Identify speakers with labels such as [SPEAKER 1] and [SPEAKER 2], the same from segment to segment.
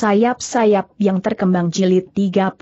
[SPEAKER 1] Sayap-sayap yang terkembang jilid 34.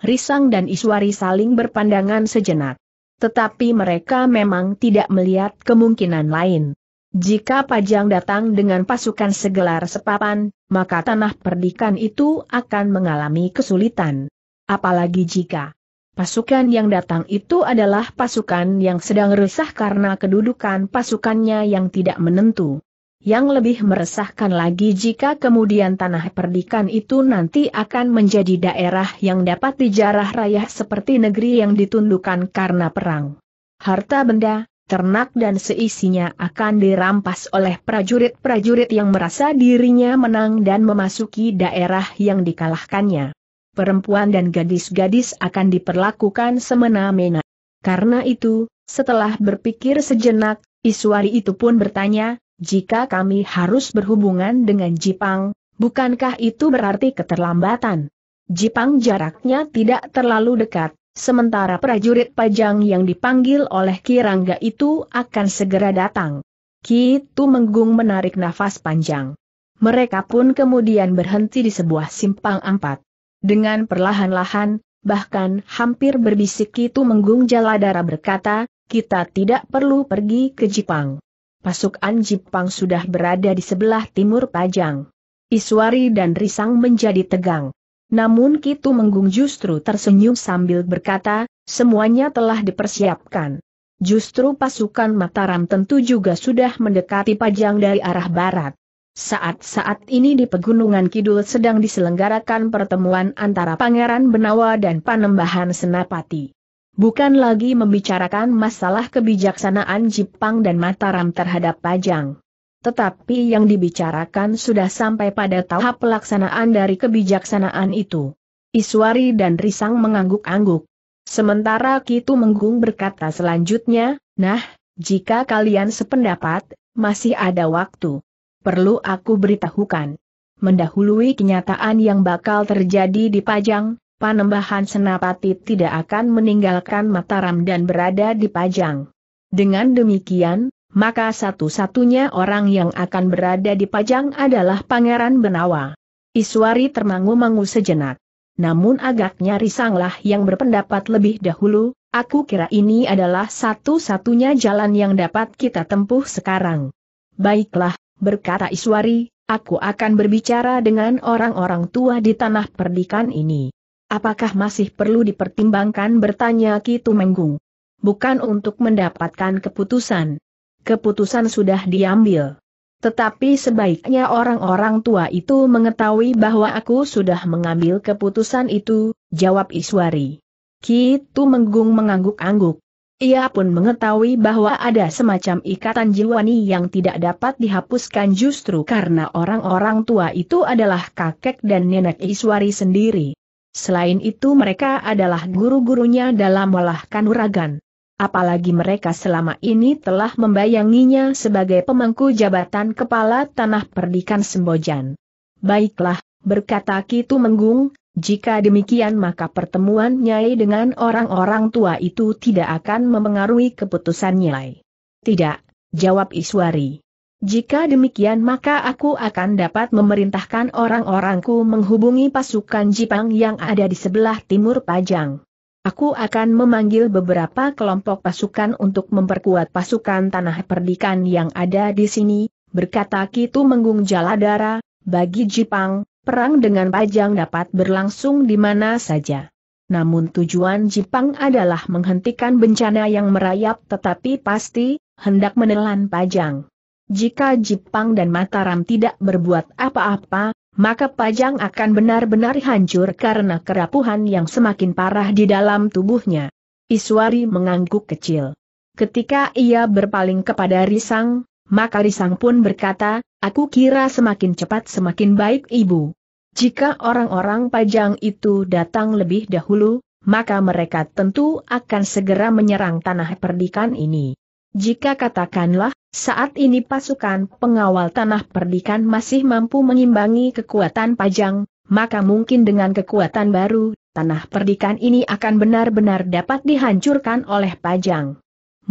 [SPEAKER 1] Risang dan Iswari saling berpandangan sejenak. Tetapi mereka memang tidak melihat kemungkinan lain. Jika Pajang datang dengan pasukan segelar sepapan, maka tanah perdikan itu akan mengalami kesulitan. Apalagi jika pasukan yang datang itu adalah pasukan yang sedang resah karena kedudukan pasukannya yang tidak menentu. Yang lebih meresahkan lagi jika kemudian tanah perdikan itu nanti akan menjadi daerah yang dapat dijarah raya seperti negeri yang ditundukkan karena perang. Harta benda, ternak dan seisinya akan dirampas oleh prajurit-prajurit yang merasa dirinya menang dan memasuki daerah yang dikalahkannya. Perempuan dan gadis-gadis akan diperlakukan semena-mena. Karena itu, setelah berpikir sejenak, Iswari itu pun bertanya, jika kami harus berhubungan dengan Jipang, bukankah itu berarti keterlambatan? Jipang jaraknya tidak terlalu dekat, sementara prajurit pajang yang dipanggil oleh Kirangga itu akan segera datang. Kitu Menggung menarik nafas panjang. Mereka pun kemudian berhenti di sebuah simpang empat. Dengan perlahan-lahan, bahkan hampir berbisik Kitu Menggung Jaladara berkata, kita tidak perlu pergi ke Jipang pasukan Jepang sudah berada di sebelah timur Pajang. Iswari dan Risang menjadi tegang. Namun Kitu Menggung justru tersenyum sambil berkata, semuanya telah dipersiapkan. Justru pasukan Mataram tentu juga sudah mendekati Pajang dari arah barat. Saat-saat ini di Pegunungan Kidul sedang diselenggarakan pertemuan antara Pangeran Benawa dan Panembahan Senapati. Bukan lagi membicarakan masalah kebijaksanaan Jepang dan Mataram terhadap Pajang. Tetapi yang dibicarakan sudah sampai pada tahap pelaksanaan dari kebijaksanaan itu. Iswari dan Risang mengangguk-angguk. Sementara Kitu Menggung berkata selanjutnya, Nah, jika kalian sependapat, masih ada waktu. Perlu aku beritahukan. Mendahului kenyataan yang bakal terjadi di Pajang, panembahan Senapati tidak akan meninggalkan Mataram dan berada di Pajang. Dengan demikian, maka satu-satunya orang yang akan berada di Pajang adalah Pangeran Benawa. Iswari termangu-mangu sejenak. Namun agaknya risanglah yang berpendapat lebih dahulu, aku kira ini adalah satu-satunya jalan yang dapat kita tempuh sekarang. Baiklah, berkata Iswari, aku akan berbicara dengan orang-orang tua di tanah perdikan ini. Apakah masih perlu dipertimbangkan bertanya Kitu Menggung? Bukan untuk mendapatkan keputusan. Keputusan sudah diambil. Tetapi sebaiknya orang-orang tua itu mengetahui bahwa aku sudah mengambil keputusan itu, jawab Iswari. Kitu Menggung mengangguk-angguk. Ia pun mengetahui bahwa ada semacam ikatan jiwani yang tidak dapat dihapuskan justru karena orang-orang tua itu adalah kakek dan nenek Iswari sendiri. Selain itu mereka adalah guru-gurunya dalam olah kanuragan. Apalagi mereka selama ini telah membayanginya sebagai pemangku jabatan kepala tanah perdikan Sembojan. Baiklah, berkata Kitu Menggung, jika demikian maka pertemuan Nyai dengan orang-orang tua itu tidak akan mempengaruhi keputusan Nyai. Tidak, jawab Iswari. Jika demikian maka aku akan dapat memerintahkan orang-orangku menghubungi pasukan Jipang yang ada di sebelah timur Pajang. Aku akan memanggil beberapa kelompok pasukan untuk memperkuat pasukan tanah perdikan yang ada di sini, berkata Kitu Menggung Jaladara, bagi Jipang, perang dengan Pajang dapat berlangsung di mana saja. Namun tujuan Jipang adalah menghentikan bencana yang merayap tetapi pasti, hendak menelan Pajang. Jika Jepang dan Mataram tidak berbuat apa-apa, maka Pajang akan benar-benar hancur karena kerapuhan yang semakin parah di dalam tubuhnya. Iswari mengangguk kecil. Ketika ia berpaling kepada Risang, maka Risang pun berkata, aku kira semakin cepat semakin baik ibu. Jika orang-orang pajang itu datang lebih dahulu, maka mereka tentu akan segera menyerang tanah perdikan ini. Jika katakanlah, saat ini pasukan pengawal tanah perdikan masih mampu mengimbangi kekuatan pajang, maka mungkin dengan kekuatan baru, tanah perdikan ini akan benar-benar dapat dihancurkan oleh pajang.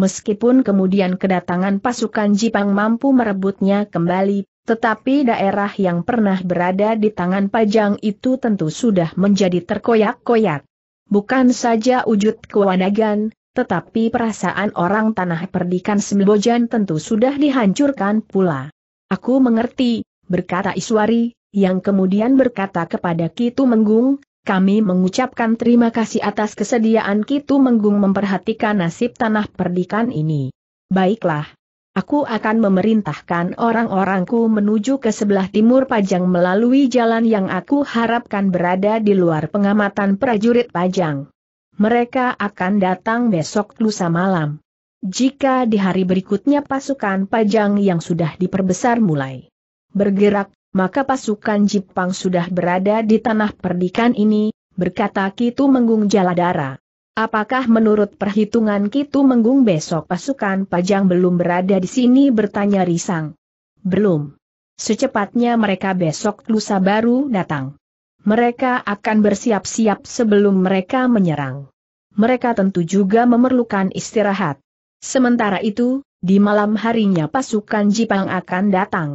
[SPEAKER 1] Meskipun kemudian kedatangan pasukan Jipang mampu merebutnya kembali, tetapi daerah yang pernah berada di tangan pajang itu tentu sudah menjadi terkoyak-koyak. Bukan saja wujud kewanagan, tetapi perasaan orang tanah perdikan Sembojan tentu sudah dihancurkan pula. Aku mengerti, berkata Iswari, yang kemudian berkata kepada Kitu Menggung, kami mengucapkan terima kasih atas kesediaan Kitu Menggung memperhatikan nasib tanah perdikan ini. Baiklah. Aku akan memerintahkan orang-orangku menuju ke sebelah timur Pajang melalui jalan yang aku harapkan berada di luar pengamatan prajurit Pajang mereka akan datang besok lusa malam. Jika di hari berikutnya pasukan pajang yang sudah diperbesar mulai bergerak, maka pasukan Jepang sudah berada di tanah perdikan ini, berkata Kitu Menggung Jaladara. Apakah menurut perhitungan Kitu Menggung besok pasukan Pajang belum berada di sini bertanya Risang? Belum. Secepatnya mereka besok lusa baru datang. Mereka akan bersiap-siap sebelum mereka menyerang mereka tentu juga memerlukan istirahat. Sementara itu, di malam harinya pasukan Jipang akan datang.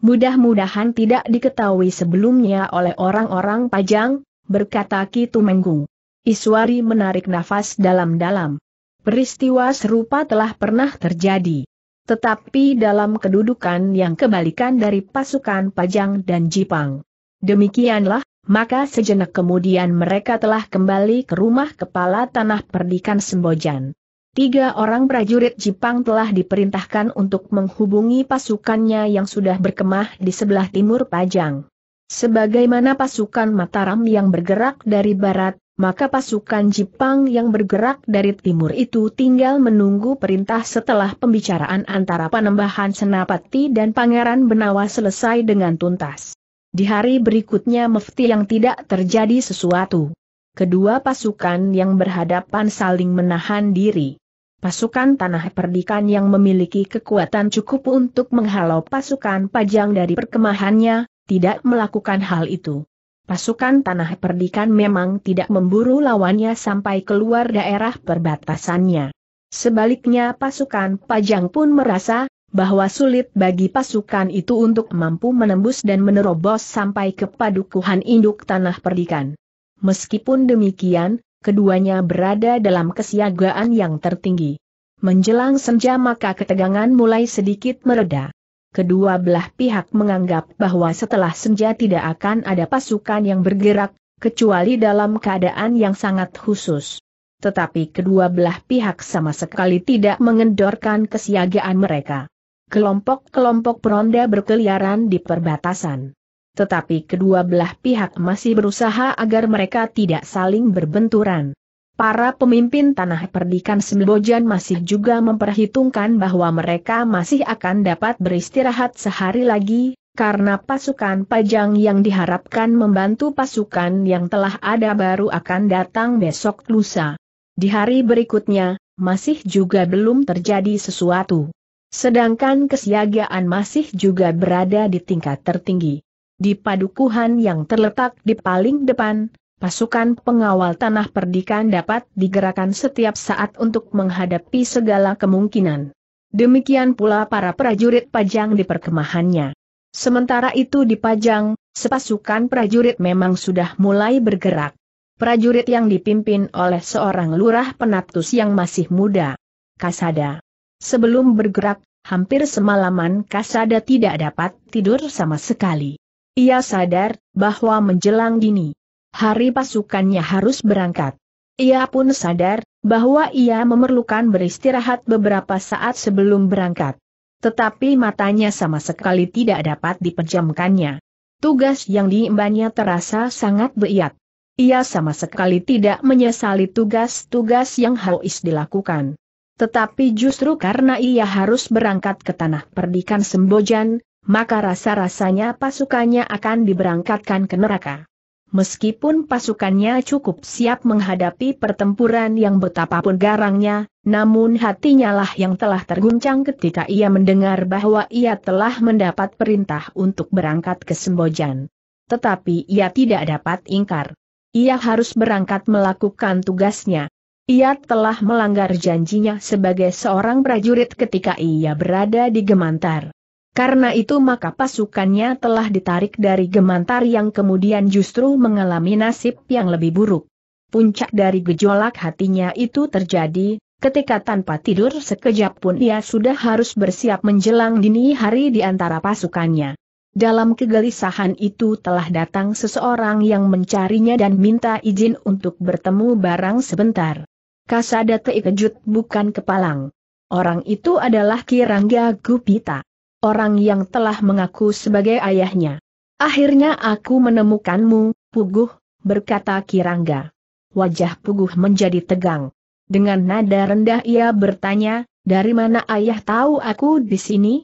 [SPEAKER 1] Mudah-mudahan tidak diketahui sebelumnya oleh orang-orang Pajang, berkata Kitu Menggung. Iswari menarik nafas dalam-dalam. Peristiwa serupa telah pernah terjadi. Tetapi dalam kedudukan yang kebalikan dari pasukan Pajang dan Jipang. Demikianlah, maka sejenak kemudian mereka telah kembali ke rumah kepala tanah perdikan Sembojan. Tiga orang prajurit Jepang telah diperintahkan untuk menghubungi pasukannya yang sudah berkemah di sebelah timur Pajang. Sebagaimana pasukan Mataram yang bergerak dari barat, maka pasukan Jepang yang bergerak dari timur itu tinggal menunggu perintah setelah pembicaraan antara Panembahan Senapati dan Pangeran Benawa selesai dengan tuntas. Di hari berikutnya mufti yang tidak terjadi sesuatu. Kedua pasukan yang berhadapan saling menahan diri. Pasukan Tanah Perdikan yang memiliki kekuatan cukup untuk menghalau pasukan Pajang dari perkemahannya, tidak melakukan hal itu. Pasukan Tanah Perdikan memang tidak memburu lawannya sampai keluar daerah perbatasannya. Sebaliknya pasukan Pajang pun merasa, bahwa sulit bagi pasukan itu untuk mampu menembus dan menerobos sampai ke padukuhan induk tanah perdikan. Meskipun demikian, keduanya berada dalam kesiagaan yang tertinggi. Menjelang senja maka ketegangan mulai sedikit mereda. Kedua belah pihak menganggap bahwa setelah senja tidak akan ada pasukan yang bergerak, kecuali dalam keadaan yang sangat khusus. Tetapi kedua belah pihak sama sekali tidak mengendorkan kesiagaan mereka. Kelompok-kelompok peronda berkeliaran di perbatasan. Tetapi kedua belah pihak masih berusaha agar mereka tidak saling berbenturan. Para pemimpin tanah perdikan Sembojan masih juga memperhitungkan bahwa mereka masih akan dapat beristirahat sehari lagi, karena pasukan pajang yang diharapkan membantu pasukan yang telah ada baru akan datang besok lusa. Di hari berikutnya, masih juga belum terjadi sesuatu. Sedangkan kesiagaan masih juga berada di tingkat tertinggi. Di padukuhan yang terletak di paling depan, pasukan pengawal tanah perdikan dapat digerakkan setiap saat untuk menghadapi segala kemungkinan. Demikian pula para prajurit pajang di perkemahannya. Sementara itu di pajang, sepasukan prajurit memang sudah mulai bergerak. Prajurit yang dipimpin oleh seorang lurah penatus yang masih muda. Kasada. Sebelum bergerak, Hampir semalaman Kasada tidak dapat tidur sama sekali. Ia sadar bahwa menjelang dini hari pasukannya harus berangkat. Ia pun sadar bahwa ia memerlukan beristirahat beberapa saat sebelum berangkat. Tetapi matanya sama sekali tidak dapat dipejamkannya. Tugas yang diimbannya terasa sangat beiat. Ia sama sekali tidak menyesali tugas-tugas yang harus dilakukan. Tetapi justru karena ia harus berangkat ke tanah perdikan Sembojan, maka rasa-rasanya pasukannya akan diberangkatkan ke neraka. Meskipun pasukannya cukup siap menghadapi pertempuran yang betapapun garangnya, namun hatinya lah yang telah terguncang ketika ia mendengar bahwa ia telah mendapat perintah untuk berangkat ke Sembojan. Tetapi ia tidak dapat ingkar. Ia harus berangkat melakukan tugasnya. Ia telah melanggar janjinya sebagai seorang prajurit ketika ia berada di Gemantar. Karena itu maka pasukannya telah ditarik dari Gemantar yang kemudian justru mengalami nasib yang lebih buruk. Puncak dari gejolak hatinya itu terjadi, ketika tanpa tidur sekejap pun ia sudah harus bersiap menjelang dini hari di antara pasukannya. Dalam kegelisahan itu telah datang seseorang yang mencarinya dan minta izin untuk bertemu barang sebentar. Kasada terkejut bukan kepalang. Orang itu adalah Kirangga Gupita. Orang yang telah mengaku sebagai ayahnya. Akhirnya aku menemukanmu, Puguh, berkata Kirangga. Wajah Puguh menjadi tegang. Dengan nada rendah ia bertanya, dari mana ayah tahu aku di sini?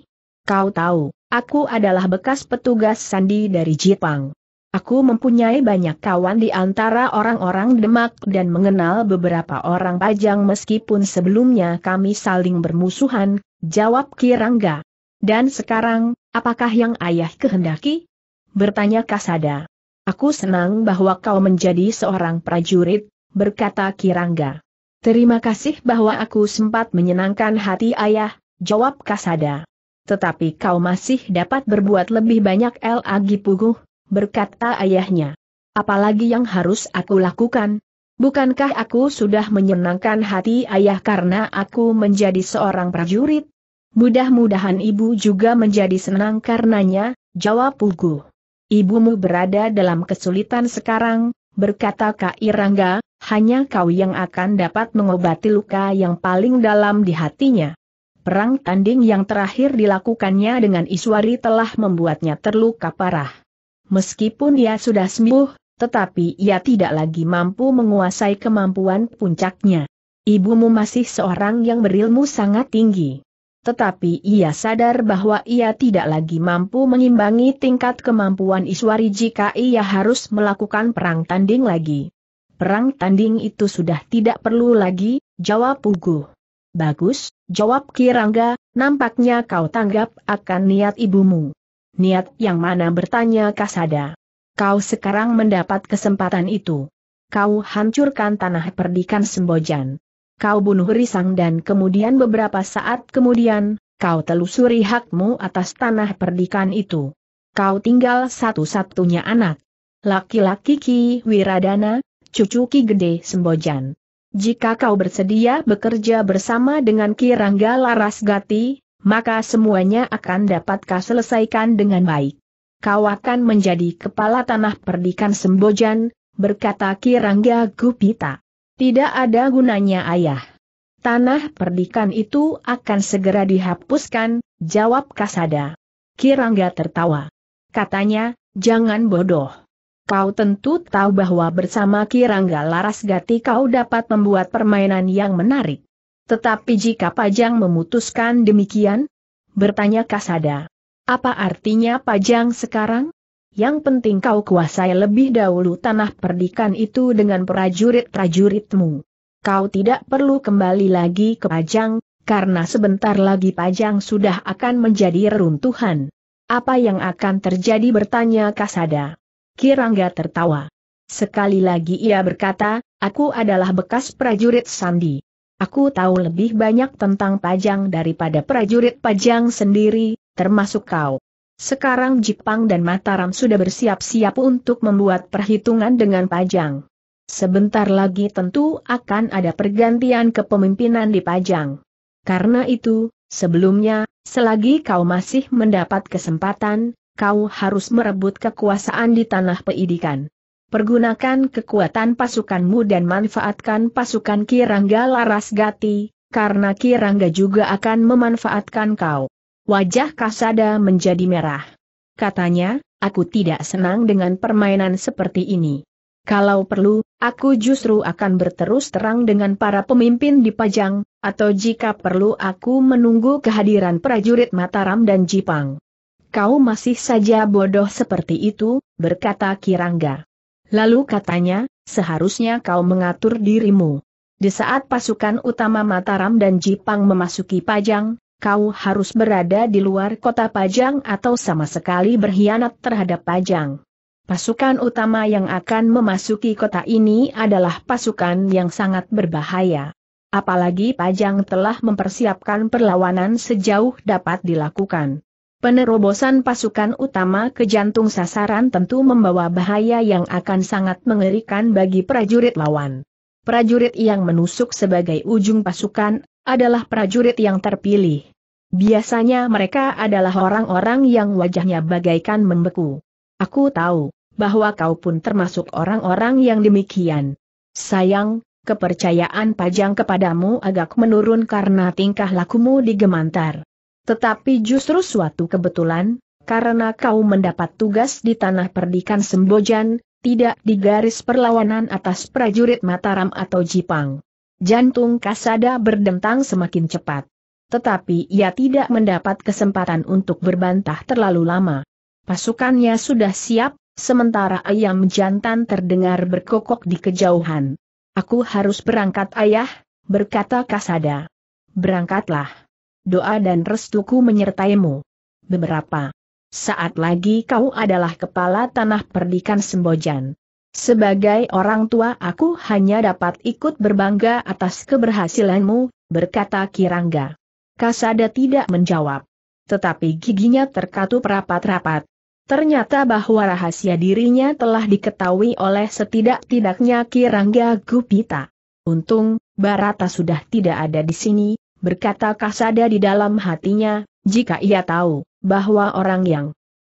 [SPEAKER 1] Kau tahu, aku adalah bekas petugas sandi dari Jepang. Aku mempunyai banyak kawan di antara orang-orang Demak dan mengenal beberapa orang Pajang meskipun sebelumnya kami saling bermusuhan, jawab Kirangga. Dan sekarang, apakah yang ayah kehendaki? Bertanya Kasada. Aku senang bahwa kau menjadi seorang prajurit, berkata Kirangga. Terima kasih bahwa aku sempat menyenangkan hati ayah, jawab Kasada. Tetapi kau masih dapat berbuat lebih banyak lagi puguh, berkata ayahnya. Apalagi yang harus aku lakukan? Bukankah aku sudah menyenangkan hati ayah karena aku menjadi seorang prajurit? Mudah-mudahan ibu juga menjadi senang karenanya, jawab Pugu. Ibumu berada dalam kesulitan sekarang, berkata Kak Irangga, hanya kau yang akan dapat mengobati luka yang paling dalam di hatinya. Perang tanding yang terakhir dilakukannya dengan Iswari telah membuatnya terluka parah. Meskipun ia sudah sembuh, tetapi ia tidak lagi mampu menguasai kemampuan puncaknya. Ibumu masih seorang yang berilmu sangat tinggi. Tetapi ia sadar bahwa ia tidak lagi mampu mengimbangi tingkat kemampuan Iswari jika ia harus melakukan perang tanding lagi. Perang tanding itu sudah tidak perlu lagi, jawab Ugu. Bagus, jawab Kirangga, nampaknya kau tanggap akan niat ibumu niat yang mana bertanya Kasada. Kau sekarang mendapat kesempatan itu. Kau hancurkan tanah perdikan Sembojan. Kau bunuh Risang dan kemudian beberapa saat kemudian, kau telusuri hakmu atas tanah perdikan itu. Kau tinggal satu-satunya anak. Laki-laki Ki Wiradana, cucu Ki Gede Sembojan. Jika kau bersedia bekerja bersama dengan Ki Rangga Gati, maka semuanya akan dapat kau selesaikan dengan baik. Kau akan menjadi kepala tanah perdikan Sembojan, berkata Kirangga Gupita. Tidak ada gunanya ayah. Tanah perdikan itu akan segera dihapuskan, jawab Kasada. Kirangga tertawa. Katanya, jangan bodoh. Kau tentu tahu bahwa bersama Kirangga Larasgati kau dapat membuat permainan yang menarik. Tetapi jika Pajang memutuskan demikian? Bertanya Kasada. Apa artinya Pajang sekarang? Yang penting kau kuasai lebih dahulu tanah perdikan itu dengan prajurit-prajuritmu. Kau tidak perlu kembali lagi ke Pajang, karena sebentar lagi Pajang sudah akan menjadi reruntuhan. Apa yang akan terjadi bertanya Kasada. Kirangga tertawa. Sekali lagi ia berkata, aku adalah bekas prajurit Sandi. Aku tahu lebih banyak tentang Pajang daripada prajurit Pajang sendiri, termasuk kau. Sekarang Jipang dan Mataram sudah bersiap-siap untuk membuat perhitungan dengan Pajang. Sebentar lagi tentu akan ada pergantian kepemimpinan di Pajang. Karena itu, sebelumnya, selagi kau masih mendapat kesempatan, kau harus merebut kekuasaan di tanah peidikan. Pergunakan kekuatan pasukanmu dan manfaatkan pasukan Kirangga Laras Gati, karena Kirangga juga akan memanfaatkan kau. Wajah Kasada menjadi merah. Katanya, aku tidak senang dengan permainan seperti ini. Kalau perlu, aku justru akan berterus terang dengan para pemimpin di Pajang, atau jika perlu aku menunggu kehadiran prajurit Mataram dan Jipang. Kau masih saja bodoh seperti itu, berkata Kirangga. Lalu katanya, seharusnya kau mengatur dirimu. Di saat pasukan utama Mataram dan Jipang memasuki Pajang, kau harus berada di luar kota Pajang atau sama sekali berkhianat terhadap Pajang. Pasukan utama yang akan memasuki kota ini adalah pasukan yang sangat berbahaya. Apalagi Pajang telah mempersiapkan perlawanan sejauh dapat dilakukan. Penerobosan pasukan utama ke jantung sasaran tentu membawa bahaya yang akan sangat mengerikan bagi prajurit lawan. Prajurit yang menusuk sebagai ujung pasukan adalah prajurit yang terpilih. Biasanya mereka adalah orang-orang yang wajahnya bagaikan membeku. Aku tahu bahwa kau pun termasuk orang-orang yang demikian. Sayang, kepercayaan Pajang kepadamu agak menurun karena tingkah lakumu digemantar. Tetapi justru suatu kebetulan, karena kau mendapat tugas di tanah perdikan Sembojan, tidak di garis perlawanan atas prajurit Mataram atau Jipang. Jantung Kasada berdentang semakin cepat. Tetapi ia tidak mendapat kesempatan untuk berbantah terlalu lama. Pasukannya sudah siap, sementara ayam jantan terdengar berkokok di kejauhan. Aku harus berangkat ayah, berkata Kasada. Berangkatlah doa dan restuku menyertaimu. Beberapa saat lagi kau adalah kepala tanah perdikan Sembojan. Sebagai orang tua aku hanya dapat ikut berbangga atas keberhasilanmu, berkata Kirangga. Kasada tidak menjawab. Tetapi giginya terkatup rapat-rapat. Ternyata bahwa rahasia dirinya telah diketahui oleh setidak-tidaknya Kirangga Gupita. Untung, Barata sudah tidak ada di sini, berkata Kasada di dalam hatinya, jika ia tahu bahwa orang yang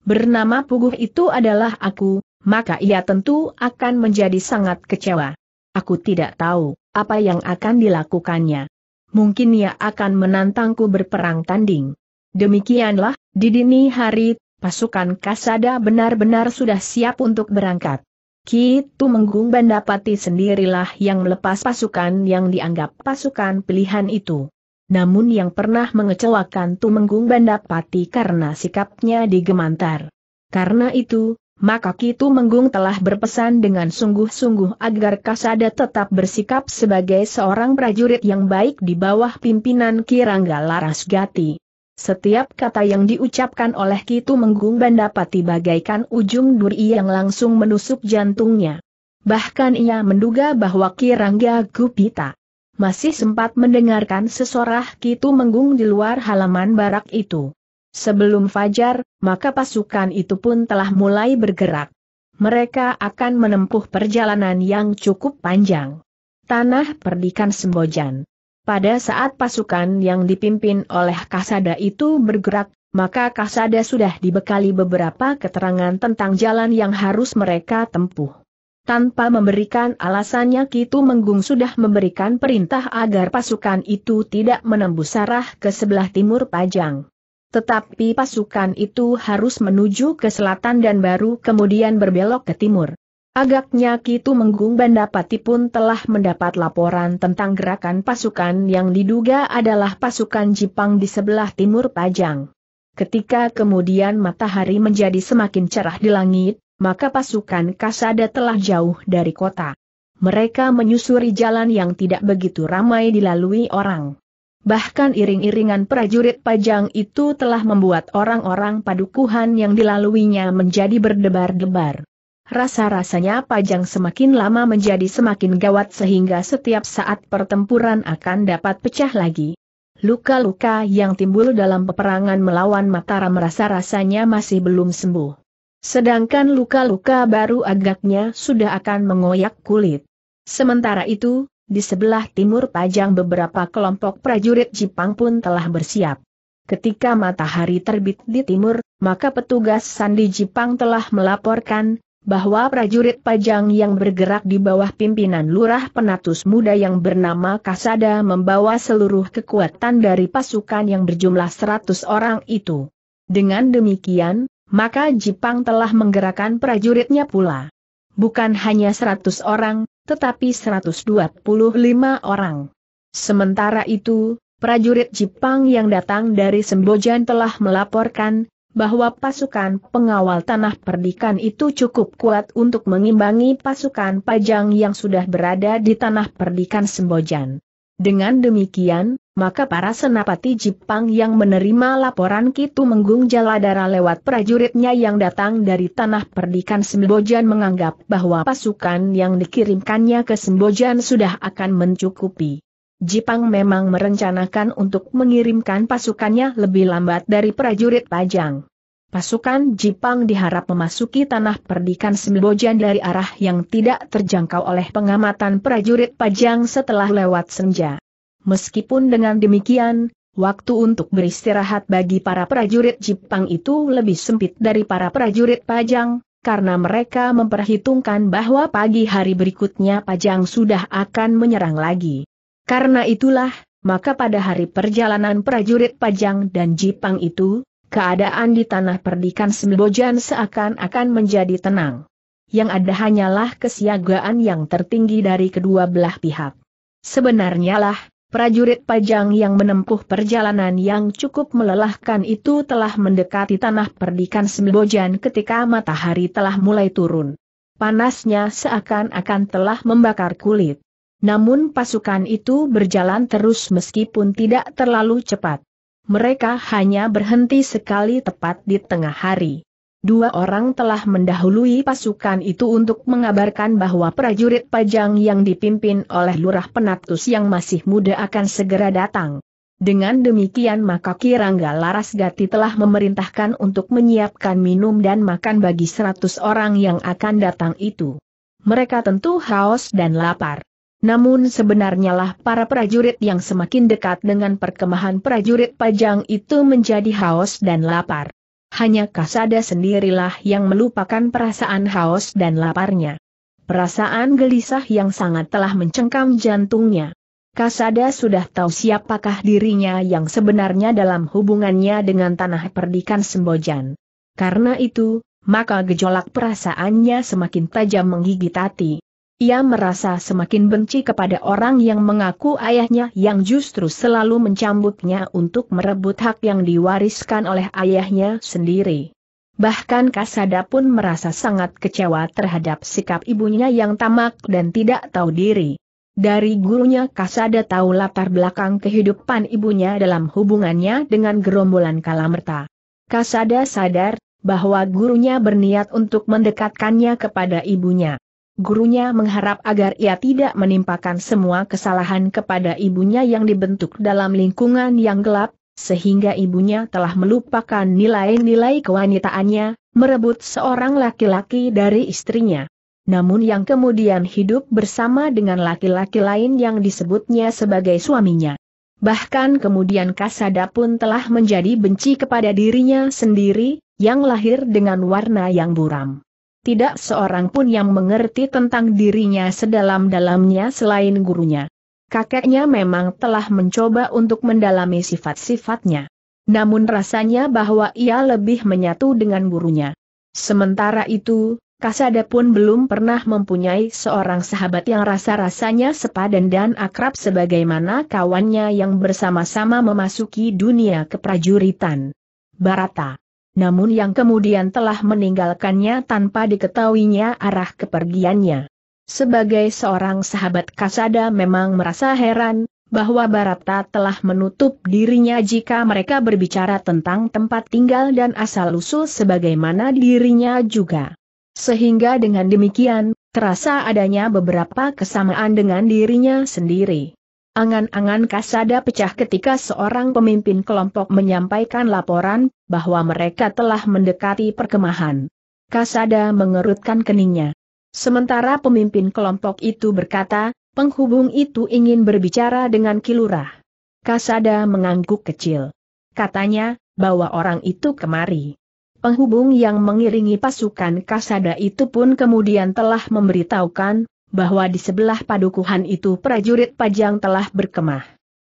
[SPEAKER 1] bernama Puguh itu adalah aku, maka ia tentu akan menjadi sangat kecewa. Aku tidak tahu apa yang akan dilakukannya. Mungkin ia akan menantangku berperang tanding. Demikianlah, di dini hari, pasukan Kasada benar-benar sudah siap untuk berangkat. Kitu Menggung Bandapati sendirilah yang melepas pasukan yang dianggap pasukan pilihan itu namun yang pernah mengecewakan Tumenggung Bandapati karena sikapnya digemantar. Karena itu, maka Ki Tumenggung telah berpesan dengan sungguh-sungguh agar Kasada tetap bersikap sebagai seorang prajurit yang baik di bawah pimpinan Kirangga Larasgati. Setiap kata yang diucapkan oleh Kitu Menggung Bandapati bagaikan ujung duri yang langsung menusuk jantungnya. Bahkan ia menduga bahwa Kirangga Gupita masih sempat mendengarkan sesorah kitu menggung di luar halaman barak itu. Sebelum fajar, maka pasukan itu pun telah mulai bergerak. Mereka akan menempuh perjalanan yang cukup panjang. Tanah Perdikan Sembojan. Pada saat pasukan yang dipimpin oleh Kasada itu bergerak, maka Kasada sudah dibekali beberapa keterangan tentang jalan yang harus mereka tempuh. Tanpa memberikan alasannya Kitu Menggung sudah memberikan perintah agar pasukan itu tidak menembus arah ke sebelah timur Pajang. Tetapi pasukan itu harus menuju ke selatan dan baru kemudian berbelok ke timur. Agaknya Kitu Menggung Bandapati pun telah mendapat laporan tentang gerakan pasukan yang diduga adalah pasukan Jepang di sebelah timur Pajang. Ketika kemudian matahari menjadi semakin cerah di langit, maka pasukan Kasada telah jauh dari kota. Mereka menyusuri jalan yang tidak begitu ramai dilalui orang. Bahkan iring-iringan prajurit pajang itu telah membuat orang-orang padukuhan yang dilaluinya menjadi berdebar-debar. Rasa-rasanya pajang semakin lama menjadi semakin gawat sehingga setiap saat pertempuran akan dapat pecah lagi. Luka-luka yang timbul dalam peperangan melawan Mataram rasa-rasanya masih belum sembuh. Sedangkan luka-luka baru agaknya sudah akan mengoyak kulit. Sementara itu, di sebelah timur Pajang beberapa kelompok prajurit Jepang pun telah bersiap. Ketika matahari terbit di timur, maka petugas Sandi Jepang telah melaporkan, bahwa prajurit Pajang yang bergerak di bawah pimpinan Lurah Penatus Muda yang bernama Kasada membawa seluruh kekuatan dari pasukan yang berjumlah 100 orang itu. Dengan demikian, maka Jipang telah menggerakkan prajuritnya pula. Bukan hanya 100 orang, tetapi 125 orang. Sementara itu, prajurit Jepang yang datang dari Sembojan telah melaporkan bahwa pasukan pengawal tanah perdikan itu cukup kuat untuk mengimbangi pasukan pajang yang sudah berada di tanah perdikan Sembojan. Dengan demikian, maka para senapati Jepang yang menerima laporan Kitu Menggung Jaladara lewat prajuritnya yang datang dari tanah perdikan Sembojan menganggap bahwa pasukan yang dikirimkannya ke Sembojan sudah akan mencukupi. Jepang memang merencanakan untuk mengirimkan pasukannya lebih lambat dari prajurit Pajang. Pasukan Jepang diharap memasuki tanah perdikan Sembojan dari arah yang tidak terjangkau oleh pengamatan prajurit Pajang setelah lewat senja. Meskipun dengan demikian, waktu untuk beristirahat bagi para prajurit Jepang itu lebih sempit dari para prajurit Pajang, karena mereka memperhitungkan bahwa pagi hari berikutnya Pajang sudah akan menyerang lagi. Karena itulah, maka pada hari perjalanan prajurit Pajang dan Jepang itu, keadaan di tanah perdikan Sembojan seakan-akan menjadi tenang. Yang ada hanyalah kesiagaan yang tertinggi dari kedua belah pihak. Sebenarnya lah, prajurit pajang yang menempuh perjalanan yang cukup melelahkan itu telah mendekati tanah perdikan Sembojan ketika matahari telah mulai turun. Panasnya seakan-akan telah membakar kulit. Namun pasukan itu berjalan terus meskipun tidak terlalu cepat. Mereka hanya berhenti sekali tepat di tengah hari. Dua orang telah mendahului pasukan itu untuk mengabarkan bahwa prajurit Pajang yang dipimpin oleh Lurah Penatus yang masih muda akan segera datang. Dengan demikian maka Kirangga Laras telah memerintahkan untuk menyiapkan minum dan makan bagi seratus orang yang akan datang itu. Mereka tentu haus dan lapar. Namun sebenarnya lah para prajurit yang semakin dekat dengan perkemahan prajurit Pajang itu menjadi haus dan lapar hanya Kasada sendirilah yang melupakan perasaan haus dan laparnya. Perasaan gelisah yang sangat telah mencengkam jantungnya. Kasada sudah tahu siapakah dirinya yang sebenarnya dalam hubungannya dengan tanah perdikan Sembojan. Karena itu, maka gejolak perasaannya semakin tajam menggigit hati. Ia merasa semakin benci kepada orang yang mengaku ayahnya yang justru selalu mencambuknya untuk merebut hak yang diwariskan oleh ayahnya sendiri. Bahkan Kasada pun merasa sangat kecewa terhadap sikap ibunya yang tamak dan tidak tahu diri. Dari gurunya Kasada tahu latar belakang kehidupan ibunya dalam hubungannya dengan gerombolan Kalamerta. Kasada sadar bahwa gurunya berniat untuk mendekatkannya kepada ibunya gurunya mengharap agar ia tidak menimpakan semua kesalahan kepada ibunya yang dibentuk dalam lingkungan yang gelap, sehingga ibunya telah melupakan nilai-nilai kewanitaannya, merebut seorang laki-laki dari istrinya. Namun yang kemudian hidup bersama dengan laki-laki lain yang disebutnya sebagai suaminya. Bahkan kemudian Kasada pun telah menjadi benci kepada dirinya sendiri, yang lahir dengan warna yang buram tidak seorang pun yang mengerti tentang dirinya sedalam-dalamnya selain gurunya. Kakeknya memang telah mencoba untuk mendalami sifat-sifatnya. Namun rasanya bahwa ia lebih menyatu dengan gurunya. Sementara itu, Kasada pun belum pernah mempunyai seorang sahabat yang rasa-rasanya sepadan dan akrab sebagaimana kawannya yang bersama-sama memasuki dunia keprajuritan. Barata namun yang kemudian telah meninggalkannya tanpa diketahuinya arah kepergiannya. Sebagai seorang sahabat Kasada memang merasa heran, bahwa Barata telah menutup dirinya jika mereka berbicara tentang tempat tinggal dan asal-usul sebagaimana dirinya juga. Sehingga dengan demikian, terasa adanya beberapa kesamaan dengan dirinya sendiri. Angan-angan kasada pecah ketika seorang pemimpin kelompok menyampaikan laporan bahwa mereka telah mendekati perkemahan. Kasada mengerutkan keningnya. Sementara pemimpin kelompok itu berkata, penghubung itu ingin berbicara dengan Kilurah. Kasada mengangguk kecil. Katanya, bawa orang itu kemari. Penghubung yang mengiringi pasukan Kasada itu pun kemudian telah memberitahukan bahwa di sebelah padukuhan itu prajurit pajang telah berkemah.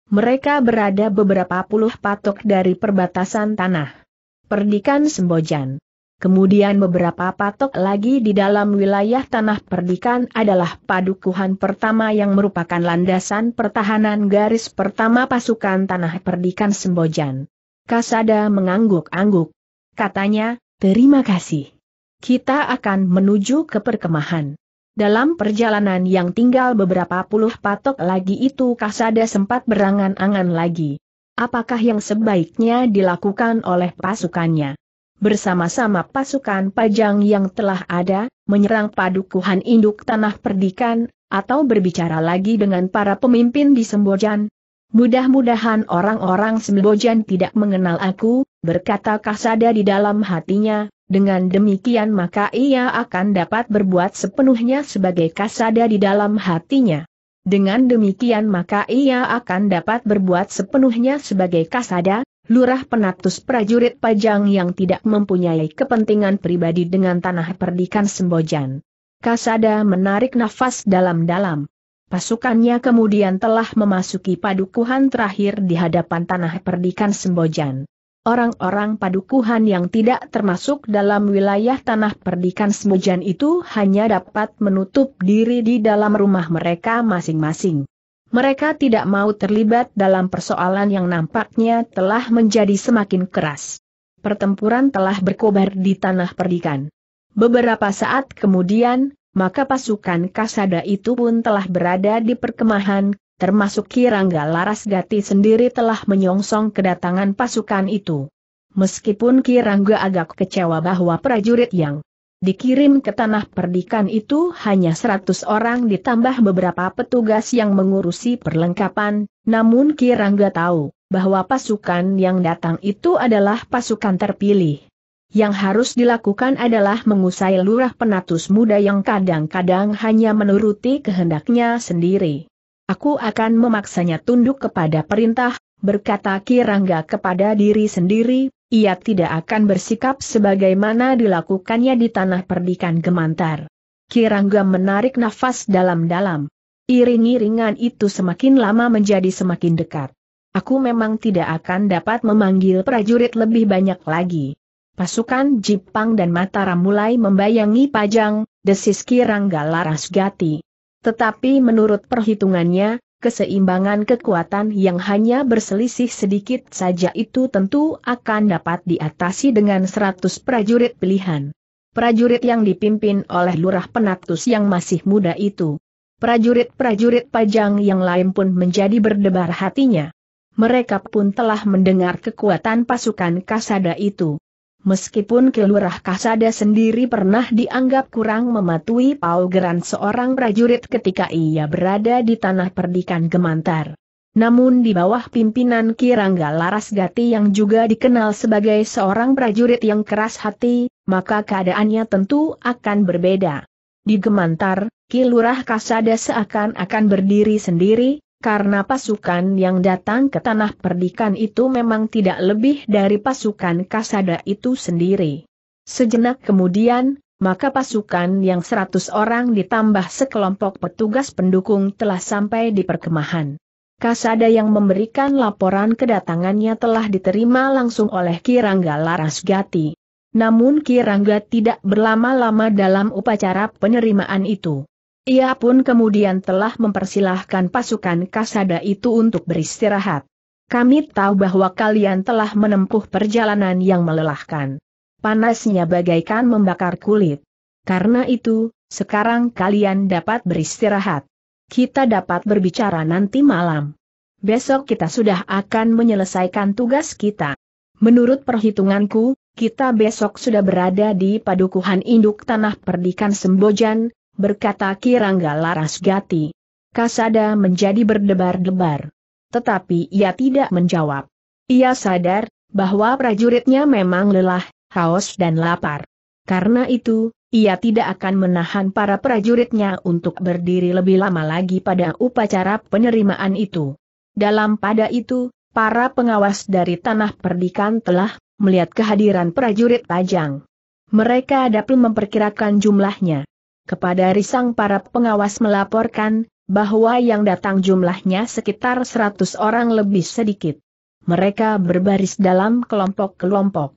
[SPEAKER 1] Mereka berada beberapa puluh patok dari perbatasan tanah. Perdikan Sembojan. Kemudian beberapa patok lagi di dalam wilayah tanah perdikan adalah padukuhan pertama yang merupakan landasan pertahanan garis pertama pasukan tanah perdikan Sembojan. Kasada mengangguk-angguk. Katanya, terima kasih. Kita akan menuju ke perkemahan. Dalam perjalanan yang tinggal beberapa puluh patok lagi itu Kasada sempat berangan-angan lagi. Apakah yang sebaiknya dilakukan oleh pasukannya? Bersama-sama pasukan pajang yang telah ada, menyerang padukuhan induk tanah perdikan, atau berbicara lagi dengan para pemimpin di Sembojan? Mudah-mudahan orang-orang Sembojan tidak mengenal aku, berkata Kasada di dalam hatinya, dengan demikian maka ia akan dapat berbuat sepenuhnya sebagai kasada di dalam hatinya. Dengan demikian maka ia akan dapat berbuat sepenuhnya sebagai kasada, lurah penatus prajurit pajang yang tidak mempunyai kepentingan pribadi dengan tanah perdikan Sembojan. Kasada menarik nafas dalam-dalam. Pasukannya kemudian telah memasuki padukuhan terakhir di hadapan tanah perdikan Sembojan. Orang-orang padukuhan yang tidak termasuk dalam wilayah tanah perdikan Semujan itu hanya dapat menutup diri di dalam rumah mereka masing-masing. Mereka tidak mau terlibat dalam persoalan yang nampaknya telah menjadi semakin keras. Pertempuran telah berkobar di tanah perdikan. Beberapa saat kemudian, maka pasukan Kasada itu pun telah berada di perkemahan termasuk Kirangga Laras Gati sendiri telah menyongsong kedatangan pasukan itu. Meskipun Kirangga agak kecewa bahwa prajurit yang dikirim ke tanah perdikan itu hanya 100 orang ditambah beberapa petugas yang mengurusi perlengkapan, namun Kirangga tahu bahwa pasukan yang datang itu adalah pasukan terpilih. Yang harus dilakukan adalah mengusai lurah penatus muda yang kadang-kadang hanya menuruti kehendaknya sendiri. Aku akan memaksanya tunduk kepada perintah, berkata Kirangga kepada diri sendiri, ia tidak akan bersikap sebagaimana dilakukannya di tanah perdikan gemantar. Kirangga menarik nafas dalam-dalam. Iring-iringan itu semakin lama menjadi semakin dekat. Aku memang tidak akan dapat memanggil prajurit lebih banyak lagi. Pasukan Jipang dan Mataram mulai membayangi Pajang, desis Kirangga gati. Tetapi menurut perhitungannya, keseimbangan kekuatan yang hanya berselisih sedikit saja itu tentu akan dapat diatasi dengan 100 prajurit pilihan. Prajurit yang dipimpin oleh lurah penatus yang masih muda itu. Prajurit-prajurit pajang yang lain pun menjadi berdebar hatinya. Mereka pun telah mendengar kekuatan pasukan kasada itu. Meskipun Kelurah Kasada sendiri pernah dianggap kurang mematuhi paugeran seorang prajurit ketika ia berada di tanah perdikan Gemantar. Namun di bawah pimpinan Kirangga Laras Gati yang juga dikenal sebagai seorang prajurit yang keras hati, maka keadaannya tentu akan berbeda. Di Gemantar, Kilurah Kasada seakan-akan berdiri sendiri, karena pasukan yang datang ke tanah perdikan itu memang tidak lebih dari pasukan kasada itu sendiri. Sejenak kemudian, maka pasukan yang seratus orang ditambah sekelompok petugas pendukung telah sampai di perkemahan. Kasada yang memberikan laporan kedatangannya telah diterima langsung oleh Kirangga Larasgati. Namun Kirangga tidak berlama-lama dalam upacara penerimaan itu. Ia pun kemudian telah mempersilahkan pasukan kasada itu untuk beristirahat. Kami tahu bahwa kalian telah menempuh perjalanan yang melelahkan. Panasnya bagaikan membakar kulit. Karena itu, sekarang kalian dapat beristirahat. Kita dapat berbicara nanti malam. Besok kita sudah akan menyelesaikan tugas kita. Menurut perhitunganku, kita besok sudah berada di padukuhan induk tanah perdikan Sembojan, berkata Kirangga Larasgati. Kasada menjadi berdebar-debar. Tetapi ia tidak menjawab. Ia sadar, bahwa prajuritnya memang lelah, haus dan lapar. Karena itu, ia tidak akan menahan para prajuritnya untuk berdiri lebih lama lagi pada upacara penerimaan itu. Dalam pada itu, para pengawas dari tanah perdikan telah melihat kehadiran prajurit Pajang. Mereka dapat memperkirakan jumlahnya kepada risang para pengawas melaporkan, bahwa yang datang jumlahnya sekitar 100 orang lebih sedikit. Mereka berbaris dalam kelompok-kelompok.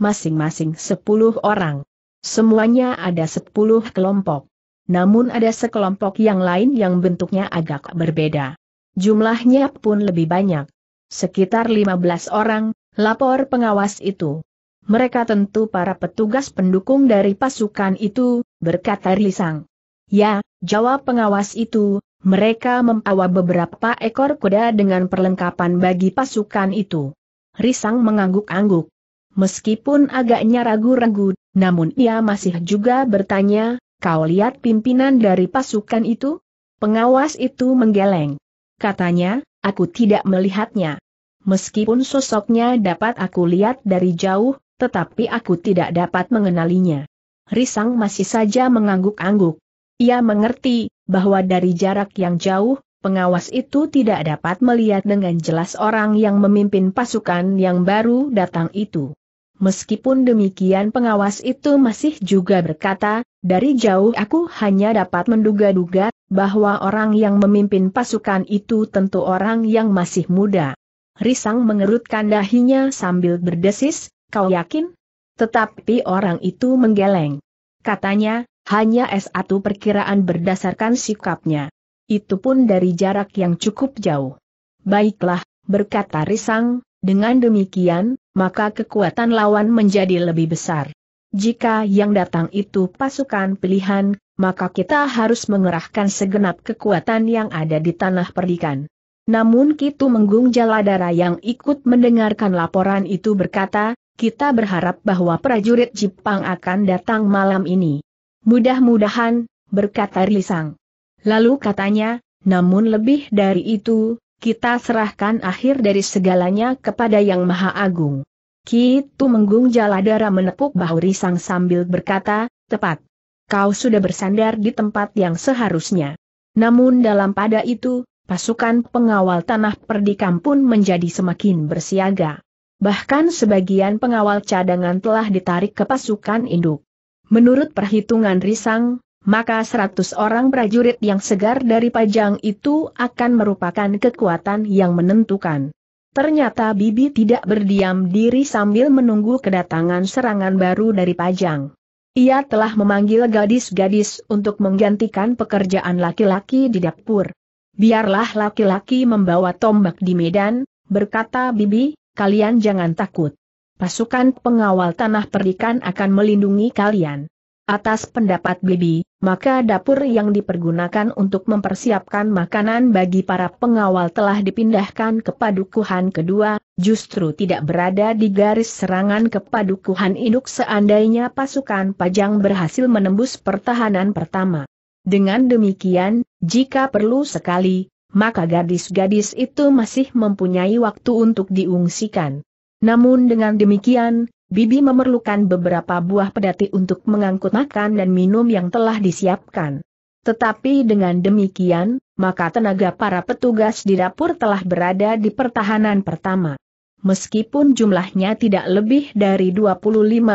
[SPEAKER 1] Masing-masing 10 orang. Semuanya ada 10 kelompok. Namun ada sekelompok yang lain yang bentuknya agak berbeda. Jumlahnya pun lebih banyak. Sekitar 15 orang, lapor pengawas itu. Mereka tentu para petugas pendukung dari pasukan itu, berkata Risang. Ya, jawab pengawas itu, mereka membawa beberapa ekor kuda dengan perlengkapan bagi pasukan itu. Risang mengangguk-angguk. Meskipun agaknya ragu-ragu, namun ia masih juga bertanya, kau lihat pimpinan dari pasukan itu? Pengawas itu menggeleng. Katanya, aku tidak melihatnya. Meskipun sosoknya dapat aku lihat dari jauh, tetapi aku tidak dapat mengenalinya. Risang masih saja mengangguk-angguk. Ia mengerti bahwa dari jarak yang jauh, pengawas itu tidak dapat melihat dengan jelas orang yang memimpin pasukan yang baru datang itu. Meskipun demikian pengawas itu masih juga berkata, dari jauh aku hanya dapat menduga-duga, bahwa orang yang memimpin pasukan itu tentu orang yang masih muda. Risang mengerutkan dahinya sambil berdesis, Kau yakin? Tetapi orang itu menggeleng. Katanya, hanya es 1 perkiraan berdasarkan sikapnya. Itu pun dari jarak yang cukup jauh. Baiklah, berkata Risang, dengan demikian, maka kekuatan lawan menjadi lebih besar. Jika yang datang itu pasukan pilihan, maka kita harus mengerahkan segenap kekuatan yang ada di tanah perdikan. Namun Kitu Menggung Jaladara yang ikut mendengarkan laporan itu berkata, kita berharap bahwa prajurit Jepang akan datang malam ini. Mudah-mudahan, berkata Risang. Lalu katanya, namun lebih dari itu, kita serahkan akhir dari segalanya kepada Yang Maha Agung. Kitu Menggung Jaladara menepuk bahu Risang sambil berkata, tepat. Kau sudah bersandar di tempat yang seharusnya. Namun dalam pada itu, pasukan pengawal tanah perdikam pun menjadi semakin bersiaga. Bahkan sebagian pengawal cadangan telah ditarik ke pasukan induk. Menurut perhitungan Risang, maka 100 orang prajurit yang segar dari Pajang itu akan merupakan kekuatan yang menentukan. Ternyata Bibi tidak berdiam diri sambil menunggu kedatangan serangan baru dari Pajang. Ia telah memanggil gadis-gadis untuk menggantikan pekerjaan laki-laki di dapur. Biarlah laki-laki membawa tombak di medan, berkata Bibi, kalian jangan takut. Pasukan pengawal tanah perdikan akan melindungi kalian. Atas pendapat Bibi, maka dapur yang dipergunakan untuk mempersiapkan makanan bagi para pengawal telah dipindahkan ke padukuhan kedua, justru tidak berada di garis serangan ke padukuhan induk seandainya pasukan pajang berhasil menembus pertahanan pertama. Dengan demikian, jika perlu sekali, maka gadis-gadis itu masih mempunyai waktu untuk diungsikan. Namun dengan demikian, Bibi memerlukan beberapa buah pedati untuk mengangkut makan dan minum yang telah disiapkan. Tetapi dengan demikian, maka tenaga para petugas di dapur telah berada di pertahanan pertama. Meskipun jumlahnya tidak lebih dari 25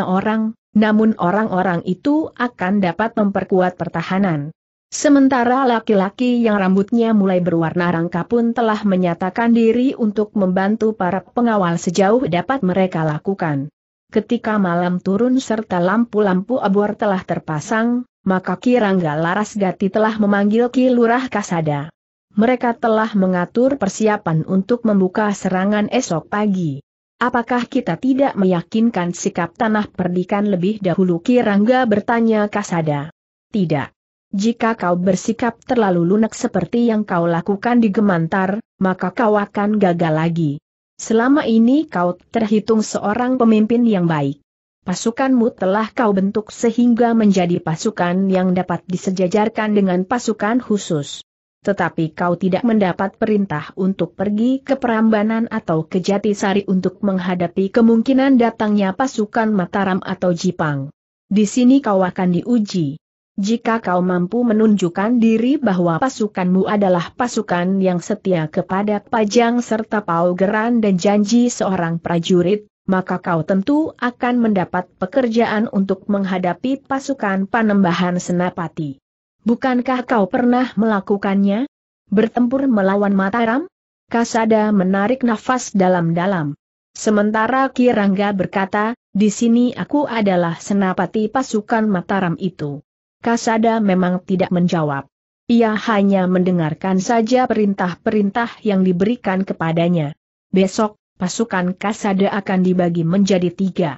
[SPEAKER 1] orang, namun orang-orang itu akan dapat memperkuat pertahanan. Sementara laki-laki yang rambutnya mulai berwarna rangka pun telah menyatakan diri untuk membantu para pengawal sejauh dapat mereka lakukan. Ketika malam turun serta lampu-lampu abuar telah terpasang, maka Kirangga Laras Gati telah memanggil Ki Lurah Kasada. Mereka telah mengatur persiapan untuk membuka serangan esok pagi. Apakah kita tidak meyakinkan sikap tanah perdikan lebih dahulu Kirangga bertanya Kasada? Tidak jika kau bersikap terlalu lunak seperti yang kau lakukan di Gemantar, maka kau akan gagal lagi. Selama ini kau terhitung seorang pemimpin yang baik. Pasukanmu telah kau bentuk sehingga menjadi pasukan yang dapat disejajarkan dengan pasukan khusus. Tetapi kau tidak mendapat perintah untuk pergi ke Perambanan atau ke Jatisari untuk menghadapi kemungkinan datangnya pasukan Mataram atau Jipang. Di sini kau akan diuji. Jika kau mampu menunjukkan diri bahwa pasukanmu adalah pasukan yang setia kepada Pajang serta Geran dan janji seorang prajurit, maka kau tentu akan mendapat pekerjaan untuk menghadapi pasukan panembahan Senapati. Bukankah kau pernah melakukannya? Bertempur melawan Mataram? Kasada menarik nafas dalam-dalam. Sementara Kirangga berkata, di sini aku adalah senapati pasukan Mataram itu. Kasada memang tidak menjawab. Ia hanya mendengarkan saja perintah-perintah yang diberikan kepadanya. Besok, pasukan Kasada akan dibagi menjadi tiga.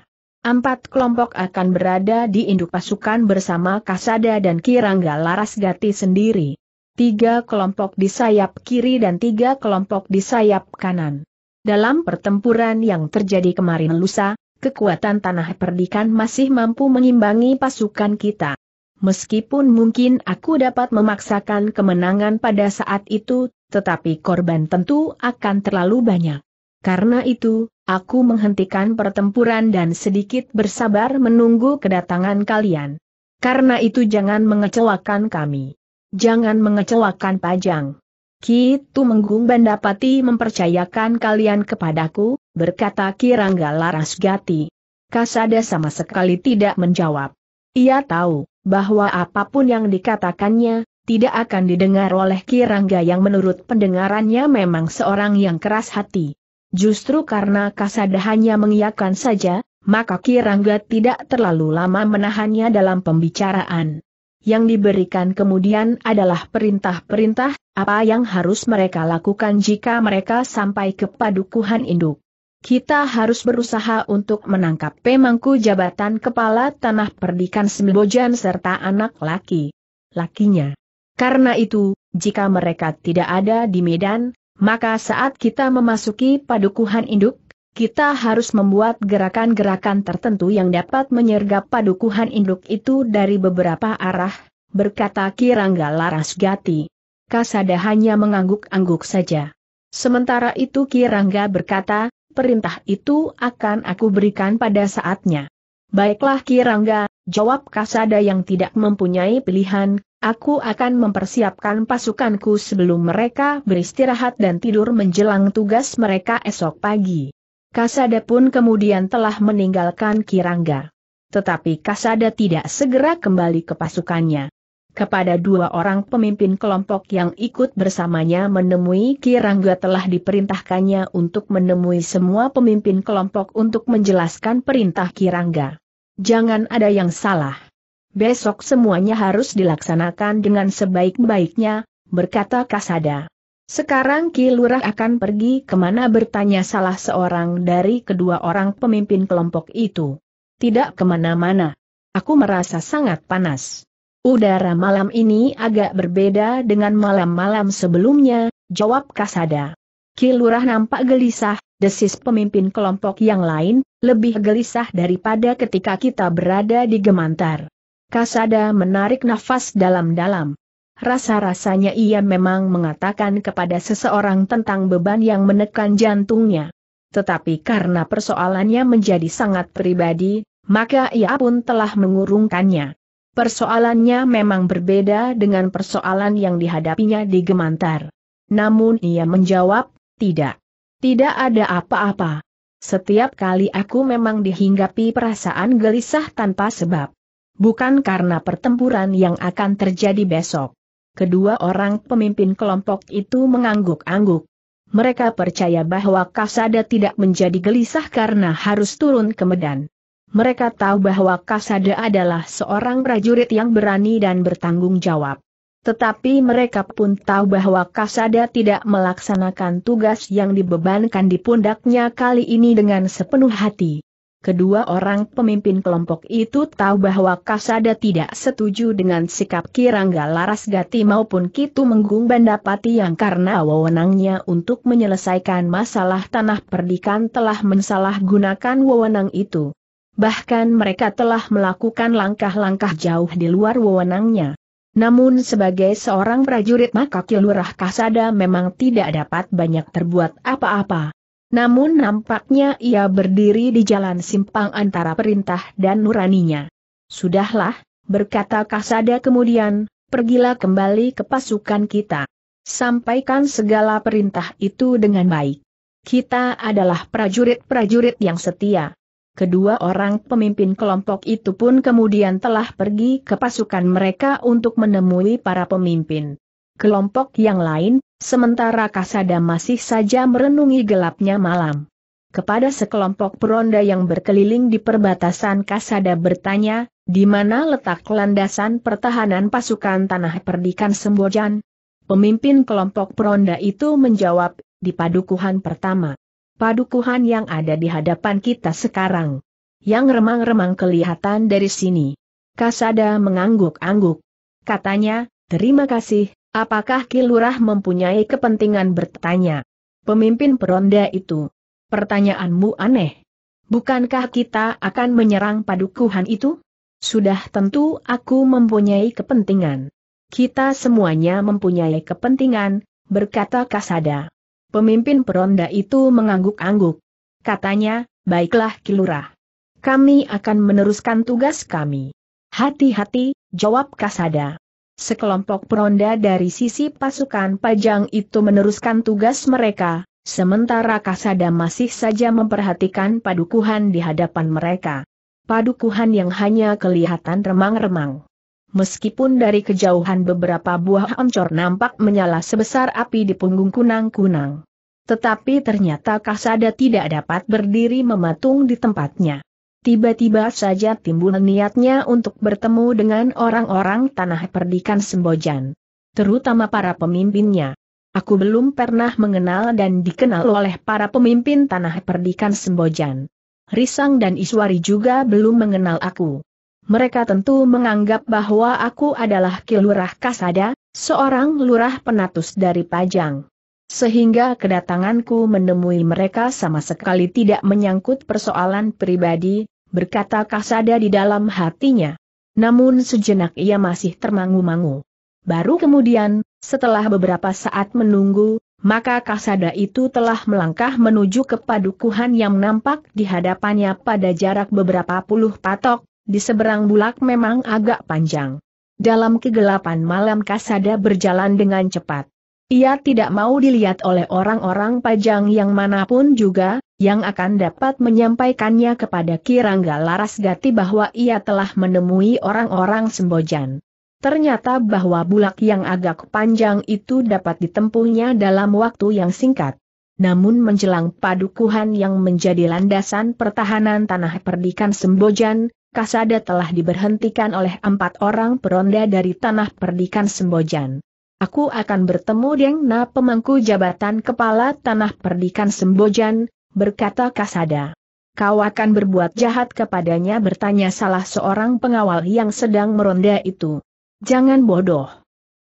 [SPEAKER 1] Empat kelompok akan berada di induk pasukan bersama Kasada dan Kirangga Laras Gati sendiri. Tiga kelompok di sayap kiri dan tiga kelompok di sayap kanan. Dalam pertempuran yang terjadi kemarin lusa, kekuatan tanah perdikan masih mampu mengimbangi pasukan kita. Meskipun mungkin aku dapat memaksakan kemenangan pada saat itu, tetapi korban tentu akan terlalu banyak. Karena itu, aku menghentikan pertempuran dan sedikit bersabar menunggu kedatangan kalian. Karena itu jangan mengecewakan kami. Jangan mengecewakan Pajang. Kitu Menggung Bandapati mempercayakan kalian kepadaku, berkata Kirangga Larasgati. Kasada sama sekali tidak menjawab. Ia tahu, bahwa apapun yang dikatakannya, tidak akan didengar oleh Kirangga yang menurut pendengarannya memang seorang yang keras hati. Justru karena kasadahannya mengiyakan saja, maka Kirangga tidak terlalu lama menahannya dalam pembicaraan. Yang diberikan kemudian adalah perintah-perintah, apa yang harus mereka lakukan jika mereka sampai ke padukuhan induk. Kita harus berusaha untuk menangkap pemangku jabatan kepala tanah perdikan Sembojan serta anak laki. Lakinya. Karena itu, jika mereka tidak ada di Medan, maka saat kita memasuki padukuhan induk, kita harus membuat gerakan-gerakan tertentu yang dapat menyergap padukuhan induk itu dari beberapa arah, berkata Kirangga Larasgati. Kasada hanya mengangguk-angguk saja. Sementara itu Kirangga berkata, perintah itu akan aku berikan pada saatnya. Baiklah Kirangga, jawab Kasada yang tidak mempunyai pilihan, aku akan mempersiapkan pasukanku sebelum mereka beristirahat dan tidur menjelang tugas mereka esok pagi. Kasada pun kemudian telah meninggalkan Kirangga. Tetapi Kasada tidak segera kembali ke pasukannya kepada dua orang pemimpin kelompok yang ikut bersamanya menemui Kirangga telah diperintahkannya untuk menemui semua pemimpin kelompok untuk menjelaskan perintah Kirangga. Jangan ada yang salah. Besok semuanya harus dilaksanakan dengan sebaik-baiknya, berkata Kasada. Sekarang Ki Lurah akan pergi kemana bertanya salah seorang dari kedua orang pemimpin kelompok itu. Tidak kemana-mana. Aku merasa sangat panas. Udara malam ini agak berbeda dengan malam-malam sebelumnya, jawab Kasada. Kilurah nampak gelisah, desis pemimpin kelompok yang lain, lebih gelisah daripada ketika kita berada di Gemantar. Kasada menarik nafas dalam-dalam. Rasa-rasanya ia memang mengatakan kepada seseorang tentang beban yang menekan jantungnya. Tetapi karena persoalannya menjadi sangat pribadi, maka ia pun telah mengurungkannya. Persoalannya memang berbeda dengan persoalan yang dihadapinya di Gemantar. Namun ia menjawab, tidak. Tidak ada apa-apa. Setiap kali aku memang dihinggapi perasaan gelisah tanpa sebab. Bukan karena pertempuran yang akan terjadi besok. Kedua orang pemimpin kelompok itu mengangguk-angguk. Mereka percaya bahwa Kasada tidak menjadi gelisah karena harus turun ke Medan mereka tahu bahwa Kasada adalah seorang prajurit yang berani dan bertanggung jawab. Tetapi mereka pun tahu bahwa Kasada tidak melaksanakan tugas yang dibebankan di pundaknya kali ini dengan sepenuh hati. Kedua orang pemimpin kelompok itu tahu bahwa Kasada tidak setuju dengan sikap Kirangga Laras Gati maupun Kitu Menggung Bandapati yang karena wewenangnya untuk menyelesaikan masalah tanah perdikan telah mensalah wewenang itu bahkan mereka telah melakukan langkah-langkah jauh di luar wewenangnya. Namun sebagai seorang prajurit maka Kilurah Kasada memang tidak dapat banyak terbuat apa-apa. Namun nampaknya ia berdiri di jalan simpang antara perintah dan nuraninya. Sudahlah, berkata Kasada kemudian, pergilah kembali ke pasukan kita. Sampaikan segala perintah itu dengan baik. Kita adalah prajurit-prajurit yang setia. Kedua orang pemimpin kelompok itu pun kemudian telah pergi ke pasukan mereka untuk menemui para pemimpin. Kelompok yang lain, sementara Kasada masih saja merenungi gelapnya malam. Kepada sekelompok peronda yang berkeliling di perbatasan Kasada bertanya, di mana letak landasan pertahanan pasukan tanah perdikan Sembojan? Pemimpin kelompok peronda itu menjawab, di padukuhan pertama padukuhan yang ada di hadapan kita sekarang. Yang remang-remang kelihatan dari sini. Kasada mengangguk-angguk. Katanya, terima kasih, apakah Kilurah mempunyai kepentingan bertanya? Pemimpin peronda itu. Pertanyaanmu aneh. Bukankah kita akan menyerang padukuhan itu? Sudah tentu aku mempunyai kepentingan. Kita semuanya mempunyai kepentingan, berkata Kasada. Pemimpin peronda itu mengangguk-angguk. Katanya, baiklah Kilurah. Kami akan meneruskan tugas kami. Hati-hati, jawab Kasada. Sekelompok peronda dari sisi pasukan pajang itu meneruskan tugas mereka, sementara Kasada masih saja memperhatikan padukuhan di hadapan mereka. Padukuhan yang hanya kelihatan remang-remang meskipun dari kejauhan beberapa buah oncor nampak menyala sebesar api di punggung kunang-kunang. Tetapi ternyata Kasada tidak dapat berdiri mematung di tempatnya. Tiba-tiba saja timbul niatnya untuk bertemu dengan orang-orang tanah perdikan Sembojan. Terutama para pemimpinnya. Aku belum pernah mengenal dan dikenal oleh para pemimpin tanah perdikan Sembojan. Risang dan Iswari juga belum mengenal aku mereka tentu menganggap bahwa aku adalah Kilurah Kasada, seorang lurah penatus dari Pajang. Sehingga kedatanganku menemui mereka sama sekali tidak menyangkut persoalan pribadi, berkata Kasada di dalam hatinya. Namun sejenak ia masih termangu-mangu. Baru kemudian, setelah beberapa saat menunggu, maka Kasada itu telah melangkah menuju ke padukuhan yang nampak di hadapannya pada jarak beberapa puluh patok, di seberang bulak memang agak panjang. Dalam kegelapan malam Kasada berjalan dengan cepat. Ia tidak mau dilihat oleh orang-orang pajang yang manapun juga, yang akan dapat menyampaikannya kepada Kirangga Larasgati bahwa ia telah menemui orang-orang Sembojan. Ternyata bahwa bulak yang agak panjang itu dapat ditempuhnya dalam waktu yang singkat. Namun menjelang padukuhan yang menjadi landasan pertahanan tanah perdikan Sembojan, Kasada telah diberhentikan oleh empat orang peronda dari tanah perdikan Sembojan. Aku akan bertemu dengan pemangku jabatan kepala tanah perdikan Sembojan, berkata Kasada. Kau akan berbuat jahat kepadanya bertanya salah seorang pengawal yang sedang meronda itu. Jangan bodoh.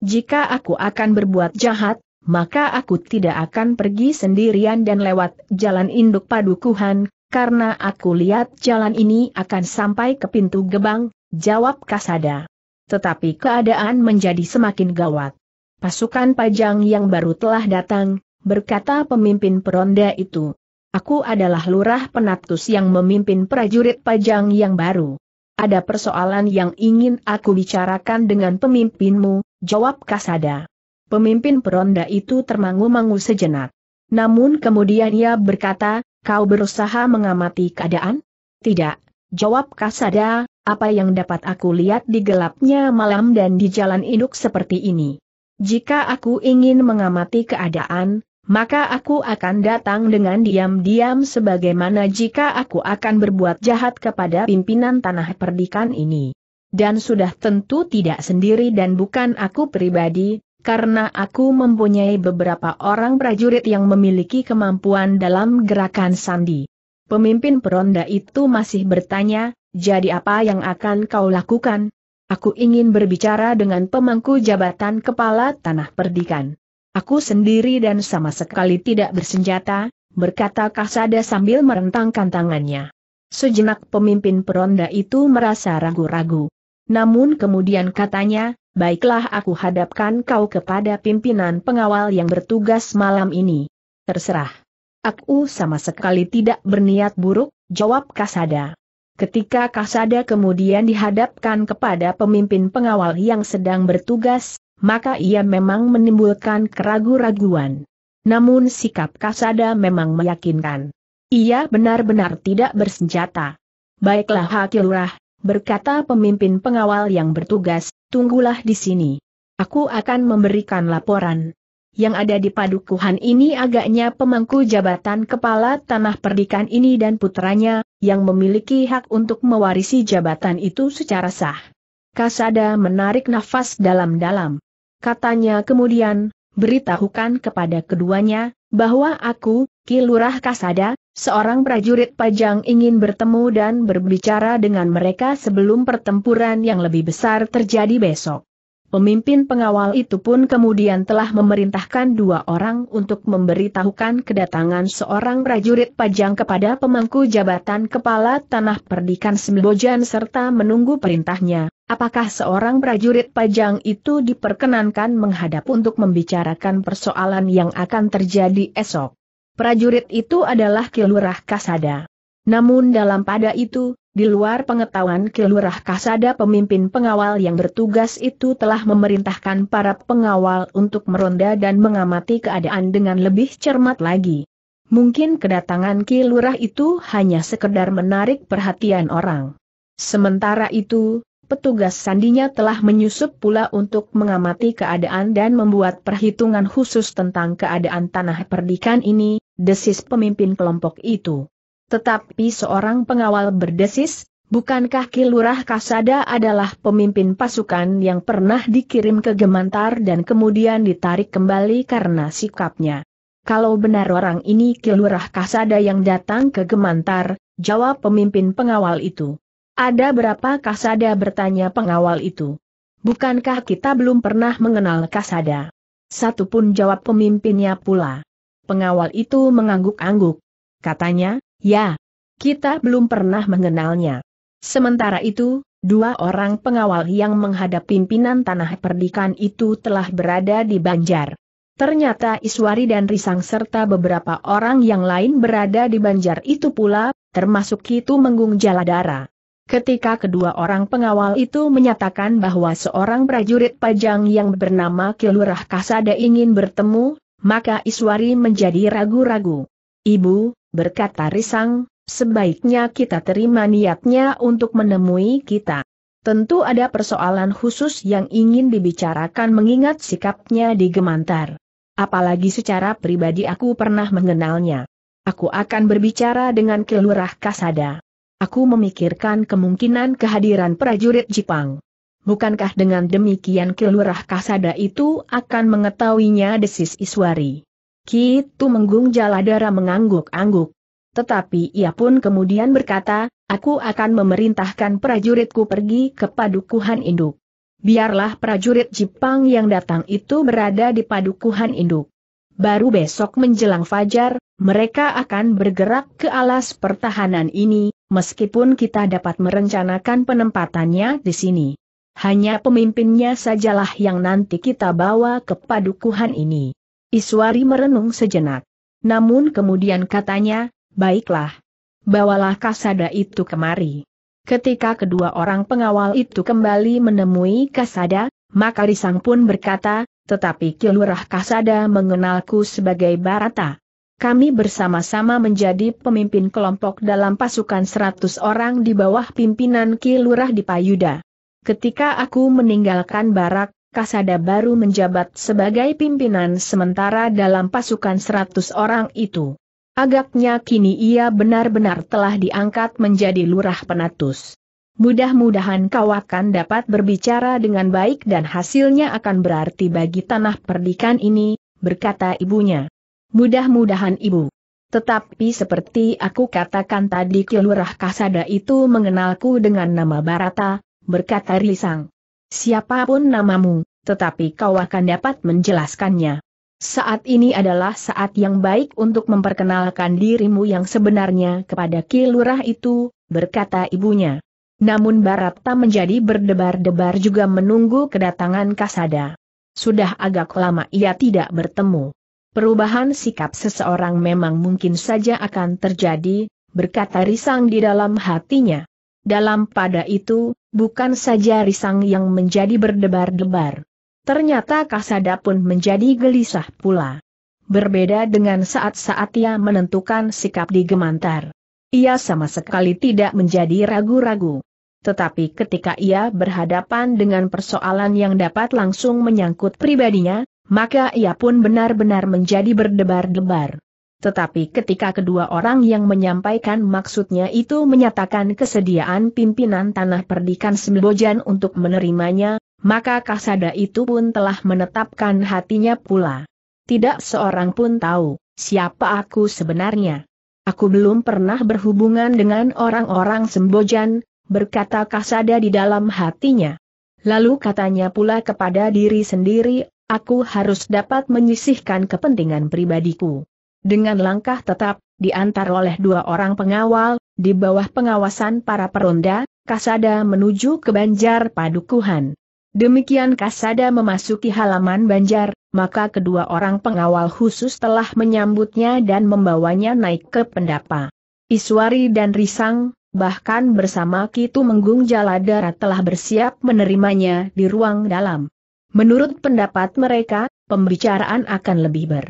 [SPEAKER 1] Jika aku akan berbuat jahat, maka aku tidak akan pergi sendirian dan lewat jalan induk padukuhan, karena aku lihat jalan ini akan sampai ke pintu gebang, jawab Kasada. Tetapi keadaan menjadi semakin gawat. Pasukan pajang yang baru telah datang, berkata pemimpin peronda itu. Aku adalah lurah penatus yang memimpin prajurit pajang yang baru. Ada persoalan yang ingin aku bicarakan dengan pemimpinmu, jawab Kasada. Pemimpin peronda itu termangu-mangu sejenak. Namun kemudian ia berkata, Kau berusaha mengamati keadaan? Tidak, jawab Kasada, apa yang dapat aku lihat di gelapnya malam dan di jalan induk seperti ini. Jika aku ingin mengamati keadaan, maka aku akan datang dengan diam-diam sebagaimana jika aku akan berbuat jahat kepada pimpinan tanah perdikan ini. Dan sudah tentu tidak sendiri dan bukan aku pribadi, karena aku mempunyai beberapa orang prajurit yang memiliki kemampuan dalam gerakan sandi. Pemimpin peronda itu masih bertanya, jadi apa yang akan kau lakukan? Aku ingin berbicara dengan pemangku jabatan kepala tanah perdikan. Aku sendiri dan sama sekali tidak bersenjata, berkata Kasada sambil merentangkan tangannya. Sejenak pemimpin peronda itu merasa ragu-ragu. Namun kemudian katanya, baiklah aku hadapkan kau kepada pimpinan pengawal yang bertugas malam ini. Terserah. Aku sama sekali tidak berniat buruk, jawab Kasada. Ketika Kasada kemudian dihadapkan kepada pemimpin pengawal yang sedang bertugas, maka ia memang menimbulkan keraguan-raguan. Namun sikap Kasada memang meyakinkan. Ia benar-benar tidak bersenjata. Baiklah Hakilurah, berkata pemimpin pengawal yang bertugas, tunggulah di sini. Aku akan memberikan laporan. Yang ada di padukuhan ini agaknya pemangku jabatan kepala tanah perdikan ini dan putranya, yang memiliki hak untuk mewarisi jabatan itu secara sah. Kasada menarik nafas dalam-dalam. Katanya kemudian, beritahukan kepada keduanya, bahwa aku, Kilurah Kasada, Seorang prajurit pajang ingin bertemu dan berbicara dengan mereka sebelum pertempuran yang lebih besar terjadi besok. Pemimpin pengawal itu pun kemudian telah memerintahkan dua orang untuk memberitahukan kedatangan seorang prajurit pajang kepada pemangku jabatan kepala tanah perdikan Sembojan serta menunggu perintahnya. Apakah seorang prajurit pajang itu diperkenankan menghadap untuk membicarakan persoalan yang akan terjadi esok? Prajurit itu adalah Kilurah Kasada. Namun dalam pada itu, di luar pengetahuan Kilurah Kasada pemimpin pengawal yang bertugas itu telah memerintahkan para pengawal untuk meronda dan mengamati keadaan dengan lebih cermat lagi. Mungkin kedatangan Kilurah itu hanya sekedar menarik perhatian orang. Sementara itu, petugas sandinya telah menyusup pula untuk mengamati keadaan dan membuat perhitungan khusus tentang keadaan tanah perdikan ini, desis pemimpin kelompok itu. Tetapi seorang pengawal berdesis, bukankah Kilurah Kasada adalah pemimpin pasukan yang pernah dikirim ke Gemantar dan kemudian ditarik kembali karena sikapnya? Kalau benar orang ini Kilurah Kasada yang datang ke Gemantar, jawab pemimpin pengawal itu. Ada berapa Kasada bertanya pengawal itu. Bukankah kita belum pernah mengenal Kasada? Satu pun jawab pemimpinnya pula. Pengawal itu mengangguk-angguk. Katanya, ya, kita belum pernah mengenalnya. Sementara itu, dua orang pengawal yang menghadap pimpinan tanah perdikan itu telah berada di Banjar. Ternyata Iswari dan Risang serta beberapa orang yang lain berada di Banjar itu pula, termasuk itu Menggung Jaladara. Ketika kedua orang pengawal itu menyatakan bahwa seorang prajurit pajang yang bernama Kilurah Kasada ingin bertemu, maka Iswari menjadi ragu-ragu. Ibu, berkata Risang, sebaiknya kita terima niatnya untuk menemui kita. Tentu ada persoalan khusus yang ingin dibicarakan mengingat sikapnya di Gemantar. Apalagi secara pribadi aku pernah mengenalnya. Aku akan berbicara dengan Kelurah Kasada. Aku memikirkan kemungkinan kehadiran prajurit Jepang. Bukankah dengan demikian kelurah Kasada itu akan mengetahuinya desis Iswari? Kitu Menggung Jaladara mengangguk-angguk. Tetapi ia pun kemudian berkata, aku akan memerintahkan prajuritku pergi ke padukuhan induk. Biarlah prajurit Jepang yang datang itu berada di padukuhan induk. Baru besok menjelang fajar, mereka akan bergerak ke alas pertahanan ini, meskipun kita dapat merencanakan penempatannya di sini. Hanya pemimpinnya sajalah yang nanti kita bawa ke padukuhan ini. Iswari merenung sejenak. Namun kemudian katanya, baiklah. Bawalah kasada itu kemari. Ketika kedua orang pengawal itu kembali menemui kasada, maka Risang pun berkata, tetapi Kilurah Kasada mengenalku sebagai Barata. Kami bersama-sama menjadi pemimpin kelompok dalam pasukan 100 orang di bawah pimpinan Kilurah di Payuda. Ketika aku meninggalkan barak, Kasada baru menjabat sebagai pimpinan sementara dalam pasukan seratus orang itu. Agaknya kini ia benar-benar telah diangkat menjadi lurah penatus. Mudah-mudahan kau akan dapat berbicara dengan baik dan hasilnya akan berarti bagi tanah perdikan ini, berkata ibunya. Mudah-mudahan ibu. Tetapi seperti aku katakan tadi kelurah Kasada itu mengenalku dengan nama Barata, berkata Risang. Siapapun namamu, tetapi kau akan dapat menjelaskannya. Saat ini adalah saat yang baik untuk memperkenalkan dirimu yang sebenarnya kepada Ki itu, berkata ibunya. Namun Barata menjadi berdebar-debar juga menunggu kedatangan Kasada. Sudah agak lama ia tidak bertemu. Perubahan sikap seseorang memang mungkin saja akan terjadi, berkata Risang di dalam hatinya. Dalam pada itu, bukan saja risang yang menjadi berdebar-debar. Ternyata kasada pun menjadi gelisah pula. Berbeda dengan saat-saat ia menentukan sikap di Gemantar. Ia sama sekali tidak menjadi ragu-ragu. Tetapi ketika ia berhadapan dengan persoalan yang dapat langsung menyangkut pribadinya, maka ia pun benar-benar menjadi berdebar-debar. Tetapi ketika kedua orang yang menyampaikan maksudnya itu menyatakan kesediaan pimpinan tanah perdikan Sembojan untuk menerimanya, maka Kasada itu pun telah menetapkan hatinya pula. Tidak seorang pun tahu, siapa aku sebenarnya. Aku belum pernah berhubungan dengan orang-orang Sembojan, berkata Kasada di dalam hatinya. Lalu katanya pula kepada diri sendiri, aku harus dapat menyisihkan kepentingan pribadiku. Dengan langkah tetap, diantar oleh dua orang pengawal, di bawah pengawasan para peronda, Kasada menuju ke Banjar Padukuhan. Demikian Kasada memasuki halaman Banjar, maka kedua orang pengawal khusus telah menyambutnya dan membawanya naik ke pendapa. Iswari dan Risang, bahkan bersama Kitu Menggung Jaladara telah bersiap menerimanya di ruang dalam. Menurut pendapat mereka, pembicaraan akan lebih ber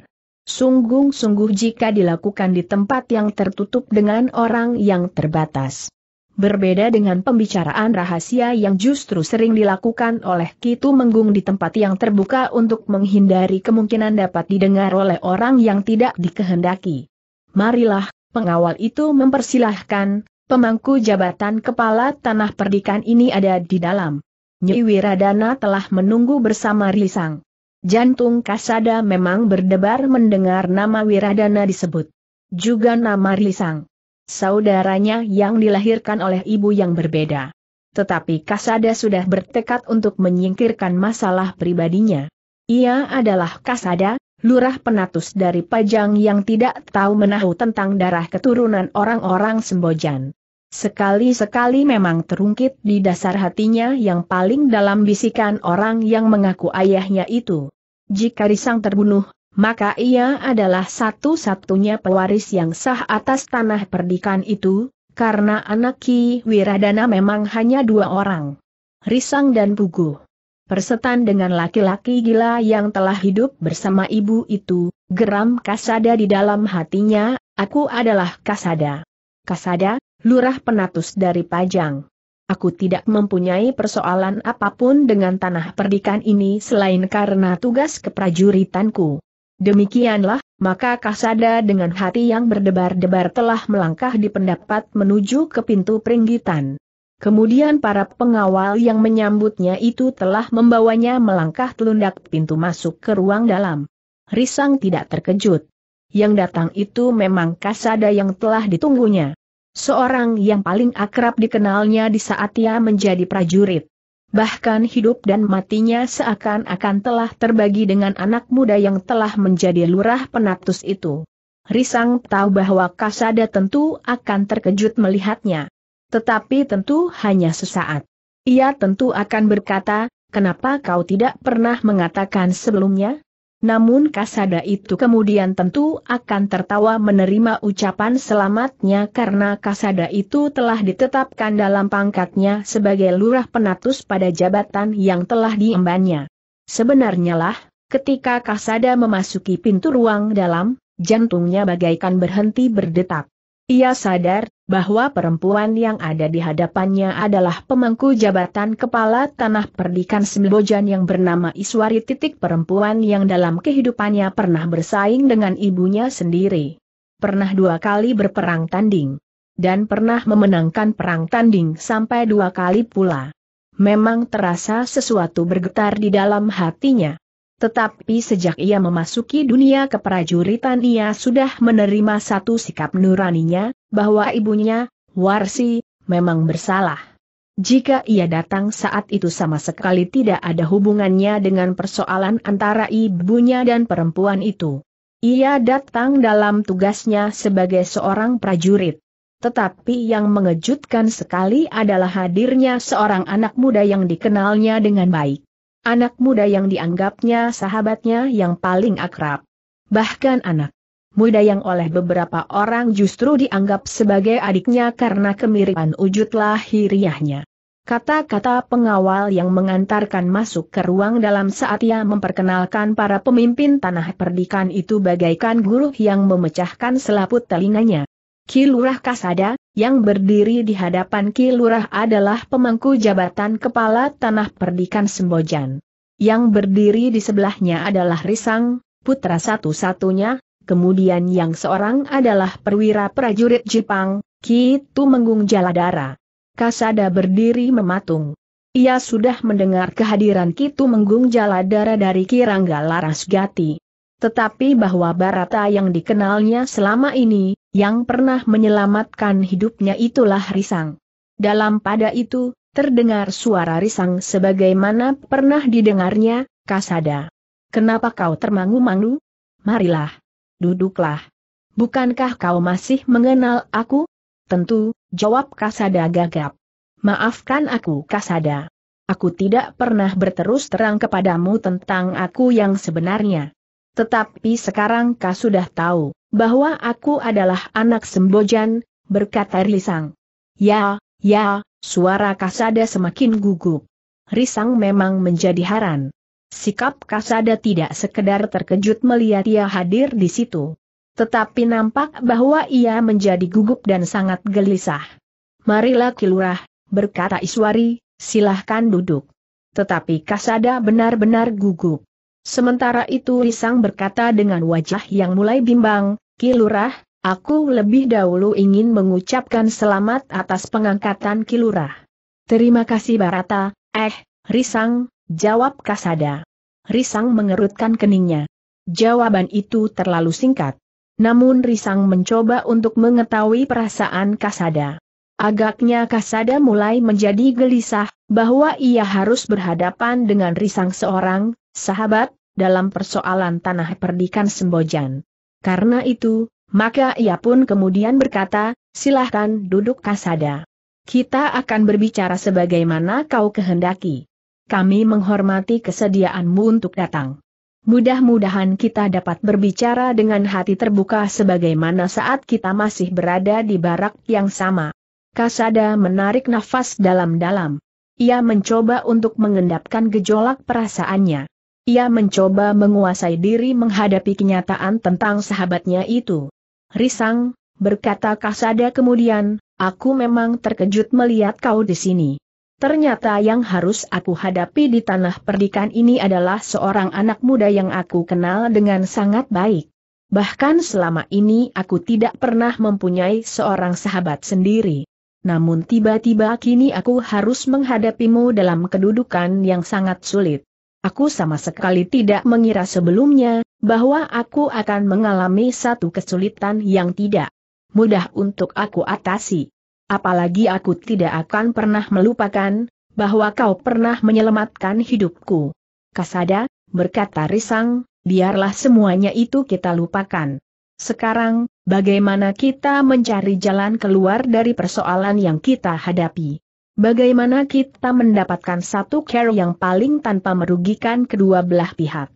[SPEAKER 1] Sungguh-sungguh jika dilakukan di tempat yang tertutup dengan orang yang terbatas. Berbeda dengan pembicaraan rahasia yang justru sering dilakukan oleh Kitu Menggung di tempat yang terbuka untuk menghindari kemungkinan dapat didengar oleh orang yang tidak dikehendaki. Marilah, pengawal itu mempersilahkan, pemangku jabatan kepala tanah perdikan ini ada di dalam. Nyi Wiradana telah menunggu bersama Risang. Jantung Kasada memang berdebar mendengar nama Wiradana disebut. Juga nama Risang. Saudaranya yang dilahirkan oleh ibu yang berbeda. Tetapi Kasada sudah bertekad untuk menyingkirkan masalah pribadinya. Ia adalah Kasada, lurah penatus dari Pajang yang tidak tahu menahu tentang darah keturunan orang-orang Sembojan. Sekali-sekali memang terungkit di dasar hatinya yang paling dalam bisikan orang yang mengaku ayahnya itu. Jika Risang terbunuh, maka ia adalah satu-satunya pewaris yang sah atas tanah perdikan itu, karena anak Ki Wiradana memang hanya dua orang. Risang dan Pugu. Persetan dengan laki-laki gila yang telah hidup bersama ibu itu, geram Kasada di dalam hatinya, aku adalah Kasada. Kasada, lurah penatus dari Pajang. Aku tidak mempunyai persoalan apapun dengan tanah perdikan ini selain karena tugas keprajuritanku. Demikianlah, maka Kasada dengan hati yang berdebar-debar telah melangkah di pendapat menuju ke pintu peringgitan. Kemudian para pengawal yang menyambutnya itu telah membawanya melangkah telundak pintu masuk ke ruang dalam. Risang tidak terkejut. Yang datang itu memang Kasada yang telah ditunggunya. Seorang yang paling akrab dikenalnya di saat ia menjadi prajurit. Bahkan hidup dan matinya seakan-akan telah terbagi dengan anak muda yang telah menjadi lurah penatus itu. Risang tahu bahwa Kasada tentu akan terkejut melihatnya. Tetapi tentu hanya sesaat. Ia tentu akan berkata, kenapa kau tidak pernah mengatakan sebelumnya? Namun kasada itu kemudian tentu akan tertawa menerima ucapan selamatnya karena kasada itu telah ditetapkan dalam pangkatnya sebagai lurah penatus pada jabatan yang telah diembannya. Sebenarnya lah, ketika kasada memasuki pintu ruang dalam, jantungnya bagaikan berhenti berdetak. Ia sadar bahwa perempuan yang ada di hadapannya adalah pemangku jabatan kepala tanah perdikan Sembojan yang bernama Iswari titik perempuan yang dalam kehidupannya pernah bersaing dengan ibunya sendiri. Pernah dua kali berperang tanding. Dan pernah memenangkan perang tanding sampai dua kali pula. Memang terasa sesuatu bergetar di dalam hatinya. Tetapi sejak ia memasuki dunia keprajuritan ia sudah menerima satu sikap nuraninya, bahwa ibunya, Warsi, memang bersalah. Jika ia datang saat itu sama sekali tidak ada hubungannya dengan persoalan antara ibunya dan perempuan itu. Ia datang dalam tugasnya sebagai seorang prajurit. Tetapi yang mengejutkan sekali adalah hadirnya seorang anak muda yang dikenalnya dengan baik anak muda yang dianggapnya sahabatnya yang paling akrab. Bahkan anak muda yang oleh beberapa orang justru dianggap sebagai adiknya karena kemiripan wujud lahiriahnya. Kata-kata pengawal yang mengantarkan masuk ke ruang dalam saat ia memperkenalkan para pemimpin tanah perdikan itu bagaikan guru yang memecahkan selaput telinganya. Kilurah Kasada, yang berdiri di hadapan Ki Lurah adalah pemangku jabatan kepala tanah perdikan Sembojan. Yang berdiri di sebelahnya adalah Risang, putra satu-satunya, kemudian yang seorang adalah perwira prajurit Jepang, Ki Tumenggung Jaladara. Kasada berdiri mematung. Ia sudah mendengar kehadiran Ki Tumenggung Jaladara dari Kirangga Larasgati. Tetapi bahwa Barata yang dikenalnya selama ini, yang pernah menyelamatkan hidupnya itulah Risang. Dalam pada itu, terdengar suara Risang sebagaimana pernah didengarnya, Kasada. Kenapa kau termangu-mangu? Marilah. Duduklah. Bukankah kau masih mengenal aku? Tentu, jawab Kasada gagap. Maafkan aku Kasada. Aku tidak pernah berterus terang kepadamu tentang aku yang sebenarnya. Tetapi sekarang kau sudah tahu bahwa aku adalah anak Sembojan, berkata Risang. Ya, ya, suara Kasada semakin gugup. Risang memang menjadi haran. Sikap Kasada tidak sekedar terkejut melihat ia hadir di situ. Tetapi nampak bahwa ia menjadi gugup dan sangat gelisah. Marilah Kilurah, berkata Iswari, silahkan duduk. Tetapi Kasada benar-benar gugup. Sementara itu Risang berkata dengan wajah yang mulai bimbang, Kilurah, aku lebih dahulu ingin mengucapkan selamat atas pengangkatan Kilurah. Terima kasih Barata, eh, Risang, jawab Kasada. Risang mengerutkan keningnya. Jawaban itu terlalu singkat. Namun Risang mencoba untuk mengetahui perasaan Kasada. Agaknya Kasada mulai menjadi gelisah, bahwa ia harus berhadapan dengan Risang seorang, sahabat, dalam persoalan tanah perdikan Sembojan. Karena itu, maka ia pun kemudian berkata, silahkan duduk kasada. Kita akan berbicara sebagaimana kau kehendaki. Kami menghormati kesediaanmu untuk datang. Mudah-mudahan kita dapat berbicara dengan hati terbuka sebagaimana saat kita masih berada di barak yang sama. Kasada menarik nafas dalam-dalam. Ia mencoba untuk mengendapkan gejolak perasaannya. Ia mencoba menguasai diri menghadapi kenyataan tentang sahabatnya itu. Risang, berkata Kasada kemudian, aku memang terkejut melihat kau di sini. Ternyata yang harus aku hadapi di tanah perdikan ini adalah seorang anak muda yang aku kenal dengan sangat baik. Bahkan selama ini aku tidak pernah mempunyai seorang sahabat sendiri. Namun tiba-tiba kini aku harus menghadapimu dalam kedudukan yang sangat sulit. Aku sama sekali tidak mengira sebelumnya, bahwa aku akan mengalami satu kesulitan yang tidak mudah untuk aku atasi. Apalagi aku tidak akan pernah melupakan, bahwa kau pernah menyelamatkan hidupku. Kasada, berkata Risang, biarlah semuanya itu kita lupakan. Sekarang, bagaimana kita mencari jalan keluar dari persoalan yang kita hadapi? Bagaimana kita mendapatkan satu care yang paling tanpa merugikan kedua belah pihak?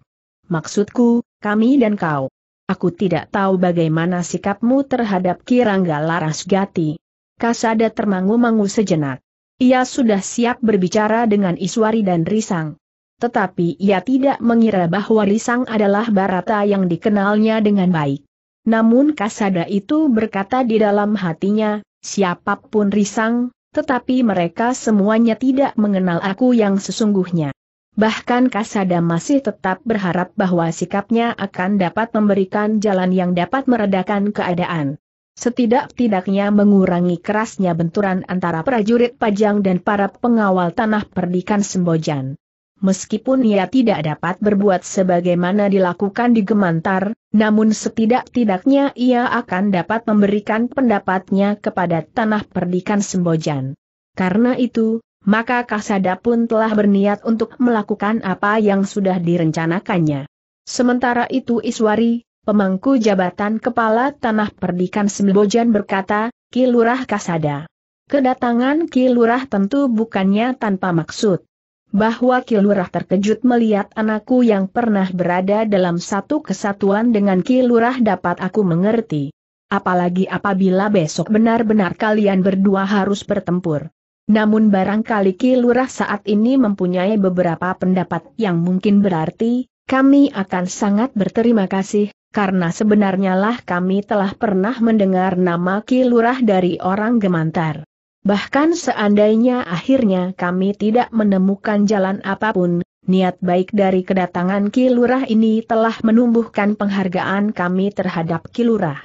[SPEAKER 1] Maksudku, kami dan kau. Aku tidak tahu bagaimana sikapmu terhadap Kirangga Gati. Kasada termangu-mangu sejenak. Ia sudah siap berbicara dengan Iswari dan Risang. Tetapi ia tidak mengira bahwa Risang adalah Barata yang dikenalnya dengan baik. Namun Kasada itu berkata di dalam hatinya, siapapun Risang, tetapi mereka semuanya tidak mengenal aku yang sesungguhnya. Bahkan Kasada masih tetap berharap bahwa sikapnya akan dapat memberikan jalan yang dapat meredakan keadaan. Setidak-tidaknya mengurangi kerasnya benturan antara prajurit Pajang dan para pengawal tanah perdikan Sembojan. Meskipun ia tidak dapat berbuat sebagaimana dilakukan di Gemantar, namun setidak-tidaknya ia akan dapat memberikan pendapatnya kepada tanah perdikan Sembojan. Karena itu, maka Kasada pun telah berniat untuk melakukan apa yang sudah direncanakannya. Sementara itu Iswari, pemangku jabatan kepala tanah perdikan Sembojan berkata, Kilurah Kasada. Kedatangan Kilurah tentu bukannya tanpa maksud bahwa Kilurah terkejut melihat anakku yang pernah berada dalam satu kesatuan dengan Kilurah dapat aku mengerti. Apalagi apabila besok benar-benar kalian berdua harus bertempur. Namun barangkali Kilurah saat ini mempunyai beberapa pendapat yang mungkin berarti, kami akan sangat berterima kasih, karena sebenarnya lah kami telah pernah mendengar nama Kilurah dari orang gemantar. Bahkan seandainya akhirnya kami tidak menemukan jalan apapun, niat baik dari kedatangan Kilurah ini telah menumbuhkan penghargaan kami terhadap Kilurah.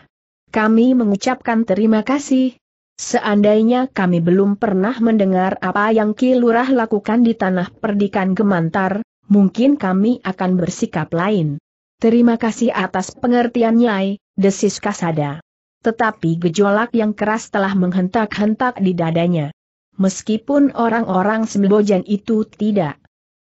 [SPEAKER 1] Kami mengucapkan terima kasih. Seandainya kami belum pernah mendengar apa yang Kilurah lakukan di tanah perdikan gemantar, mungkin kami akan bersikap lain. Terima kasih atas pengertiannya, desis Kasada. Tetapi gejolak yang keras telah menghentak-hentak di dadanya. Meskipun orang-orang Sembojan itu tidak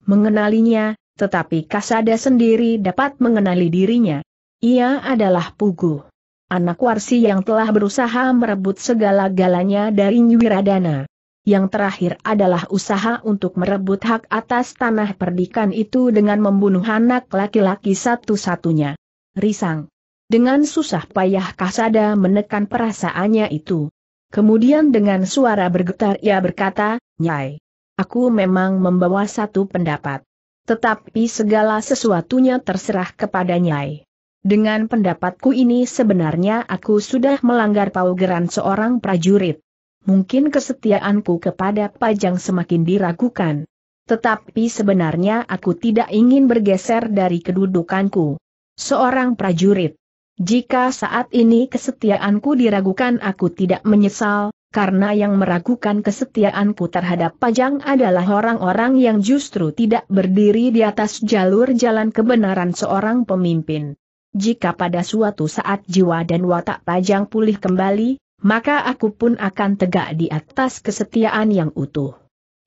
[SPEAKER 1] mengenalinya, tetapi Kasada sendiri dapat mengenali dirinya. Ia adalah Pugu. Anak Warsi yang telah berusaha merebut segala-galanya dari Nyuwiradana, Yang terakhir adalah usaha untuk merebut hak atas tanah perdikan itu dengan membunuh anak laki-laki satu-satunya. Risang. Dengan susah payah Kasada menekan perasaannya itu. Kemudian dengan suara bergetar ia berkata, Nyai, aku memang membawa satu pendapat. Tetapi segala sesuatunya terserah kepada Nyai. Dengan pendapatku ini sebenarnya aku sudah melanggar paugeran seorang prajurit. Mungkin kesetiaanku kepada Pajang semakin diragukan. Tetapi sebenarnya aku tidak ingin bergeser dari kedudukanku. Seorang prajurit, jika saat ini kesetiaanku diragukan aku tidak menyesal, karena yang meragukan kesetiaanku terhadap Pajang adalah orang-orang yang justru tidak berdiri di atas jalur jalan kebenaran seorang pemimpin. Jika pada suatu saat jiwa dan watak Pajang pulih kembali, maka aku pun akan tegak di atas kesetiaan yang utuh.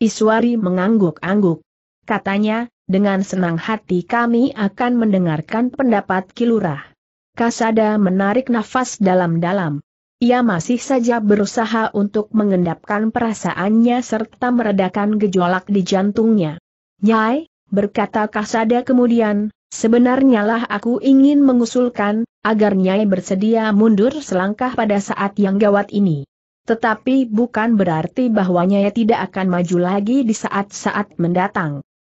[SPEAKER 1] Iswari mengangguk-angguk. Katanya, dengan senang hati kami akan mendengarkan pendapat Kilurah. Kasada menarik nafas dalam-dalam. Ia masih saja berusaha untuk mengendapkan perasaannya serta meredakan gejolak di jantungnya. Nyai, berkata Kasada kemudian, sebenarnya lah aku ingin mengusulkan, agar Nyai bersedia mundur selangkah pada saat yang gawat ini. Tetapi bukan berarti bahwa Nyai tidak akan maju lagi di saat-saat mendatang.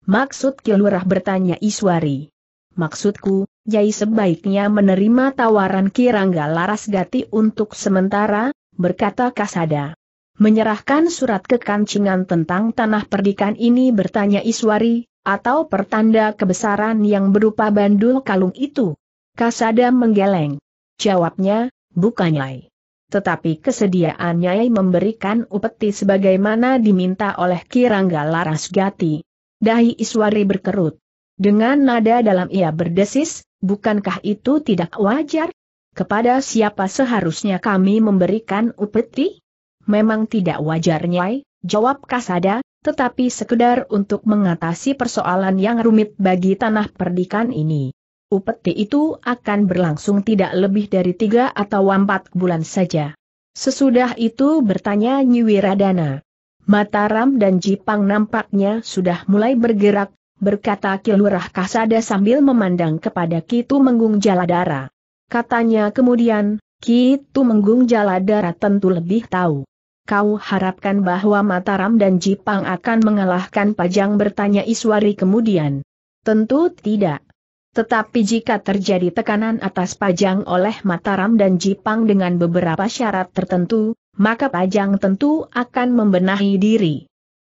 [SPEAKER 1] Maksud Kilurah bertanya Iswari. Maksudku, Yai sebaiknya menerima tawaran Kirangga Laras Gati untuk sementara, berkata Kasada. Menyerahkan surat kekancingan tentang tanah perdikan ini bertanya Iswari, atau pertanda kebesaran yang berupa bandul kalung itu? Kasada menggeleng. Jawabnya, bukan Nyai. Tetapi kesediaan Nyai memberikan upeti sebagaimana diminta oleh Kirangga Laras Gati. Dahi Iswari berkerut. Dengan nada dalam ia berdesis, bukankah itu tidak wajar? Kepada siapa seharusnya kami memberikan upeti? Memang tidak wajar Nyai, jawab Kasada, tetapi sekedar untuk mengatasi persoalan yang rumit bagi tanah perdikan ini. Upeti itu akan berlangsung tidak lebih dari tiga atau empat bulan saja. Sesudah itu bertanya Nyiwiradana. Mataram dan Jipang nampaknya sudah mulai bergerak, berkata Kilurah Kasada sambil memandang kepada Kitu Menggung Jaladara. Katanya kemudian, Kitu Menggung Jaladara tentu lebih tahu. Kau harapkan bahwa Mataram dan Jipang akan mengalahkan Pajang bertanya Iswari kemudian. Tentu tidak. Tetapi jika terjadi tekanan atas Pajang oleh Mataram dan Jipang dengan beberapa syarat tertentu, maka Pajang tentu akan membenahi diri.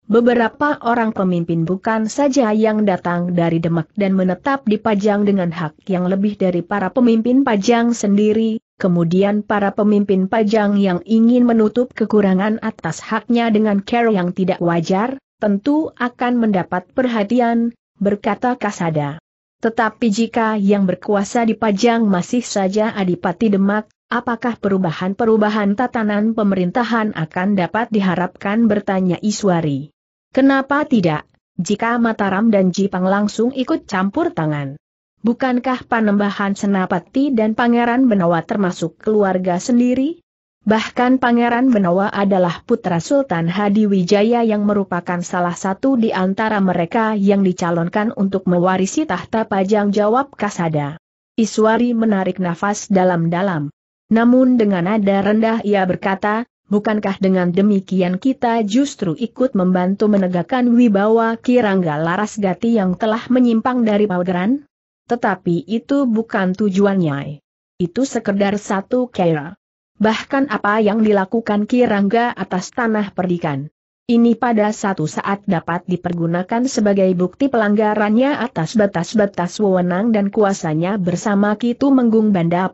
[SPEAKER 1] Beberapa orang pemimpin bukan saja yang datang dari Demak dan menetap di Pajang dengan hak yang lebih dari para pemimpin Pajang sendiri, kemudian para pemimpin Pajang yang ingin menutup kekurangan atas haknya dengan cara yang tidak wajar, tentu akan mendapat perhatian, berkata Kasada. Tetapi jika yang berkuasa di Pajang masih saja Adipati Demak, Apakah perubahan-perubahan tatanan pemerintahan akan dapat diharapkan bertanya Iswari? Kenapa tidak? Jika Mataram dan Jipang langsung ikut campur tangan. Bukankah panembahan Senapati dan Pangeran Benawa termasuk keluarga sendiri? Bahkan Pangeran Benawa adalah putra Sultan Hadi Wijaya yang merupakan salah satu di antara mereka yang dicalonkan untuk mewarisi tahta pajang jawab Kasada. Iswari menarik nafas dalam-dalam. Namun dengan nada rendah ia berkata, bukankah dengan demikian kita justru ikut membantu menegakkan wibawa Kirangga Laras Gati yang telah menyimpang dari paugeran? Tetapi itu bukan tujuannya. Itu sekedar satu kera. Bahkan apa yang dilakukan Kirangga atas tanah perdikan. Ini pada satu saat dapat dipergunakan sebagai bukti pelanggarannya atas batas-batas wewenang dan kuasanya bersama Kitu Menggung Banda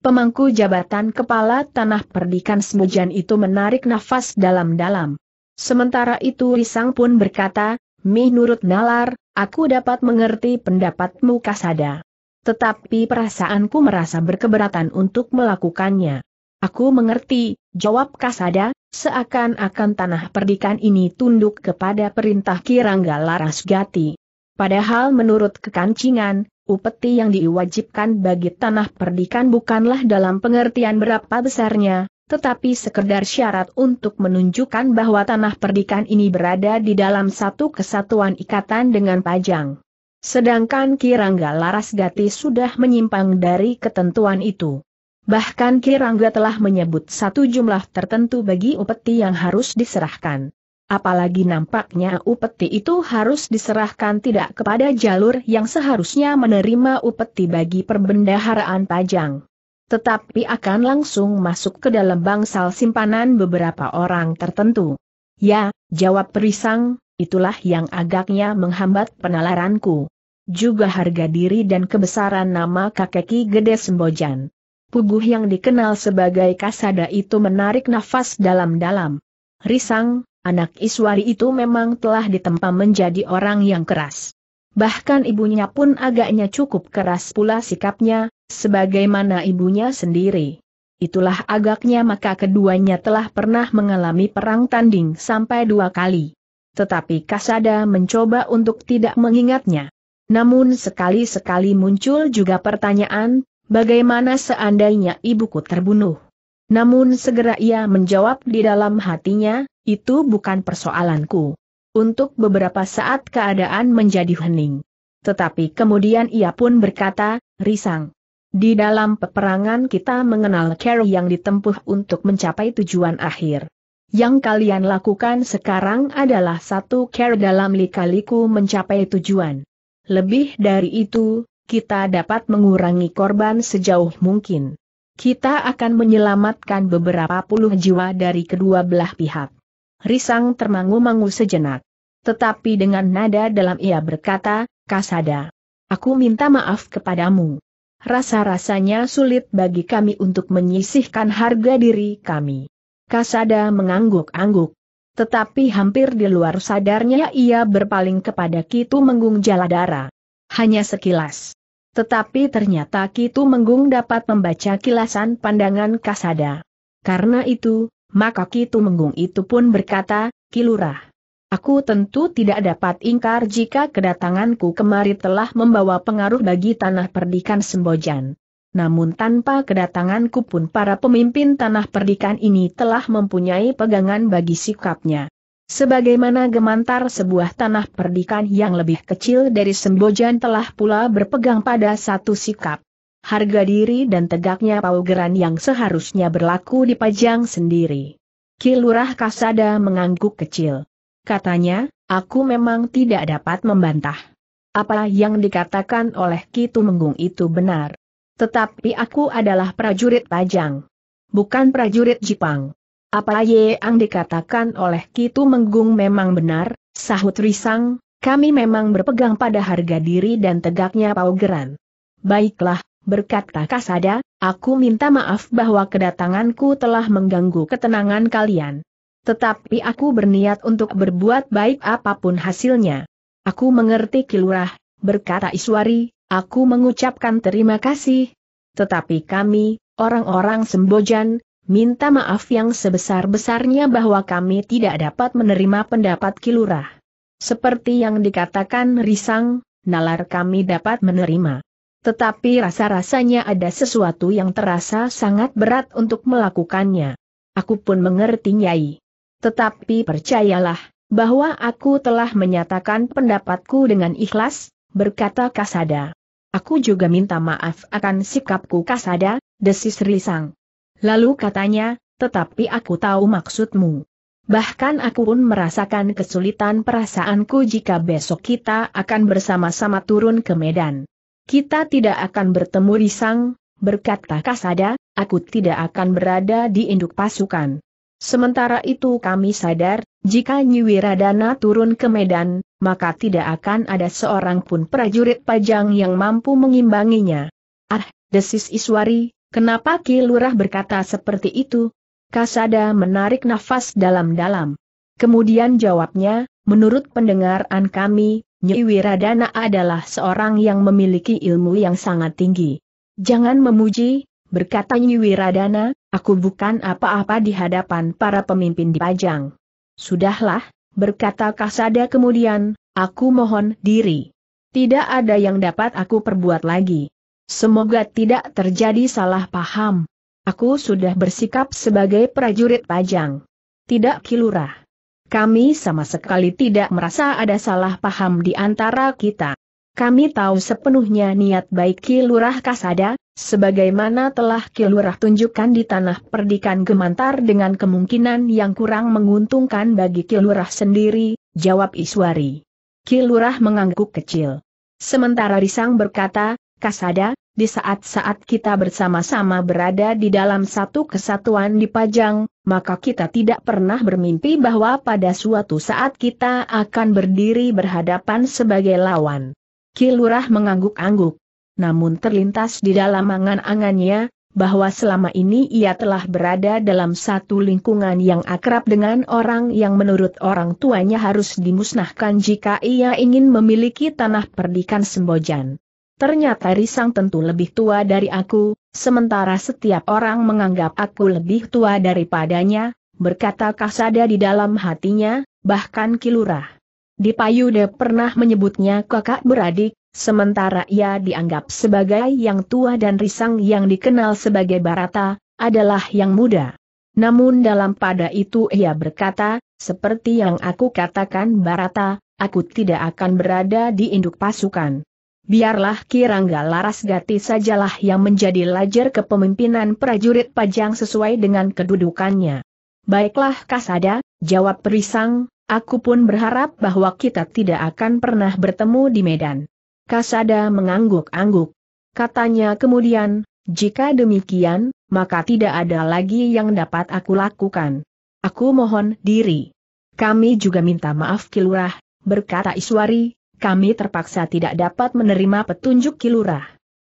[SPEAKER 1] Pemangku jabatan kepala tanah perdikan Semujan itu menarik nafas dalam-dalam. Sementara itu Risang pun berkata, Menurut Nalar, aku dapat mengerti pendapatmu Kasada. Tetapi perasaanku merasa berkeberatan untuk melakukannya. Aku mengerti, jawab Kasada, seakan-akan tanah perdikan ini tunduk kepada perintah Kirangga Larasgati. Padahal menurut kekancingan, upeti yang diwajibkan bagi tanah perdikan bukanlah dalam pengertian berapa besarnya, tetapi sekedar syarat untuk menunjukkan bahwa tanah perdikan ini berada di dalam satu kesatuan ikatan dengan pajang. Sedangkan Kirangga Larasgati sudah menyimpang dari ketentuan itu. Bahkan Kirangga telah menyebut satu jumlah tertentu bagi upeti yang harus diserahkan. Apalagi nampaknya upeti itu harus diserahkan tidak kepada jalur yang seharusnya menerima upeti bagi perbendaharaan pajang. Tetapi akan langsung masuk ke dalam bangsal simpanan beberapa orang tertentu. Ya, jawab perisang, itulah yang agaknya menghambat penalaranku. Juga harga diri dan kebesaran nama kakek Gede Sembojan. Puguh yang dikenal sebagai Kasada itu menarik nafas dalam-dalam. Risang, Anak Iswari itu memang telah ditempa menjadi orang yang keras. Bahkan ibunya pun agaknya cukup keras pula sikapnya, sebagaimana ibunya sendiri. Itulah agaknya maka keduanya telah pernah mengalami perang tanding sampai dua kali. Tetapi Kasada mencoba untuk tidak mengingatnya. Namun sekali-sekali muncul juga pertanyaan, bagaimana seandainya ibuku terbunuh? Namun segera ia menjawab di dalam hatinya, itu bukan persoalanku. Untuk beberapa saat keadaan menjadi hening. Tetapi kemudian ia pun berkata, risang. Di dalam peperangan kita mengenal cara yang ditempuh untuk mencapai tujuan akhir. Yang kalian lakukan sekarang adalah satu care dalam likaliku mencapai tujuan. Lebih dari itu, kita dapat mengurangi korban sejauh mungkin kita akan menyelamatkan beberapa puluh jiwa dari kedua belah pihak. Risang termangu-mangu sejenak. Tetapi dengan nada dalam ia berkata, Kasada, aku minta maaf kepadamu. Rasa-rasanya sulit bagi kami untuk menyisihkan harga diri kami. Kasada mengangguk-angguk. Tetapi hampir di luar sadarnya ia berpaling kepada Kitu Menggung Jaladara. Hanya sekilas. Tetapi ternyata Kitu Menggung dapat membaca kilasan pandangan Kasada. Karena itu, maka Kitu Menggung itu pun berkata, Kilurah. Aku tentu tidak dapat ingkar jika kedatanganku kemari telah membawa pengaruh bagi tanah perdikan Sembojan. Namun tanpa kedatanganku pun para pemimpin tanah perdikan ini telah mempunyai pegangan bagi sikapnya. Sebagaimana gemantar sebuah tanah perdikan yang lebih kecil dari Sembojan telah pula berpegang pada satu sikap. Harga diri dan tegaknya paugeran yang seharusnya berlaku di pajang sendiri. Kilurah Kasada mengangguk kecil. Katanya, aku memang tidak dapat membantah. Apa yang dikatakan oleh Kitu Menggung itu benar. Tetapi aku adalah prajurit Pajang. Bukan prajurit Jipang. Apa yang dikatakan oleh Kitu Menggung memang benar, sahut Risang, kami memang berpegang pada harga diri dan tegaknya paugeran. Baiklah, berkata Kasada, aku minta maaf bahwa kedatanganku telah mengganggu ketenangan kalian. Tetapi aku berniat untuk berbuat baik apapun hasilnya. Aku mengerti kilurah, berkata Iswari, aku mengucapkan terima kasih. Tetapi kami, orang-orang Sembojan, minta maaf yang sebesar-besarnya bahwa kami tidak dapat menerima pendapat Kilurah. Seperti yang dikatakan Risang, nalar kami dapat menerima. Tetapi rasa-rasanya ada sesuatu yang terasa sangat berat untuk melakukannya. Aku pun mengerti Nyai. Tetapi percayalah, bahwa aku telah menyatakan pendapatku dengan ikhlas, berkata Kasada. Aku juga minta maaf akan sikapku Kasada, desis Risang. Lalu katanya, tetapi aku tahu maksudmu. Bahkan aku pun merasakan kesulitan perasaanku jika besok kita akan bersama-sama turun ke Medan. Kita tidak akan bertemu Risang, berkata Kasada, aku tidak akan berada di induk pasukan. Sementara itu kami sadar, jika Nyiwiradana turun ke Medan, maka tidak akan ada seorang pun prajurit pajang yang mampu mengimbanginya. Ah, desis Iswari, Kenapa Ki Lurah berkata seperti itu? Kasada menarik nafas dalam-dalam. Kemudian jawabnya, menurut pendengaran kami, Nyi Wiradana adalah seorang yang memiliki ilmu yang sangat tinggi. Jangan memuji, berkata Nyi Wiradana, aku bukan apa-apa di hadapan para pemimpin di Pajang. Sudahlah, berkata Kasada kemudian, aku mohon diri. Tidak ada yang dapat aku perbuat lagi. Semoga tidak terjadi salah paham. Aku sudah bersikap sebagai prajurit pajang. Tidak kilurah. Kami sama sekali tidak merasa ada salah paham di antara kita. Kami tahu sepenuhnya niat baik Kilurah Kasada, sebagaimana telah Kilurah tunjukkan di tanah perdikan gemantar dengan kemungkinan yang kurang menguntungkan bagi Kilurah sendiri, jawab Iswari. Kilurah mengangguk kecil. Sementara Risang berkata, Kasada, di saat-saat kita bersama-sama berada di dalam satu kesatuan di Pajang, maka kita tidak pernah bermimpi bahwa pada suatu saat kita akan berdiri berhadapan sebagai lawan. Kilurah mengangguk-angguk. Namun terlintas di dalam angan-angannya, bahwa selama ini ia telah berada dalam satu lingkungan yang akrab dengan orang yang menurut orang tuanya harus dimusnahkan jika ia ingin memiliki tanah perdikan Sembojan. Ternyata Risang tentu lebih tua dari aku, sementara setiap orang menganggap aku lebih tua daripadanya, berkata Kasada di dalam hatinya, bahkan Kilurah. Di Payude pernah menyebutnya kakak beradik, sementara ia dianggap sebagai yang tua dan Risang yang dikenal sebagai Barata, adalah yang muda. Namun dalam pada itu ia berkata, seperti yang aku katakan Barata, aku tidak akan berada di induk pasukan biarlah Kirangga Laras Gati sajalah yang menjadi lajer kepemimpinan prajurit Pajang sesuai dengan kedudukannya. Baiklah Kasada, jawab Perisang, aku pun berharap bahwa kita tidak akan pernah bertemu di Medan. Kasada mengangguk-angguk. Katanya kemudian, jika demikian, maka tidak ada lagi yang dapat aku lakukan. Aku mohon diri. Kami juga minta maaf Kilurah, berkata Iswari, kami terpaksa tidak dapat menerima petunjuk kilurah.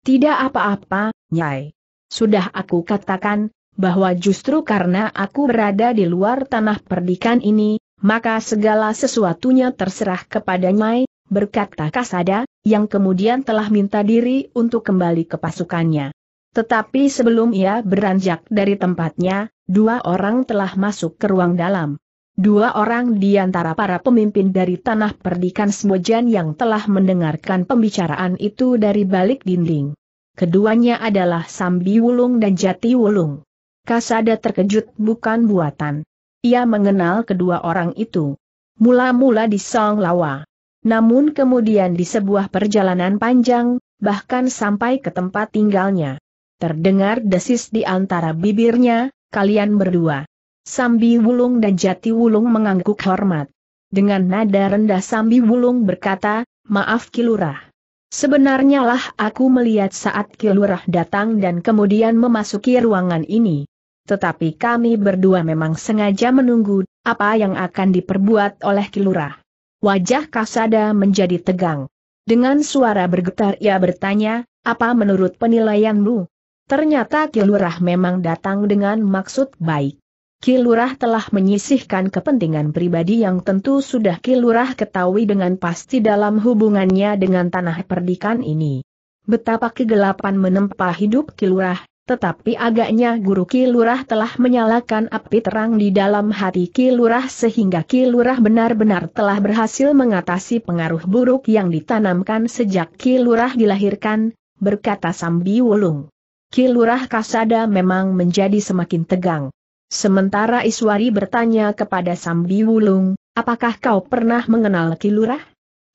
[SPEAKER 1] Tidak apa-apa, Nyai. Sudah aku katakan, bahwa justru karena aku berada di luar tanah perdikan ini, maka segala sesuatunya terserah kepada Nyai, berkata Kasada, yang kemudian telah minta diri untuk kembali ke pasukannya. Tetapi sebelum ia beranjak dari tempatnya, dua orang telah masuk ke ruang dalam. Dua orang di antara para pemimpin dari tanah perdikan Semojan yang telah mendengarkan pembicaraan itu dari balik dinding. Keduanya adalah Sambi Wulung dan Jati Wulung. Kasada terkejut bukan buatan. Ia mengenal kedua orang itu. Mula-mula di Song Lawa. Namun kemudian di sebuah perjalanan panjang, bahkan sampai ke tempat tinggalnya. Terdengar desis di antara bibirnya, kalian berdua. Sambi Wulung dan Jati Wulung mengangguk hormat. Dengan nada rendah Sambi Wulung berkata, maaf Kilurah. Sebenarnya lah aku melihat saat Kilurah datang dan kemudian memasuki ruangan ini. Tetapi kami berdua memang sengaja menunggu apa yang akan diperbuat oleh Kilurah. Wajah Kasada menjadi tegang. Dengan suara bergetar ia bertanya, apa menurut penilaianmu? Ternyata Kilurah memang datang dengan maksud baik. Kilurah telah menyisihkan kepentingan pribadi yang tentu sudah Kilurah ketahui dengan pasti dalam hubungannya dengan tanah perdikan ini. Betapa kegelapan menempa hidup Kilurah, tetapi agaknya guru Kilurah telah menyalakan api terang di dalam hati Kilurah sehingga Kilurah benar-benar telah berhasil mengatasi pengaruh buruk yang ditanamkan sejak Kilurah dilahirkan, berkata Sambi Wulung. Kilurah Kasada memang menjadi semakin tegang. Sementara Iswari bertanya kepada Sambi Wulung, apakah kau pernah mengenal Kilurah?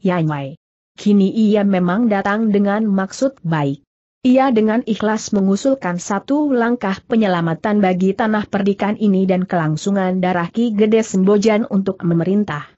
[SPEAKER 1] Yanyai. Kini ia memang datang dengan maksud baik. Ia dengan ikhlas mengusulkan satu langkah penyelamatan bagi tanah perdikan ini dan kelangsungan darah Ki Gede Sembojan untuk memerintah.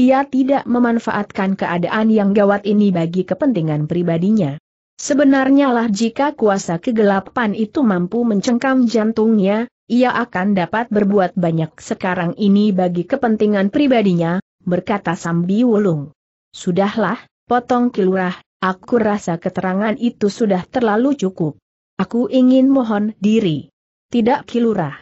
[SPEAKER 1] Ia tidak memanfaatkan keadaan yang gawat ini bagi kepentingan pribadinya. Sebenarnya lah jika kuasa kegelapan itu mampu mencengkam jantungnya, ia akan dapat berbuat banyak sekarang ini bagi kepentingan pribadinya, berkata Sambi Wulung. Sudahlah, potong kilurah, aku rasa keterangan itu sudah terlalu cukup. Aku ingin mohon diri. Tidak kilurah.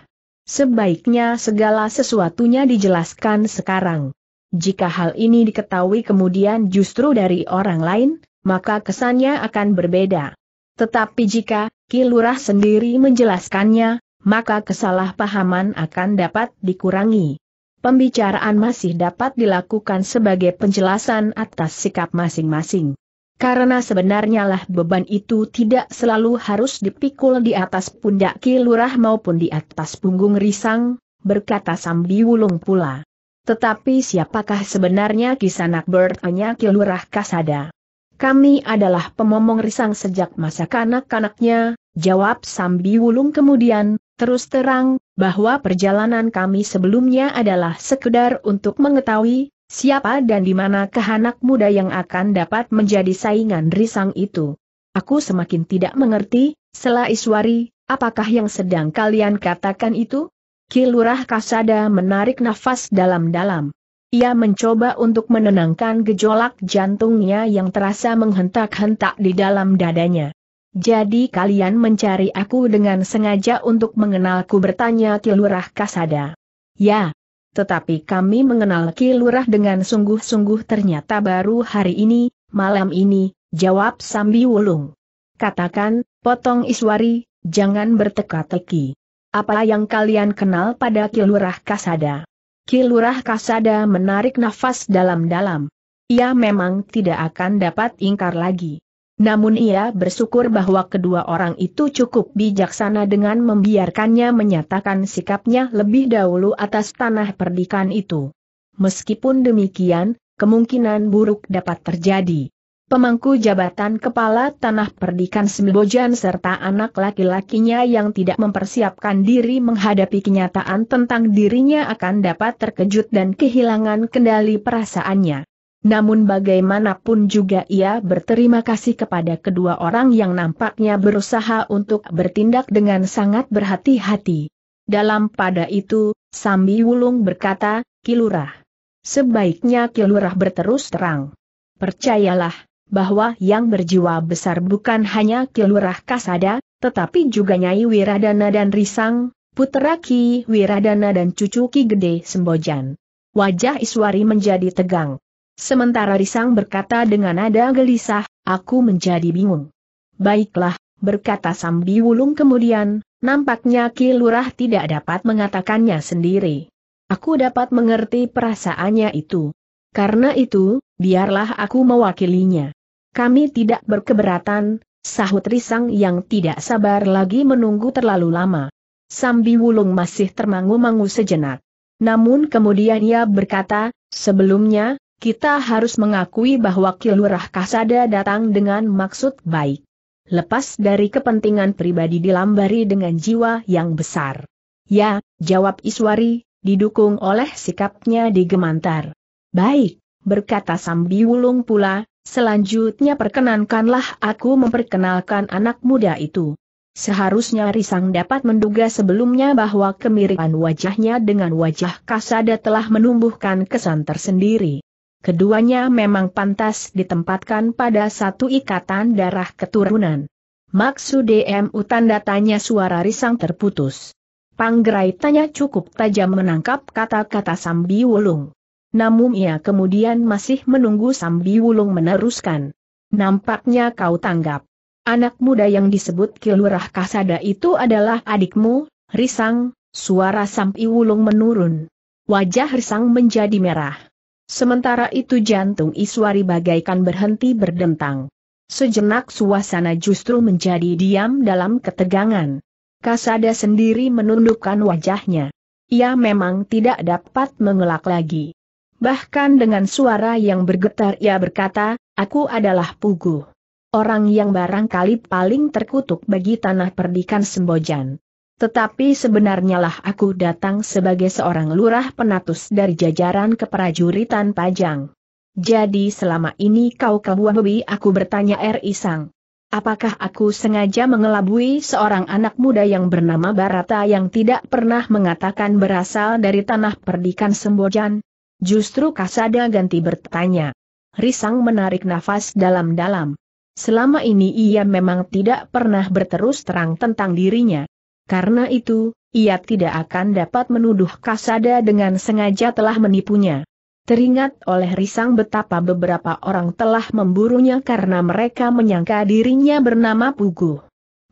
[SPEAKER 1] Sebaiknya segala sesuatunya dijelaskan sekarang. Jika hal ini diketahui kemudian justru dari orang lain, maka kesannya akan berbeda. Tetapi jika Kilurah sendiri menjelaskannya, maka kesalahpahaman akan dapat dikurangi. Pembicaraan masih dapat dilakukan sebagai penjelasan atas sikap masing-masing. Karena sebenarnya lah beban itu tidak selalu harus dipikul di atas pundak kilurah maupun di atas punggung risang, berkata Wulung pula. Tetapi siapakah sebenarnya kisanak bertanya kilurah kasada? Kami adalah pemomong risang sejak masa kanak-kanaknya, jawab Wulung kemudian, terus terang, bahwa perjalanan kami sebelumnya adalah sekedar untuk mengetahui, siapa dan di mana kehanak muda yang akan dapat menjadi saingan risang itu. Aku semakin tidak mengerti, Sela Iswari, apakah yang sedang kalian katakan itu? Kilurah Kasada menarik nafas dalam-dalam. Ia mencoba untuk menenangkan gejolak jantungnya yang terasa menghentak-hentak di dalam dadanya. Jadi kalian mencari aku dengan sengaja untuk mengenalku bertanya kilurah Kasada. Ya. Tetapi kami mengenal kilurah dengan sungguh-sungguh ternyata baru hari ini, malam ini, jawab Sambi Wulung. Katakan, potong Iswari, jangan berteka-teki. Apa yang kalian kenal pada kilurah Kasada? Kilurah Kasada menarik nafas dalam-dalam. Ia memang tidak akan dapat ingkar lagi. Namun ia bersyukur bahwa kedua orang itu cukup bijaksana dengan membiarkannya menyatakan sikapnya lebih dahulu atas tanah perdikan itu. Meskipun demikian, kemungkinan buruk dapat terjadi. Pemangku jabatan kepala tanah perdikan Sembojan serta anak laki-lakinya yang tidak mempersiapkan diri menghadapi kenyataan tentang dirinya akan dapat terkejut dan kehilangan kendali perasaannya. Namun bagaimanapun juga ia berterima kasih kepada kedua orang yang nampaknya berusaha untuk bertindak dengan sangat berhati-hati. Dalam pada itu, Sambi Wulung berkata, Kilurah. Sebaiknya Kilurah berterus terang. Percayalah, bahwa yang berjiwa besar bukan hanya Kilurah Kasada, tetapi juga Nyai Wiradana dan Risang, Putra Ki Wiradana dan cucu Ki Gede Sembojan. Wajah Iswari menjadi tegang. Sementara Risang berkata dengan nada gelisah, aku menjadi bingung. Baiklah, berkata Sambi Wulung kemudian, nampaknya Ki Lurah tidak dapat mengatakannya sendiri. Aku dapat mengerti perasaannya itu. Karena itu, biarlah aku mewakilinya. Kami tidak berkeberatan, sahut Risang yang tidak sabar lagi menunggu terlalu lama. Sambi Wulung masih termangu-mangu sejenak. Namun kemudian ia berkata, sebelumnya, kita harus mengakui bahwa Kilurah Kasada datang dengan maksud baik. Lepas dari kepentingan pribadi dilambari dengan jiwa yang besar. Ya, jawab Iswari, didukung oleh sikapnya di Gemantar. Baik, berkata Sambiwulung pula, selanjutnya perkenankanlah aku memperkenalkan anak muda itu. Seharusnya Risang dapat menduga sebelumnya bahwa kemiripan wajahnya dengan wajah Kasada telah menumbuhkan kesan tersendiri keduanya memang pantas ditempatkan pada satu ikatan darah keturunan. Maksud DMU tanda tanya suara risang terputus. Panggerai tanya cukup tajam menangkap kata-kata Sambi Wulung. Namun ia kemudian masih menunggu Sambi Wulung meneruskan. Nampaknya kau tanggap. Anak muda yang disebut Kilurah Kasada itu adalah adikmu, Risang, suara Sambi Wulung menurun. Wajah Risang menjadi merah. Sementara itu jantung Iswari bagaikan berhenti berdentang. Sejenak suasana justru menjadi diam dalam ketegangan. Kasada sendiri menundukkan wajahnya. Ia memang tidak dapat mengelak lagi. Bahkan dengan suara yang bergetar ia berkata, aku adalah Pugu. Orang yang barangkali paling terkutuk bagi tanah perdikan Sembojan. Tetapi sebenarnya lah aku datang sebagai seorang lurah penatus dari jajaran keprajuritan Pajang. Jadi selama ini kau kewabi aku bertanya R. Isang. Apakah aku sengaja mengelabui seorang anak muda yang bernama Barata yang tidak pernah mengatakan berasal dari tanah perdikan Sembojan? Justru Kasada ganti bertanya. Risang menarik nafas dalam-dalam. Selama ini ia memang tidak pernah berterus terang tentang dirinya. Karena itu, ia tidak akan dapat menuduh Kasada dengan sengaja telah menipunya. Teringat oleh risang betapa beberapa orang telah memburunya karena mereka menyangka dirinya bernama Pugu.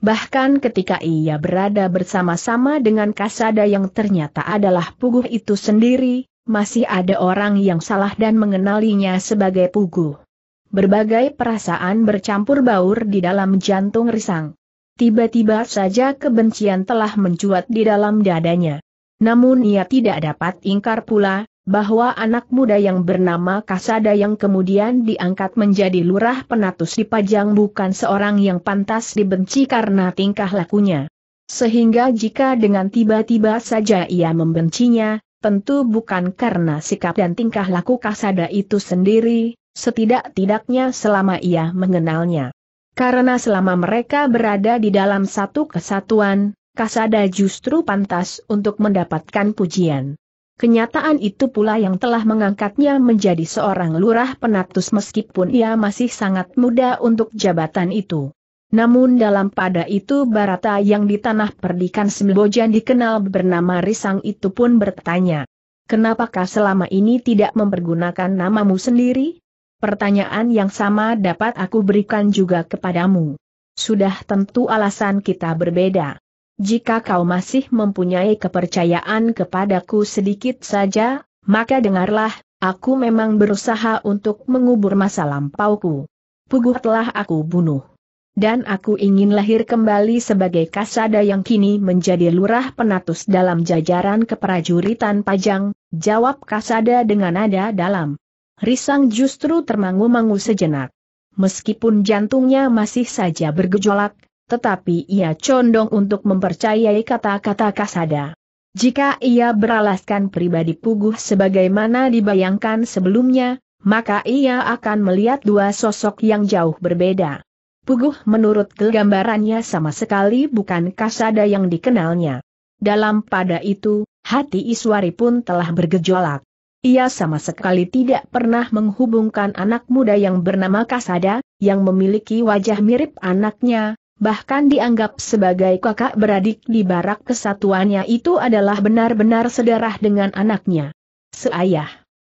[SPEAKER 1] Bahkan ketika ia berada bersama-sama dengan Kasada yang ternyata adalah Pugu itu sendiri, masih ada orang yang salah dan mengenalinya sebagai Pugu. Berbagai perasaan bercampur baur di dalam jantung risang. Tiba-tiba saja kebencian telah mencuat di dalam dadanya. Namun ia tidak dapat ingkar pula, bahwa anak muda yang bernama Kasada yang kemudian diangkat menjadi lurah penatus di Pajang bukan seorang yang pantas dibenci karena tingkah lakunya. Sehingga jika dengan tiba-tiba saja ia membencinya, tentu bukan karena sikap dan tingkah laku Kasada itu sendiri, setidak-tidaknya selama ia mengenalnya. Karena selama mereka berada di dalam satu kesatuan, Kasada justru pantas untuk mendapatkan pujian. Kenyataan itu pula yang telah mengangkatnya menjadi seorang lurah penatus meskipun ia masih sangat muda untuk jabatan itu. Namun dalam pada itu Barata yang di tanah perdikan Sembojan dikenal bernama Risang itu pun bertanya, Kenapakah selama ini tidak mempergunakan namamu sendiri? Pertanyaan yang sama dapat aku berikan juga kepadamu. Sudah tentu alasan kita berbeda. Jika kau masih mempunyai kepercayaan kepadaku sedikit saja, maka dengarlah, aku memang berusaha untuk mengubur masa lampauku. Puguh telah aku bunuh. Dan aku ingin lahir kembali sebagai kasada yang kini menjadi lurah penatus dalam jajaran keprajuritan Pajang, jawab kasada dengan nada dalam. Risang justru termangu-mangu sejenak. Meskipun jantungnya masih saja bergejolak, tetapi ia condong untuk mempercayai kata-kata Kasada. Jika ia beralaskan pribadi Puguh sebagaimana dibayangkan sebelumnya, maka ia akan melihat dua sosok yang jauh berbeda. Puguh menurut kegambarannya sama sekali bukan Kasada yang dikenalnya. Dalam pada itu, hati Iswari pun telah bergejolak. Ia sama sekali tidak pernah menghubungkan anak muda yang bernama Kasada, yang memiliki wajah mirip anaknya, bahkan dianggap sebagai kakak beradik di barak kesatuannya itu adalah benar-benar sedarah dengan anaknya. Seayah.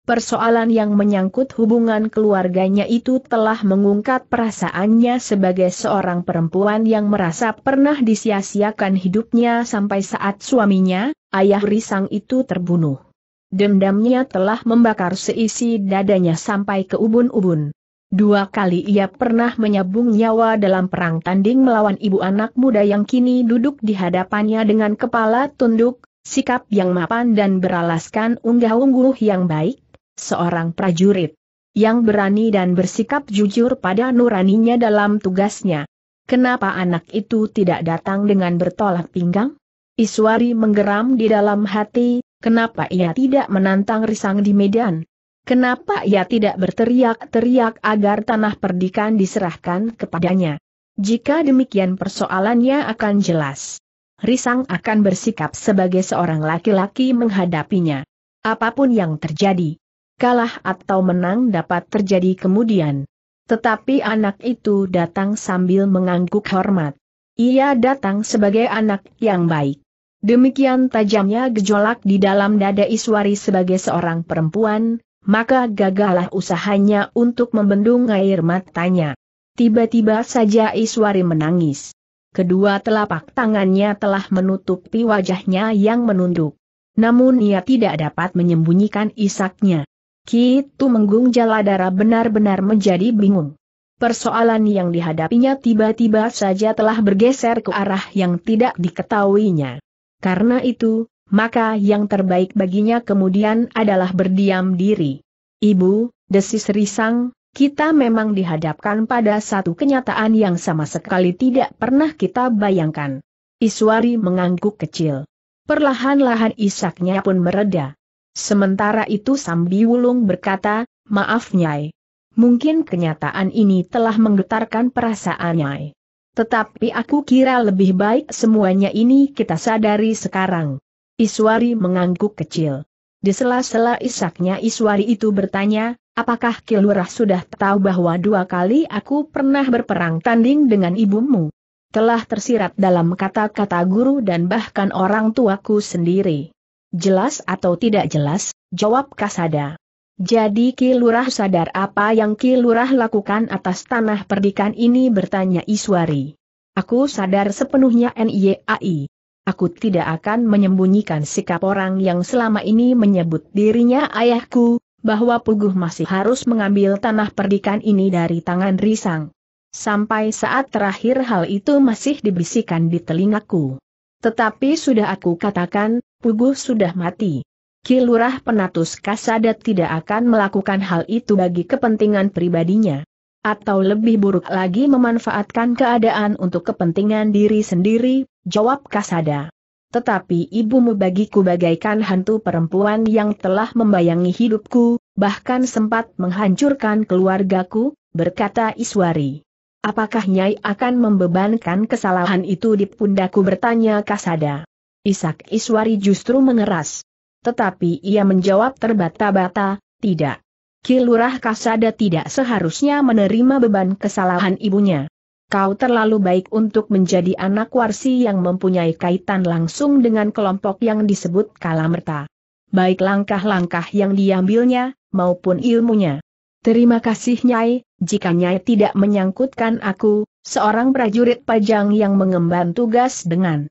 [SPEAKER 1] Persoalan yang menyangkut hubungan keluarganya itu telah mengungkap perasaannya sebagai seorang perempuan yang merasa pernah disia-siakan hidupnya sampai saat suaminya, ayah Risang itu terbunuh. Dendamnya telah membakar seisi dadanya sampai ke ubun-ubun. Dua kali ia pernah menyabung nyawa dalam perang tanding melawan ibu anak muda yang kini duduk di hadapannya dengan kepala tunduk, sikap yang mapan dan beralaskan unggah-ungguh yang baik, seorang prajurit yang berani dan bersikap jujur pada nuraninya dalam tugasnya. Kenapa anak itu tidak datang dengan bertolak pinggang? Iswari menggeram di dalam hati, Kenapa ia tidak menantang risang di Medan? Kenapa ia tidak berteriak-teriak agar tanah perdikan diserahkan kepadanya? Jika demikian persoalannya akan jelas. Risang akan bersikap sebagai seorang laki-laki menghadapinya. Apapun yang terjadi, kalah atau menang dapat terjadi kemudian. Tetapi anak itu datang sambil mengangguk hormat. Ia datang sebagai anak yang baik. Demikian tajamnya gejolak di dalam dada Iswari sebagai seorang perempuan, maka gagalah usahanya untuk membendung air matanya. Tiba-tiba saja Iswari menangis. Kedua telapak tangannya telah menutupi wajahnya yang menunduk. Namun ia tidak dapat menyembunyikan isaknya. Kitu Menggung Jaladara benar-benar menjadi bingung. Persoalan yang dihadapinya tiba-tiba saja telah bergeser ke arah yang tidak diketahuinya. Karena itu, maka yang terbaik baginya kemudian adalah berdiam diri. Ibu, desis risang, kita memang dihadapkan pada satu kenyataan yang sama sekali tidak pernah kita bayangkan. Iswari mengangguk kecil. Perlahan-lahan isaknya pun mereda. Sementara itu Sambi Wulung berkata, maaf Nyai. Mungkin kenyataan ini telah menggetarkan perasaan Nyai. Tetapi aku kira lebih baik semuanya ini kita sadari sekarang. Iswari mengangguk kecil. Di sela-sela isaknya Iswari itu bertanya, apakah Kilurah sudah tahu bahwa dua kali aku pernah berperang tanding dengan ibumu? Telah tersirat dalam kata-kata guru dan bahkan orang tuaku sendiri. Jelas atau tidak jelas, jawab Kasada. Jadi kilurah sadar apa yang kilurah lakukan atas tanah perdikan ini bertanya Iswari. Aku sadar sepenuhnya NIAI. Aku tidak akan menyembunyikan sikap orang yang selama ini menyebut dirinya ayahku, bahwa Puguh masih harus mengambil tanah perdikan ini dari tangan Risang. Sampai saat terakhir hal itu masih dibisikkan di telingaku. Tetapi sudah aku katakan, Puguh sudah mati. Kilurah Penatus Kasada tidak akan melakukan hal itu bagi kepentingan pribadinya. Atau lebih buruk lagi memanfaatkan keadaan untuk kepentingan diri sendiri, jawab Kasada. Tetapi ibumu bagiku bagaikan hantu perempuan yang telah membayangi hidupku, bahkan sempat menghancurkan keluargaku, berkata Iswari. Apakah Nyai akan membebankan kesalahan itu di pundaku bertanya Kasada. Isak Iswari justru mengeras. Tetapi ia menjawab terbata-bata, tidak. Kilurah Kasada tidak seharusnya menerima beban kesalahan ibunya. Kau terlalu baik untuk menjadi anak warsi yang mempunyai kaitan langsung dengan kelompok yang disebut Kalamerta. Baik langkah-langkah yang diambilnya, maupun ilmunya. Terima kasih Nyai, jika Nyai tidak menyangkutkan aku, seorang prajurit pajang yang mengemban tugas dengan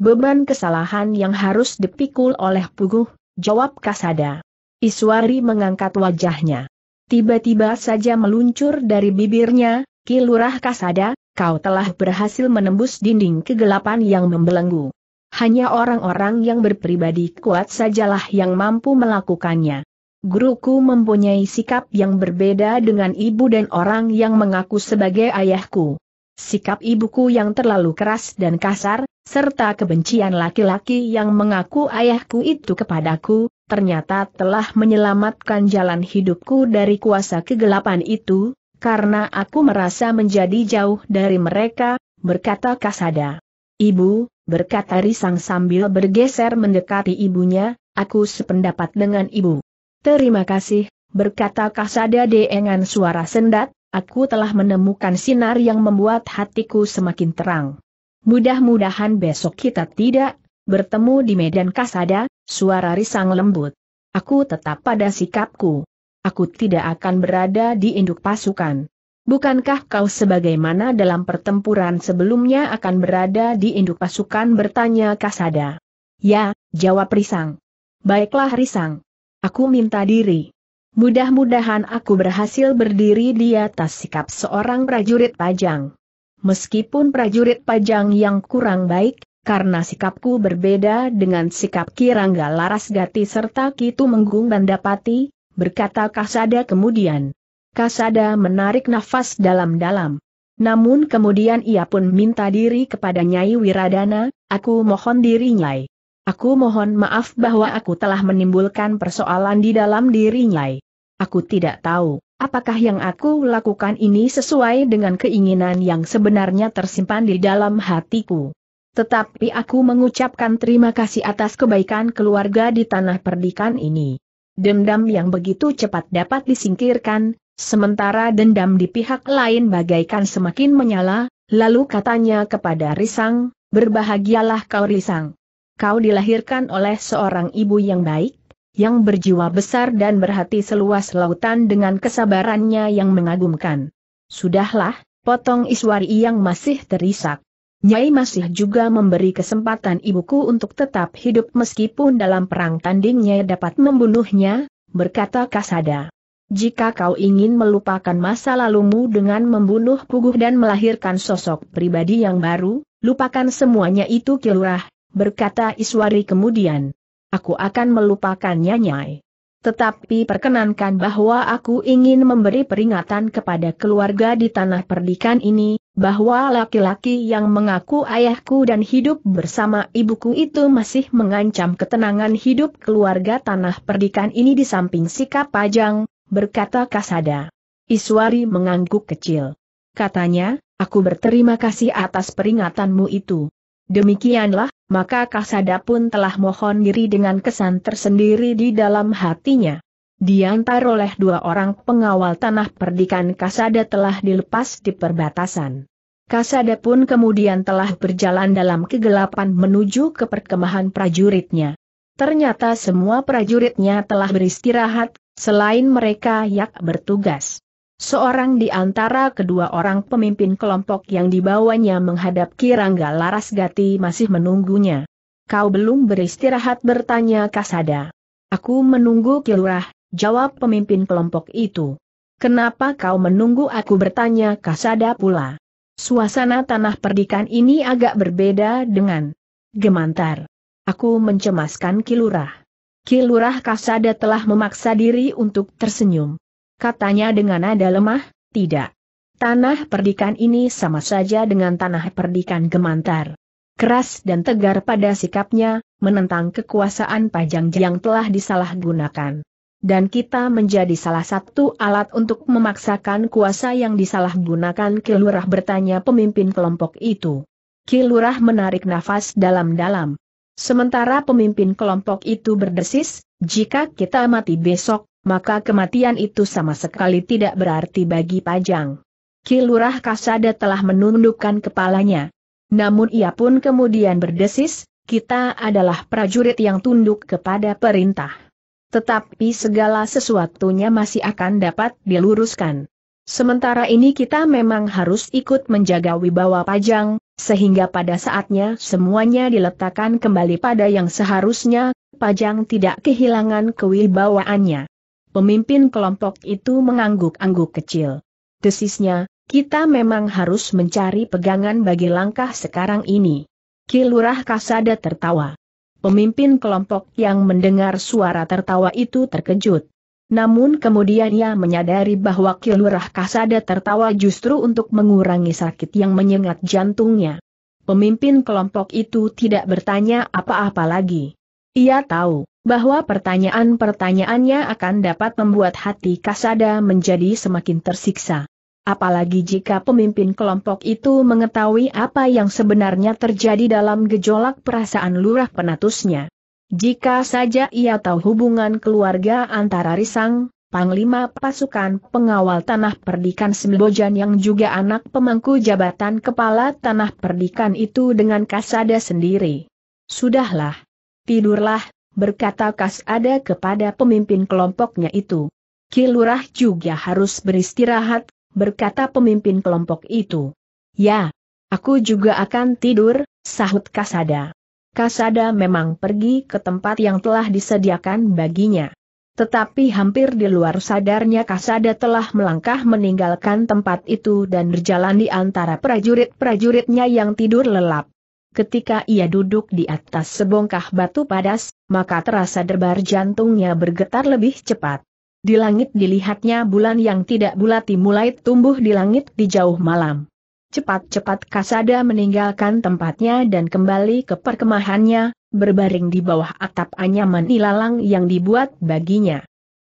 [SPEAKER 1] beban kesalahan yang harus dipikul oleh Puguh, jawab Kasada. Iswari mengangkat wajahnya. Tiba-tiba saja meluncur dari bibirnya, Kilurah Kasada, kau telah berhasil menembus dinding kegelapan yang membelenggu. Hanya orang-orang yang berpribadi kuat sajalah yang mampu melakukannya. Guruku mempunyai sikap yang berbeda dengan ibu dan orang yang mengaku sebagai ayahku sikap ibuku yang terlalu keras dan kasar, serta kebencian laki-laki yang mengaku ayahku itu kepadaku, ternyata telah menyelamatkan jalan hidupku dari kuasa kegelapan itu, karena aku merasa menjadi jauh dari mereka, berkata Kasada. Ibu, berkata Risang sambil bergeser mendekati ibunya, aku sependapat dengan ibu. Terima kasih, berkata Kasada dengan suara sendat, aku telah menemukan sinar yang membuat hatiku semakin terang. Mudah-mudahan besok kita tidak bertemu di medan kasada, suara risang lembut. Aku tetap pada sikapku. Aku tidak akan berada di induk pasukan. Bukankah kau sebagaimana dalam pertempuran sebelumnya akan berada di induk pasukan bertanya kasada? Ya, jawab risang. Baiklah risang. Aku minta diri. Mudah-mudahan aku berhasil berdiri di atas sikap seorang prajurit pajang. Meskipun prajurit pajang yang kurang baik, karena sikapku berbeda dengan sikap Kirangga Laras Gati serta Kitu Menggung Bandapati, berkata Kasada kemudian. Kasada menarik nafas dalam-dalam. Namun kemudian ia pun minta diri kepada Nyai Wiradana, aku mohon diri Nyai. Aku mohon maaf bahwa aku telah menimbulkan persoalan di dalam diri Nyai. Aku tidak tahu, apakah yang aku lakukan ini sesuai dengan keinginan yang sebenarnya tersimpan di dalam hatiku. Tetapi aku mengucapkan terima kasih atas kebaikan keluarga di tanah perdikan ini. Dendam yang begitu cepat dapat disingkirkan, sementara dendam di pihak lain bagaikan semakin menyala, lalu katanya kepada Risang, berbahagialah kau Risang kau dilahirkan oleh seorang ibu yang baik, yang berjiwa besar dan berhati seluas lautan dengan kesabarannya yang mengagumkan. Sudahlah, potong Iswari yang masih terisak. Nyai masih juga memberi kesempatan ibuku untuk tetap hidup meskipun dalam perang tandingnya dapat membunuhnya, berkata Kasada. Jika kau ingin melupakan masa lalumu dengan membunuh puguh dan melahirkan sosok pribadi yang baru, lupakan semuanya itu kilurah, berkata Iswari kemudian. Aku akan melupakannya Nyai. Tetapi perkenankan bahwa aku ingin memberi peringatan kepada keluarga di tanah perdikan ini, bahwa laki-laki yang mengaku ayahku dan hidup bersama ibuku itu masih mengancam ketenangan hidup keluarga tanah perdikan ini di samping sikap pajang, berkata Kasada. Iswari mengangguk kecil. Katanya, aku berterima kasih atas peringatanmu itu. Demikianlah, maka Kasada pun telah mohon diri dengan kesan tersendiri di dalam hatinya. Diantar oleh dua orang pengawal tanah perdikan Kasada telah dilepas di perbatasan. Kasada pun kemudian telah berjalan dalam kegelapan menuju ke perkemahan prajuritnya. Ternyata semua prajuritnya telah beristirahat, selain mereka yang bertugas. Seorang di antara kedua orang pemimpin kelompok yang dibawanya menghadap Kirangga Laras Gati masih menunggunya. Kau belum beristirahat bertanya Kasada. Aku menunggu Kilurah, jawab pemimpin kelompok itu. Kenapa kau menunggu aku bertanya Kasada pula? Suasana tanah perdikan ini agak berbeda dengan gemantar. Aku mencemaskan Kilurah. Kilurah Kasada telah memaksa diri untuk tersenyum. Katanya dengan nada lemah, tidak. Tanah perdikan ini sama saja dengan tanah perdikan gemantar. Keras dan tegar pada sikapnya, menentang kekuasaan pajang yang telah disalahgunakan. Dan kita menjadi salah satu alat untuk memaksakan kuasa yang disalahgunakan Kilurah bertanya pemimpin kelompok itu. Kilurah menarik nafas dalam-dalam. Sementara pemimpin kelompok itu berdesis, jika kita mati besok, maka kematian itu sama sekali tidak berarti bagi Pajang. Kilurah Kasada telah menundukkan kepalanya. Namun ia pun kemudian berdesis, kita adalah prajurit yang tunduk kepada perintah. Tetapi segala sesuatunya masih akan dapat diluruskan. Sementara ini kita memang harus ikut menjaga wibawa pajang, sehingga pada saatnya semuanya diletakkan kembali pada yang seharusnya, pajang tidak kehilangan kewibawaannya. Pemimpin kelompok itu mengangguk-angguk kecil. Desisnya, kita memang harus mencari pegangan bagi langkah sekarang ini. Kilurah Kasada tertawa. Pemimpin kelompok yang mendengar suara tertawa itu terkejut. Namun kemudian ia menyadari bahwa Kilurah Kasada tertawa justru untuk mengurangi sakit yang menyengat jantungnya. Pemimpin kelompok itu tidak bertanya apa-apa lagi. Ia tahu, bahwa pertanyaan-pertanyaannya akan dapat membuat hati Kasada menjadi semakin tersiksa. Apalagi jika pemimpin kelompok itu mengetahui apa yang sebenarnya terjadi dalam gejolak perasaan lurah penatusnya. Jika saja ia tahu hubungan keluarga antara Risang, Panglima Pasukan Pengawal Tanah Perdikan Sembojan yang juga anak pemangku jabatan Kepala Tanah Perdikan itu dengan Kasada sendiri. Sudahlah. Tidurlah, berkata Kas ada kepada pemimpin kelompoknya itu. Kilurah juga harus beristirahat, berkata pemimpin kelompok itu. Ya, aku juga akan tidur, sahut Kasada. Kasada memang pergi ke tempat yang telah disediakan baginya. Tetapi hampir di luar sadarnya Kasada telah melangkah meninggalkan tempat itu dan berjalan di antara prajurit-prajuritnya yang tidur lelap ketika ia duduk di atas sebongkah batu padas, maka terasa debar jantungnya bergetar lebih cepat. Di langit dilihatnya bulan yang tidak bulati mulai tumbuh di langit di jauh malam. Cepat-cepat Kasada meninggalkan tempatnya dan kembali ke perkemahannya, berbaring di bawah atap anyaman ilalang yang dibuat baginya.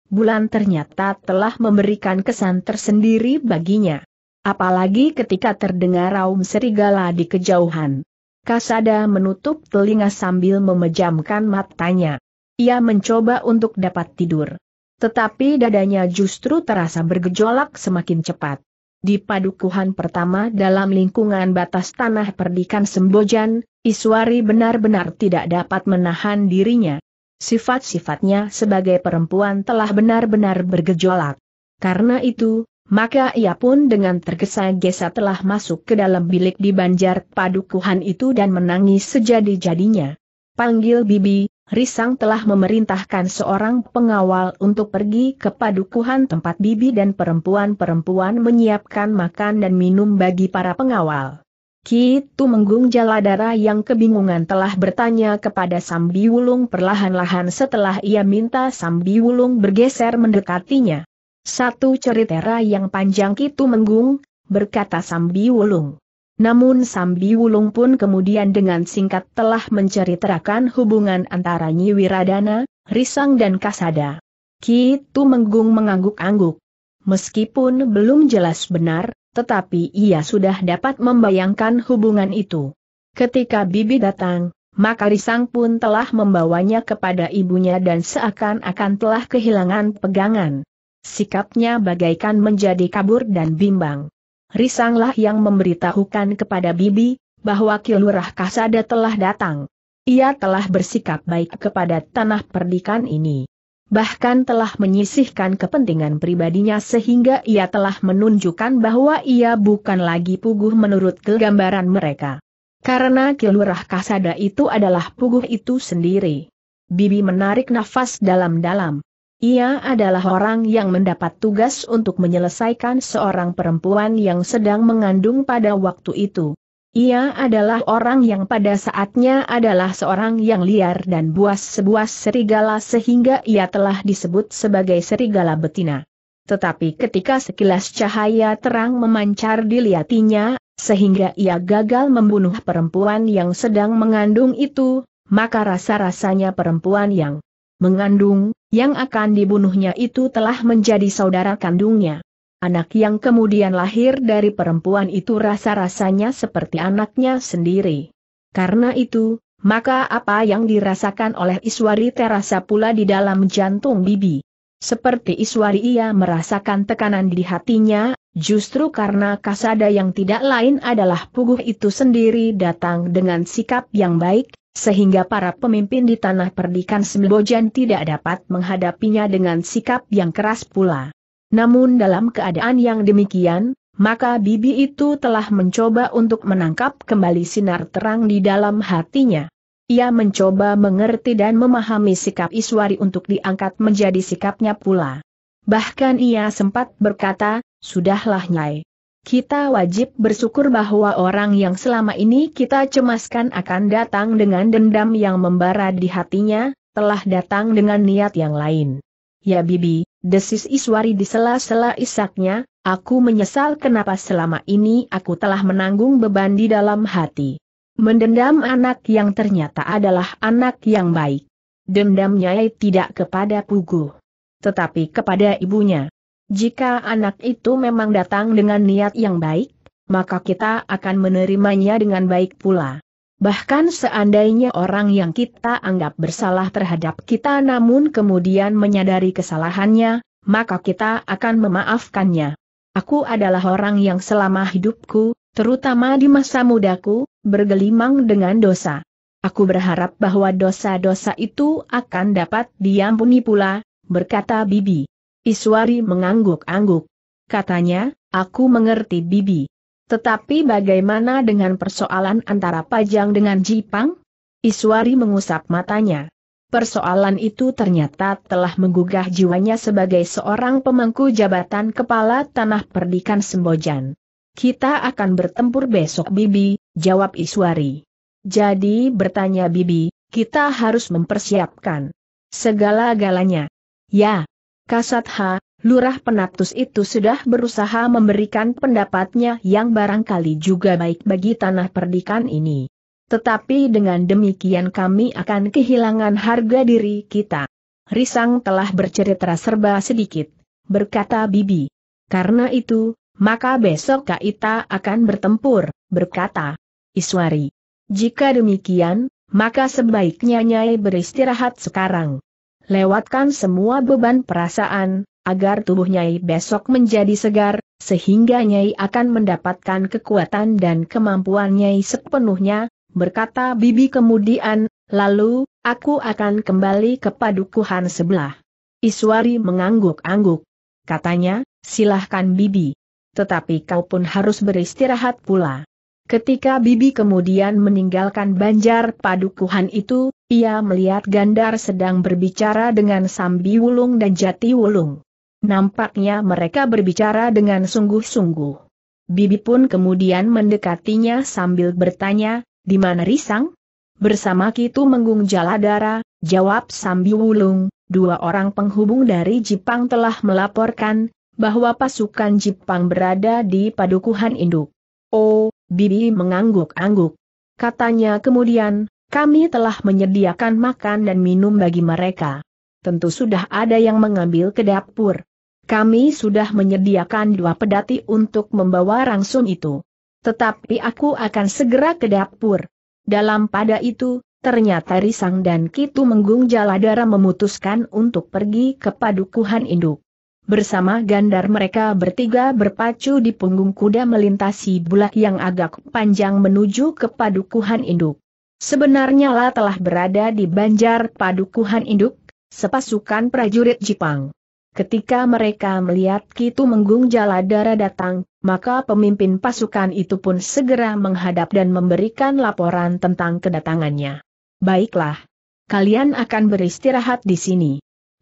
[SPEAKER 1] Bulan ternyata telah memberikan kesan tersendiri baginya. Apalagi ketika terdengar raum serigala di kejauhan. Kasada menutup telinga sambil memejamkan matanya. Ia mencoba untuk dapat tidur. Tetapi dadanya justru terasa bergejolak semakin cepat. Di padukuhan pertama dalam lingkungan batas tanah perdikan Sembojan, Iswari benar-benar tidak dapat menahan dirinya. Sifat-sifatnya sebagai perempuan telah benar-benar bergejolak. Karena itu, maka ia pun dengan tergesa-gesa telah masuk ke dalam bilik di banjar padukuhan itu dan menangis sejadi-jadinya. Panggil Bibi, Risang telah memerintahkan seorang pengawal untuk pergi ke padukuhan tempat Bibi dan perempuan-perempuan menyiapkan makan dan minum bagi para pengawal. Kitu Menggung Jaladara yang kebingungan telah bertanya kepada Sambi Wulung perlahan-lahan setelah ia minta Sambi Wulung bergeser mendekatinya. Satu ceritera yang panjang itu menggung, berkata Sambi Wulung. Namun Sambi Wulung pun kemudian dengan singkat telah menceritakan hubungan antara Nyi Wiradana, Risang dan Kasada. Kitu menggung mengangguk-angguk. Meskipun belum jelas benar, tetapi ia sudah dapat membayangkan hubungan itu. Ketika Bibi datang, maka Risang pun telah membawanya kepada ibunya dan seakan-akan telah kehilangan pegangan. Sikapnya bagaikan menjadi kabur dan bimbang. Risanglah yang memberitahukan kepada Bibi, bahwa Kilurah Kasada telah datang. Ia telah bersikap baik kepada tanah perdikan ini. Bahkan telah menyisihkan kepentingan pribadinya sehingga ia telah menunjukkan bahwa ia bukan lagi puguh menurut kegambaran mereka. Karena Kilurah Kasada itu adalah puguh itu sendiri. Bibi menarik nafas dalam-dalam. Ia adalah orang yang mendapat tugas untuk menyelesaikan seorang perempuan yang sedang mengandung pada waktu itu. Ia adalah orang yang pada saatnya adalah seorang yang liar dan buas sebuah serigala sehingga ia telah disebut sebagai serigala betina. Tetapi ketika sekilas cahaya terang memancar dilihatinya, sehingga ia gagal membunuh perempuan yang sedang mengandung itu, maka rasa-rasanya perempuan yang mengandung yang akan dibunuhnya itu telah menjadi saudara kandungnya. Anak yang kemudian lahir dari perempuan itu rasa-rasanya seperti anaknya sendiri. Karena itu, maka apa yang dirasakan oleh Iswari terasa pula di dalam jantung bibi. Seperti Iswari ia merasakan tekanan di hatinya, justru karena kasada yang tidak lain adalah puguh itu sendiri datang dengan sikap yang baik, sehingga para pemimpin di tanah perdikan Sembojan tidak dapat menghadapinya dengan sikap yang keras pula. Namun dalam keadaan yang demikian, maka bibi itu telah mencoba untuk menangkap kembali sinar terang di dalam hatinya. Ia mencoba mengerti dan memahami sikap Iswari untuk diangkat menjadi sikapnya pula. Bahkan ia sempat berkata, Sudahlah Nyai. Kita wajib bersyukur bahwa orang yang selama ini kita cemaskan akan datang dengan dendam yang membara di hatinya, telah datang dengan niat yang lain. Ya Bibi, desis Iswari di sela-sela isaknya, aku menyesal kenapa selama ini aku telah menanggung beban di dalam hati. Mendendam anak yang ternyata adalah anak yang baik. Dendamnya tidak kepada Pugu. Tetapi kepada ibunya. Jika anak itu memang datang dengan niat yang baik, maka kita akan menerimanya dengan baik pula. Bahkan seandainya orang yang kita anggap bersalah terhadap kita namun kemudian menyadari kesalahannya, maka kita akan memaafkannya. Aku adalah orang yang selama hidupku, terutama di masa mudaku, bergelimang dengan dosa. Aku berharap bahwa dosa-dosa itu akan dapat diampuni pula, berkata Bibi. Iswari mengangguk-angguk. Katanya, aku mengerti Bibi. Tetapi bagaimana dengan persoalan antara Pajang dengan Jipang? Iswari mengusap matanya. Persoalan itu ternyata telah menggugah jiwanya sebagai seorang pemangku jabatan kepala tanah perdikan Sembojan. Kita akan bertempur besok Bibi, jawab Iswari. Jadi bertanya Bibi, kita harus mempersiapkan segala galanya. Ya, Kasat H, Lurah Penatus itu sudah berusaha memberikan pendapatnya yang barangkali juga baik bagi tanah perdikan ini. Tetapi dengan demikian kami akan kehilangan harga diri kita. Risang telah bercerita serba sedikit, berkata Bibi. Karena itu, maka besok Kaita akan bertempur, berkata Iswari. Jika demikian, maka sebaiknya Nyai beristirahat sekarang lewatkan semua beban perasaan, agar tubuh Nyai besok menjadi segar, sehingga Nyai akan mendapatkan kekuatan dan kemampuan Nyai sepenuhnya, berkata Bibi kemudian, lalu, aku akan kembali ke padukuhan sebelah. Iswari mengangguk-angguk. Katanya, silahkan Bibi. Tetapi kau pun harus beristirahat pula. Ketika Bibi kemudian meninggalkan banjar padukuhan itu, ia melihat Gandar sedang berbicara dengan Sambi Wulung dan Jati Wulung. Nampaknya mereka berbicara dengan sungguh-sungguh. Bibi pun kemudian mendekatinya sambil bertanya, di mana Risang? Bersama Kitu Menggung Jaladara, jawab Sambi Wulung, dua orang penghubung dari Jepang telah melaporkan, bahwa pasukan Jepang berada di padukuhan induk. Oh, Bibi mengangguk-angguk. Katanya kemudian, kami telah menyediakan makan dan minum bagi mereka. Tentu sudah ada yang mengambil ke dapur. Kami sudah menyediakan dua pedati untuk membawa rangsum itu. Tetapi aku akan segera ke dapur. Dalam pada itu, ternyata Risang dan Kitu Menggung Jaladara memutuskan untuk pergi ke padukuhan induk. Bersama gandar mereka bertiga berpacu di punggung kuda melintasi bulak yang agak panjang menuju ke padukuhan induk. Sebenarnya lah telah berada di Banjar Padukuhan Induk, sepasukan prajurit Jepang. Ketika mereka melihat Kitu Menggung Jaladara datang, maka pemimpin pasukan itu pun segera menghadap dan memberikan laporan tentang kedatangannya. Baiklah. Kalian akan beristirahat di sini.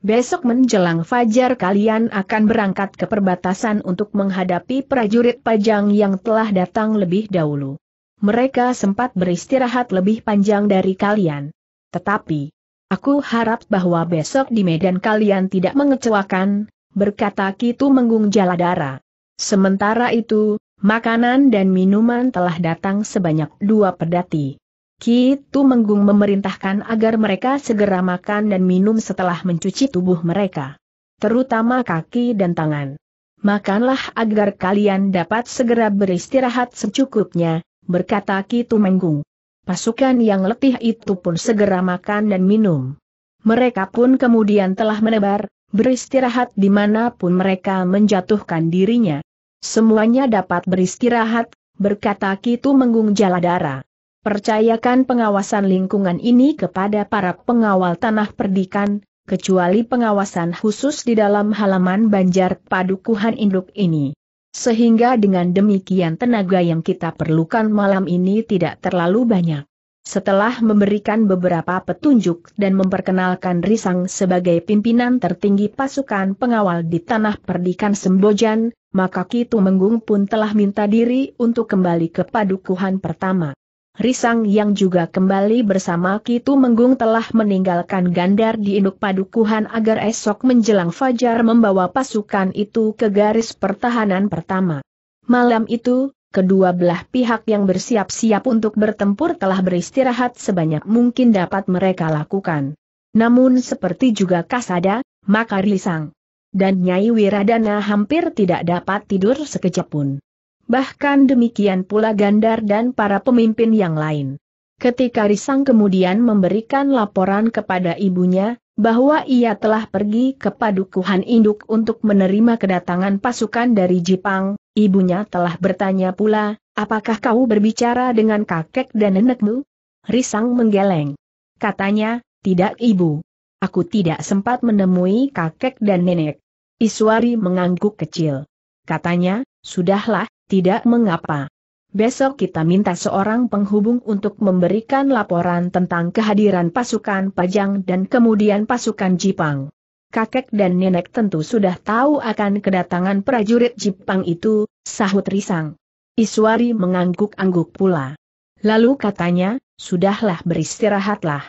[SPEAKER 1] Besok menjelang fajar kalian akan berangkat ke perbatasan untuk menghadapi prajurit pajang yang telah datang lebih dahulu mereka sempat beristirahat lebih panjang dari kalian. Tetapi, aku harap bahwa besok di medan kalian tidak mengecewakan, berkata Kitu Menggung Jaladara. Sementara itu, makanan dan minuman telah datang sebanyak dua pedati. Kitu Menggung memerintahkan agar mereka segera makan dan minum setelah mencuci tubuh mereka. Terutama kaki dan tangan. Makanlah agar kalian dapat segera beristirahat secukupnya, berkata Ki Tumenggung. Pasukan yang letih itu pun segera makan dan minum. Mereka pun kemudian telah menebar, beristirahat di pun mereka menjatuhkan dirinya. Semuanya dapat beristirahat, berkata Ki Tumenggung Jaladara. Percayakan pengawasan lingkungan ini kepada para pengawal tanah perdikan, kecuali pengawasan khusus di dalam halaman banjar padukuhan induk ini. Sehingga dengan demikian tenaga yang kita perlukan malam ini tidak terlalu banyak. Setelah memberikan beberapa petunjuk dan memperkenalkan Risang sebagai pimpinan tertinggi pasukan pengawal di tanah perdikan Sembojan, maka Kitu Menggung pun telah minta diri untuk kembali ke padukuhan pertama. Risang yang juga kembali bersama Kitu Menggung telah meninggalkan Gandar di induk padukuhan agar esok menjelang fajar membawa pasukan itu ke garis pertahanan pertama. Malam itu, kedua belah pihak yang bersiap-siap untuk bertempur telah beristirahat sebanyak mungkin dapat mereka lakukan. Namun seperti juga Kasada, maka Risang dan Nyai Wiradana hampir tidak dapat tidur sekejap pun. Bahkan demikian pula Gandar dan para pemimpin yang lain. Ketika Risang kemudian memberikan laporan kepada ibunya, bahwa ia telah pergi ke padukuhan induk untuk menerima kedatangan pasukan dari Jepang, ibunya telah bertanya pula, apakah kau berbicara dengan kakek dan nenekmu? Risang menggeleng. Katanya, tidak ibu. Aku tidak sempat menemui kakek dan nenek. Iswari mengangguk kecil. Katanya, sudahlah, tidak mengapa. Besok kita minta seorang penghubung untuk memberikan laporan tentang kehadiran pasukan Pajang dan kemudian pasukan Jipang. Kakek dan nenek tentu sudah tahu akan kedatangan prajurit Jipang itu, sahut Risang. Iswari mengangguk-angguk pula. Lalu katanya, sudahlah beristirahatlah.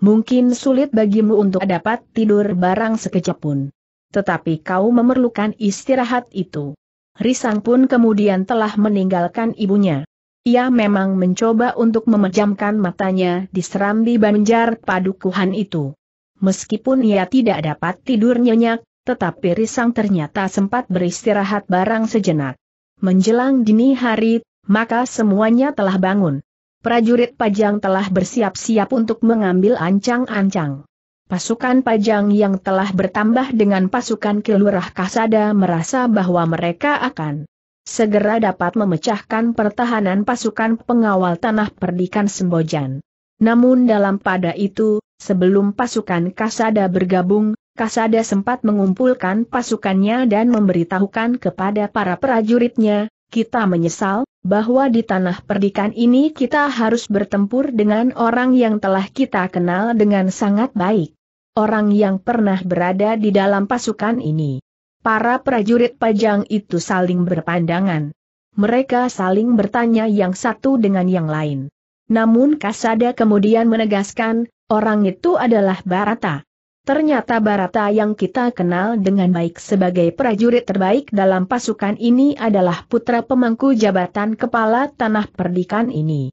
[SPEAKER 1] Mungkin sulit bagimu untuk dapat tidur barang sekejap pun. Tetapi kau memerlukan istirahat itu. Risang pun kemudian telah meninggalkan ibunya. Ia memang mencoba untuk memejamkan matanya di serambi banjar padukuhan itu. Meskipun ia tidak dapat tidur nyenyak, tetapi Risang ternyata sempat beristirahat barang sejenak. Menjelang dini hari, maka semuanya telah bangun. Prajurit Pajang telah bersiap-siap untuk mengambil ancang-ancang. Pasukan Pajang yang telah bertambah dengan pasukan Kilurah Kasada merasa bahwa mereka akan segera dapat memecahkan pertahanan pasukan pengawal tanah perdikan Sembojan. Namun dalam pada itu, sebelum pasukan Kasada bergabung, Kasada sempat mengumpulkan pasukannya dan memberitahukan kepada para prajuritnya, kita menyesal, bahwa di tanah perdikan ini kita harus bertempur dengan orang yang telah kita kenal dengan sangat baik orang yang pernah berada di dalam pasukan ini. Para prajurit pajang itu saling berpandangan. Mereka saling bertanya yang satu dengan yang lain. Namun Kasada kemudian menegaskan, orang itu adalah Barata. Ternyata Barata yang kita kenal dengan baik sebagai prajurit terbaik dalam pasukan ini adalah putra pemangku jabatan kepala tanah perdikan ini.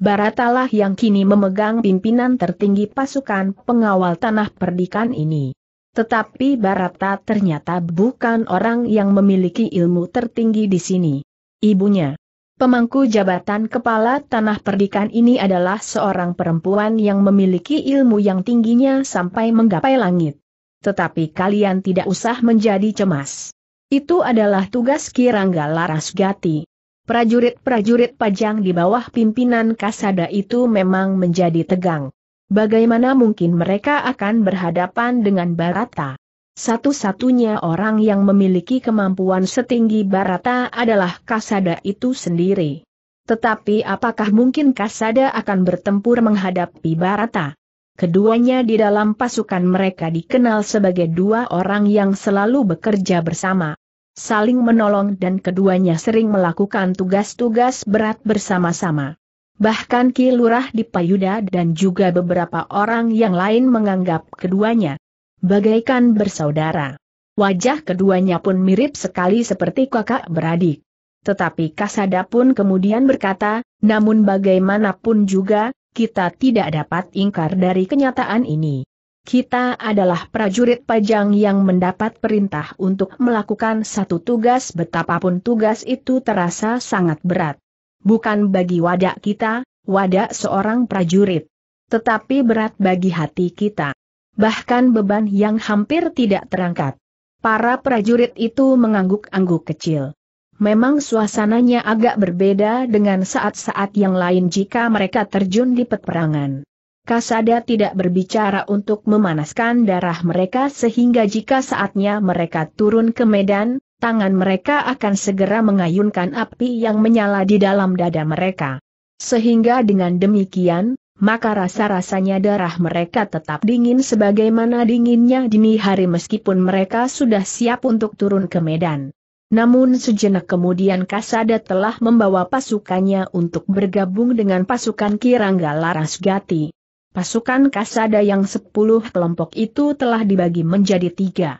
[SPEAKER 1] Baratalah yang kini memegang pimpinan tertinggi pasukan pengawal tanah perdikan ini. Tetapi Barata ternyata bukan orang yang memiliki ilmu tertinggi di sini. Ibunya, pemangku jabatan kepala tanah perdikan ini adalah seorang perempuan yang memiliki ilmu yang tingginya sampai menggapai langit. Tetapi kalian tidak usah menjadi cemas. Itu adalah tugas Kirangga Gati. Prajurit-prajurit pajang di bawah pimpinan Kasada itu memang menjadi tegang. Bagaimana mungkin mereka akan berhadapan dengan Barata? Satu-satunya orang yang memiliki kemampuan setinggi Barata adalah Kasada itu sendiri. Tetapi apakah mungkin Kasada akan bertempur menghadapi Barata? Keduanya di dalam pasukan mereka dikenal sebagai dua orang yang selalu bekerja bersama saling menolong dan keduanya sering melakukan tugas-tugas berat bersama-sama. Bahkan Ki Lurah di Payuda dan juga beberapa orang yang lain menganggap keduanya bagaikan bersaudara. Wajah keduanya pun mirip sekali seperti kakak beradik. Tetapi Kasada pun kemudian berkata, namun bagaimanapun juga, kita tidak dapat ingkar dari kenyataan ini kita adalah prajurit pajang yang mendapat perintah untuk melakukan satu tugas betapapun tugas itu terasa sangat berat. Bukan bagi wadah kita, wadah seorang prajurit. Tetapi berat bagi hati kita. Bahkan beban yang hampir tidak terangkat. Para prajurit itu mengangguk-angguk kecil. Memang suasananya agak berbeda dengan saat-saat yang lain jika mereka terjun di peperangan. Kasada tidak berbicara untuk memanaskan darah mereka sehingga jika saatnya mereka turun ke medan, tangan mereka akan segera mengayunkan api yang menyala di dalam dada mereka. Sehingga dengan demikian, maka rasa-rasanya darah mereka tetap dingin sebagaimana dinginnya dini hari meskipun mereka sudah siap untuk turun ke medan. Namun sejenak kemudian Kasada telah membawa pasukannya untuk bergabung dengan pasukan Kirangga Larasgati. Pasukan kasada yang sepuluh kelompok itu telah dibagi menjadi tiga.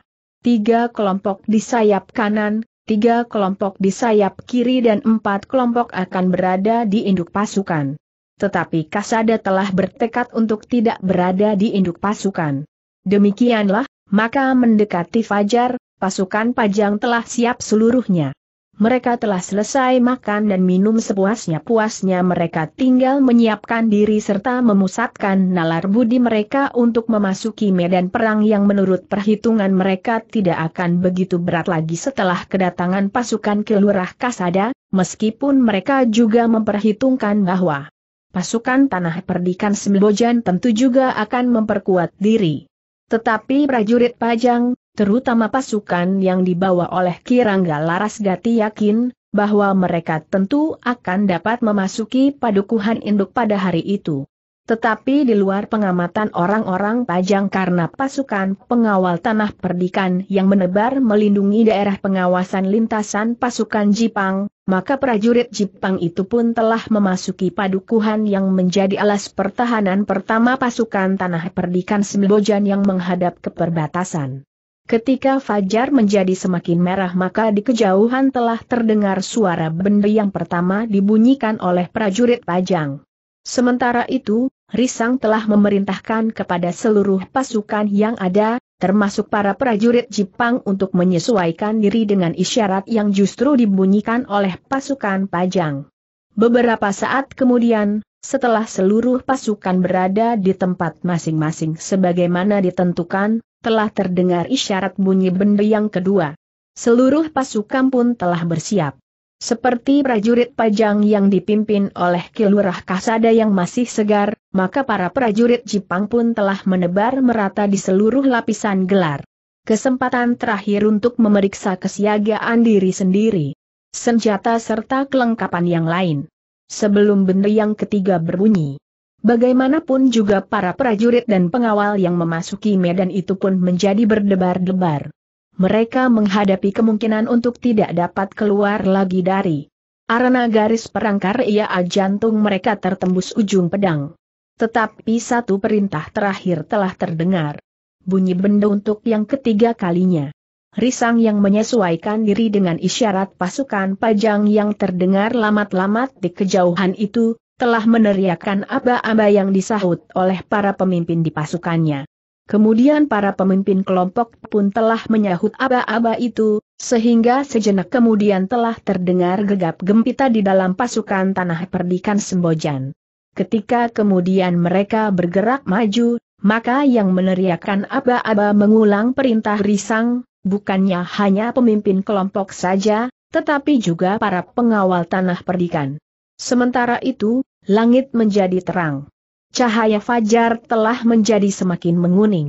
[SPEAKER 1] Tiga kelompok di sayap kanan, tiga kelompok di sayap kiri dan empat kelompok akan berada di induk pasukan. Tetapi kasada telah bertekad untuk tidak berada di induk pasukan. Demikianlah, maka mendekati Fajar, pasukan Pajang telah siap seluruhnya. Mereka telah selesai makan dan minum sepuasnya-puasnya mereka tinggal menyiapkan diri serta memusatkan nalar budi mereka untuk memasuki medan perang yang menurut perhitungan mereka tidak akan begitu berat lagi setelah kedatangan pasukan Kelurah Kasada, meskipun mereka juga memperhitungkan bahwa pasukan Tanah Perdikan Sembojan tentu juga akan memperkuat diri. Tetapi prajurit Pajang, terutama pasukan yang dibawa oleh Kirangga Laras Gati yakin, bahwa mereka tentu akan dapat memasuki padukuhan induk pada hari itu. Tetapi di luar pengamatan orang-orang pajang karena pasukan pengawal tanah perdikan yang menebar melindungi daerah pengawasan lintasan pasukan Jipang, maka prajurit Jipang itu pun telah memasuki padukuhan yang menjadi alas pertahanan pertama pasukan tanah perdikan Sembojan yang menghadap ke perbatasan. Ketika Fajar menjadi semakin merah maka di kejauhan telah terdengar suara benda yang pertama dibunyikan oleh prajurit Pajang. Sementara itu, Risang telah memerintahkan kepada seluruh pasukan yang ada, termasuk para prajurit Jepang untuk menyesuaikan diri dengan isyarat yang justru dibunyikan oleh pasukan Pajang. Beberapa saat kemudian, setelah seluruh pasukan berada di tempat masing-masing sebagaimana ditentukan, telah terdengar isyarat bunyi benda yang kedua. Seluruh pasukan pun telah bersiap. Seperti prajurit pajang yang dipimpin oleh Kilurah Kasada yang masih segar, maka para prajurit Jepang pun telah menebar merata di seluruh lapisan gelar. Kesempatan terakhir untuk memeriksa kesiagaan diri sendiri. Senjata serta kelengkapan yang lain. Sebelum benda yang ketiga berbunyi. Bagaimanapun juga para prajurit dan pengawal yang memasuki medan itu pun menjadi berdebar-debar. Mereka menghadapi kemungkinan untuk tidak dapat keluar lagi dari arena garis perangkar. Ia jantung mereka tertembus ujung pedang. Tetapi satu perintah terakhir telah terdengar. Bunyi benda untuk yang ketiga kalinya. Risang yang menyesuaikan diri dengan isyarat pasukan pajang yang terdengar lamat-lamat di kejauhan itu, telah meneriakkan aba-aba yang disahut oleh para pemimpin di pasukannya. Kemudian para pemimpin kelompok pun telah menyahut aba-aba itu, sehingga sejenak kemudian telah terdengar gegap gempita di dalam pasukan tanah perdikan Sembojan. Ketika kemudian mereka bergerak maju, maka yang meneriakkan aba-aba mengulang perintah risang, bukannya hanya pemimpin kelompok saja, tetapi juga para pengawal tanah perdikan. Sementara itu, langit menjadi terang. Cahaya fajar telah menjadi semakin menguning.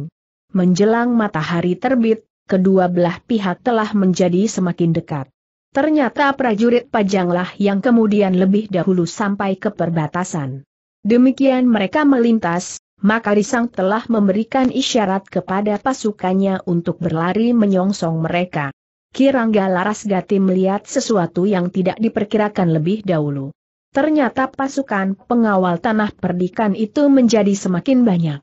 [SPEAKER 1] Menjelang matahari terbit, kedua belah pihak telah menjadi semakin dekat. Ternyata prajurit pajanglah yang kemudian lebih dahulu sampai ke perbatasan. Demikian mereka melintas, maka Risang telah memberikan isyarat kepada pasukannya untuk berlari menyongsong mereka. Kirangga Larasgati melihat sesuatu yang tidak diperkirakan lebih dahulu. Ternyata pasukan pengawal tanah perdikan itu menjadi semakin banyak.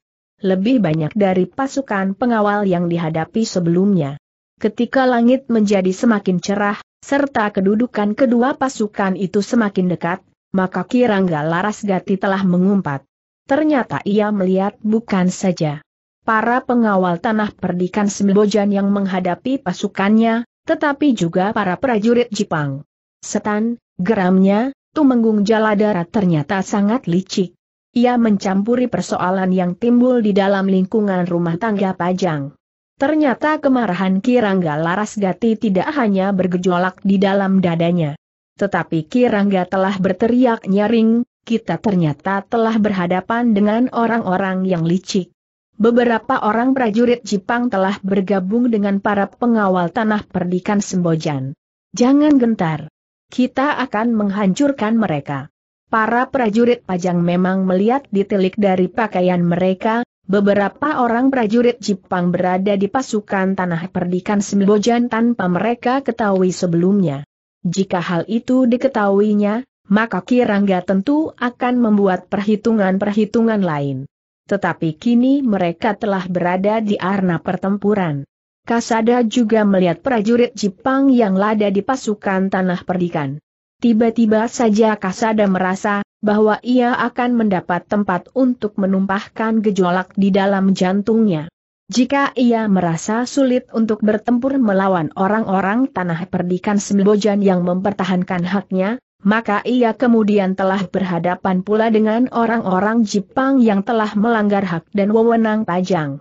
[SPEAKER 1] Lebih banyak dari pasukan pengawal yang dihadapi sebelumnya. Ketika langit menjadi semakin cerah, serta kedudukan kedua pasukan itu semakin dekat, maka Kirangga Larasgati telah mengumpat. Ternyata ia melihat bukan saja para pengawal tanah perdikan Sembojan yang menghadapi pasukannya, tetapi juga para prajurit Jepang. Setan, geramnya, Tumenggung Jaladara ternyata sangat licik. Ia mencampuri persoalan yang timbul di dalam lingkungan rumah tangga Pajang. Ternyata kemarahan Kirangga Larasgati tidak hanya bergejolak di dalam dadanya. Tetapi Kirangga telah berteriak nyaring, kita ternyata telah berhadapan dengan orang-orang yang licik. Beberapa orang prajurit Jepang telah bergabung dengan para pengawal tanah perdikan Sembojan. Jangan gentar. Kita akan menghancurkan mereka. Para prajurit pajang memang melihat ditilik dari pakaian mereka, beberapa orang prajurit Jepang berada di pasukan tanah perdikan Sembojan tanpa mereka ketahui sebelumnya. Jika hal itu diketahuinya, maka Kirangga tentu akan membuat perhitungan-perhitungan lain. Tetapi kini mereka telah berada di arena pertempuran. Kasada juga melihat prajurit Jepang yang lada di pasukan tanah perdikan. Tiba-tiba saja Kasada merasa bahwa ia akan mendapat tempat untuk menumpahkan gejolak di dalam jantungnya. Jika ia merasa sulit untuk bertempur melawan orang-orang tanah perdikan Sembojan yang mempertahankan haknya, maka ia kemudian telah berhadapan pula dengan orang-orang Jepang yang telah melanggar hak dan wewenang Pajang.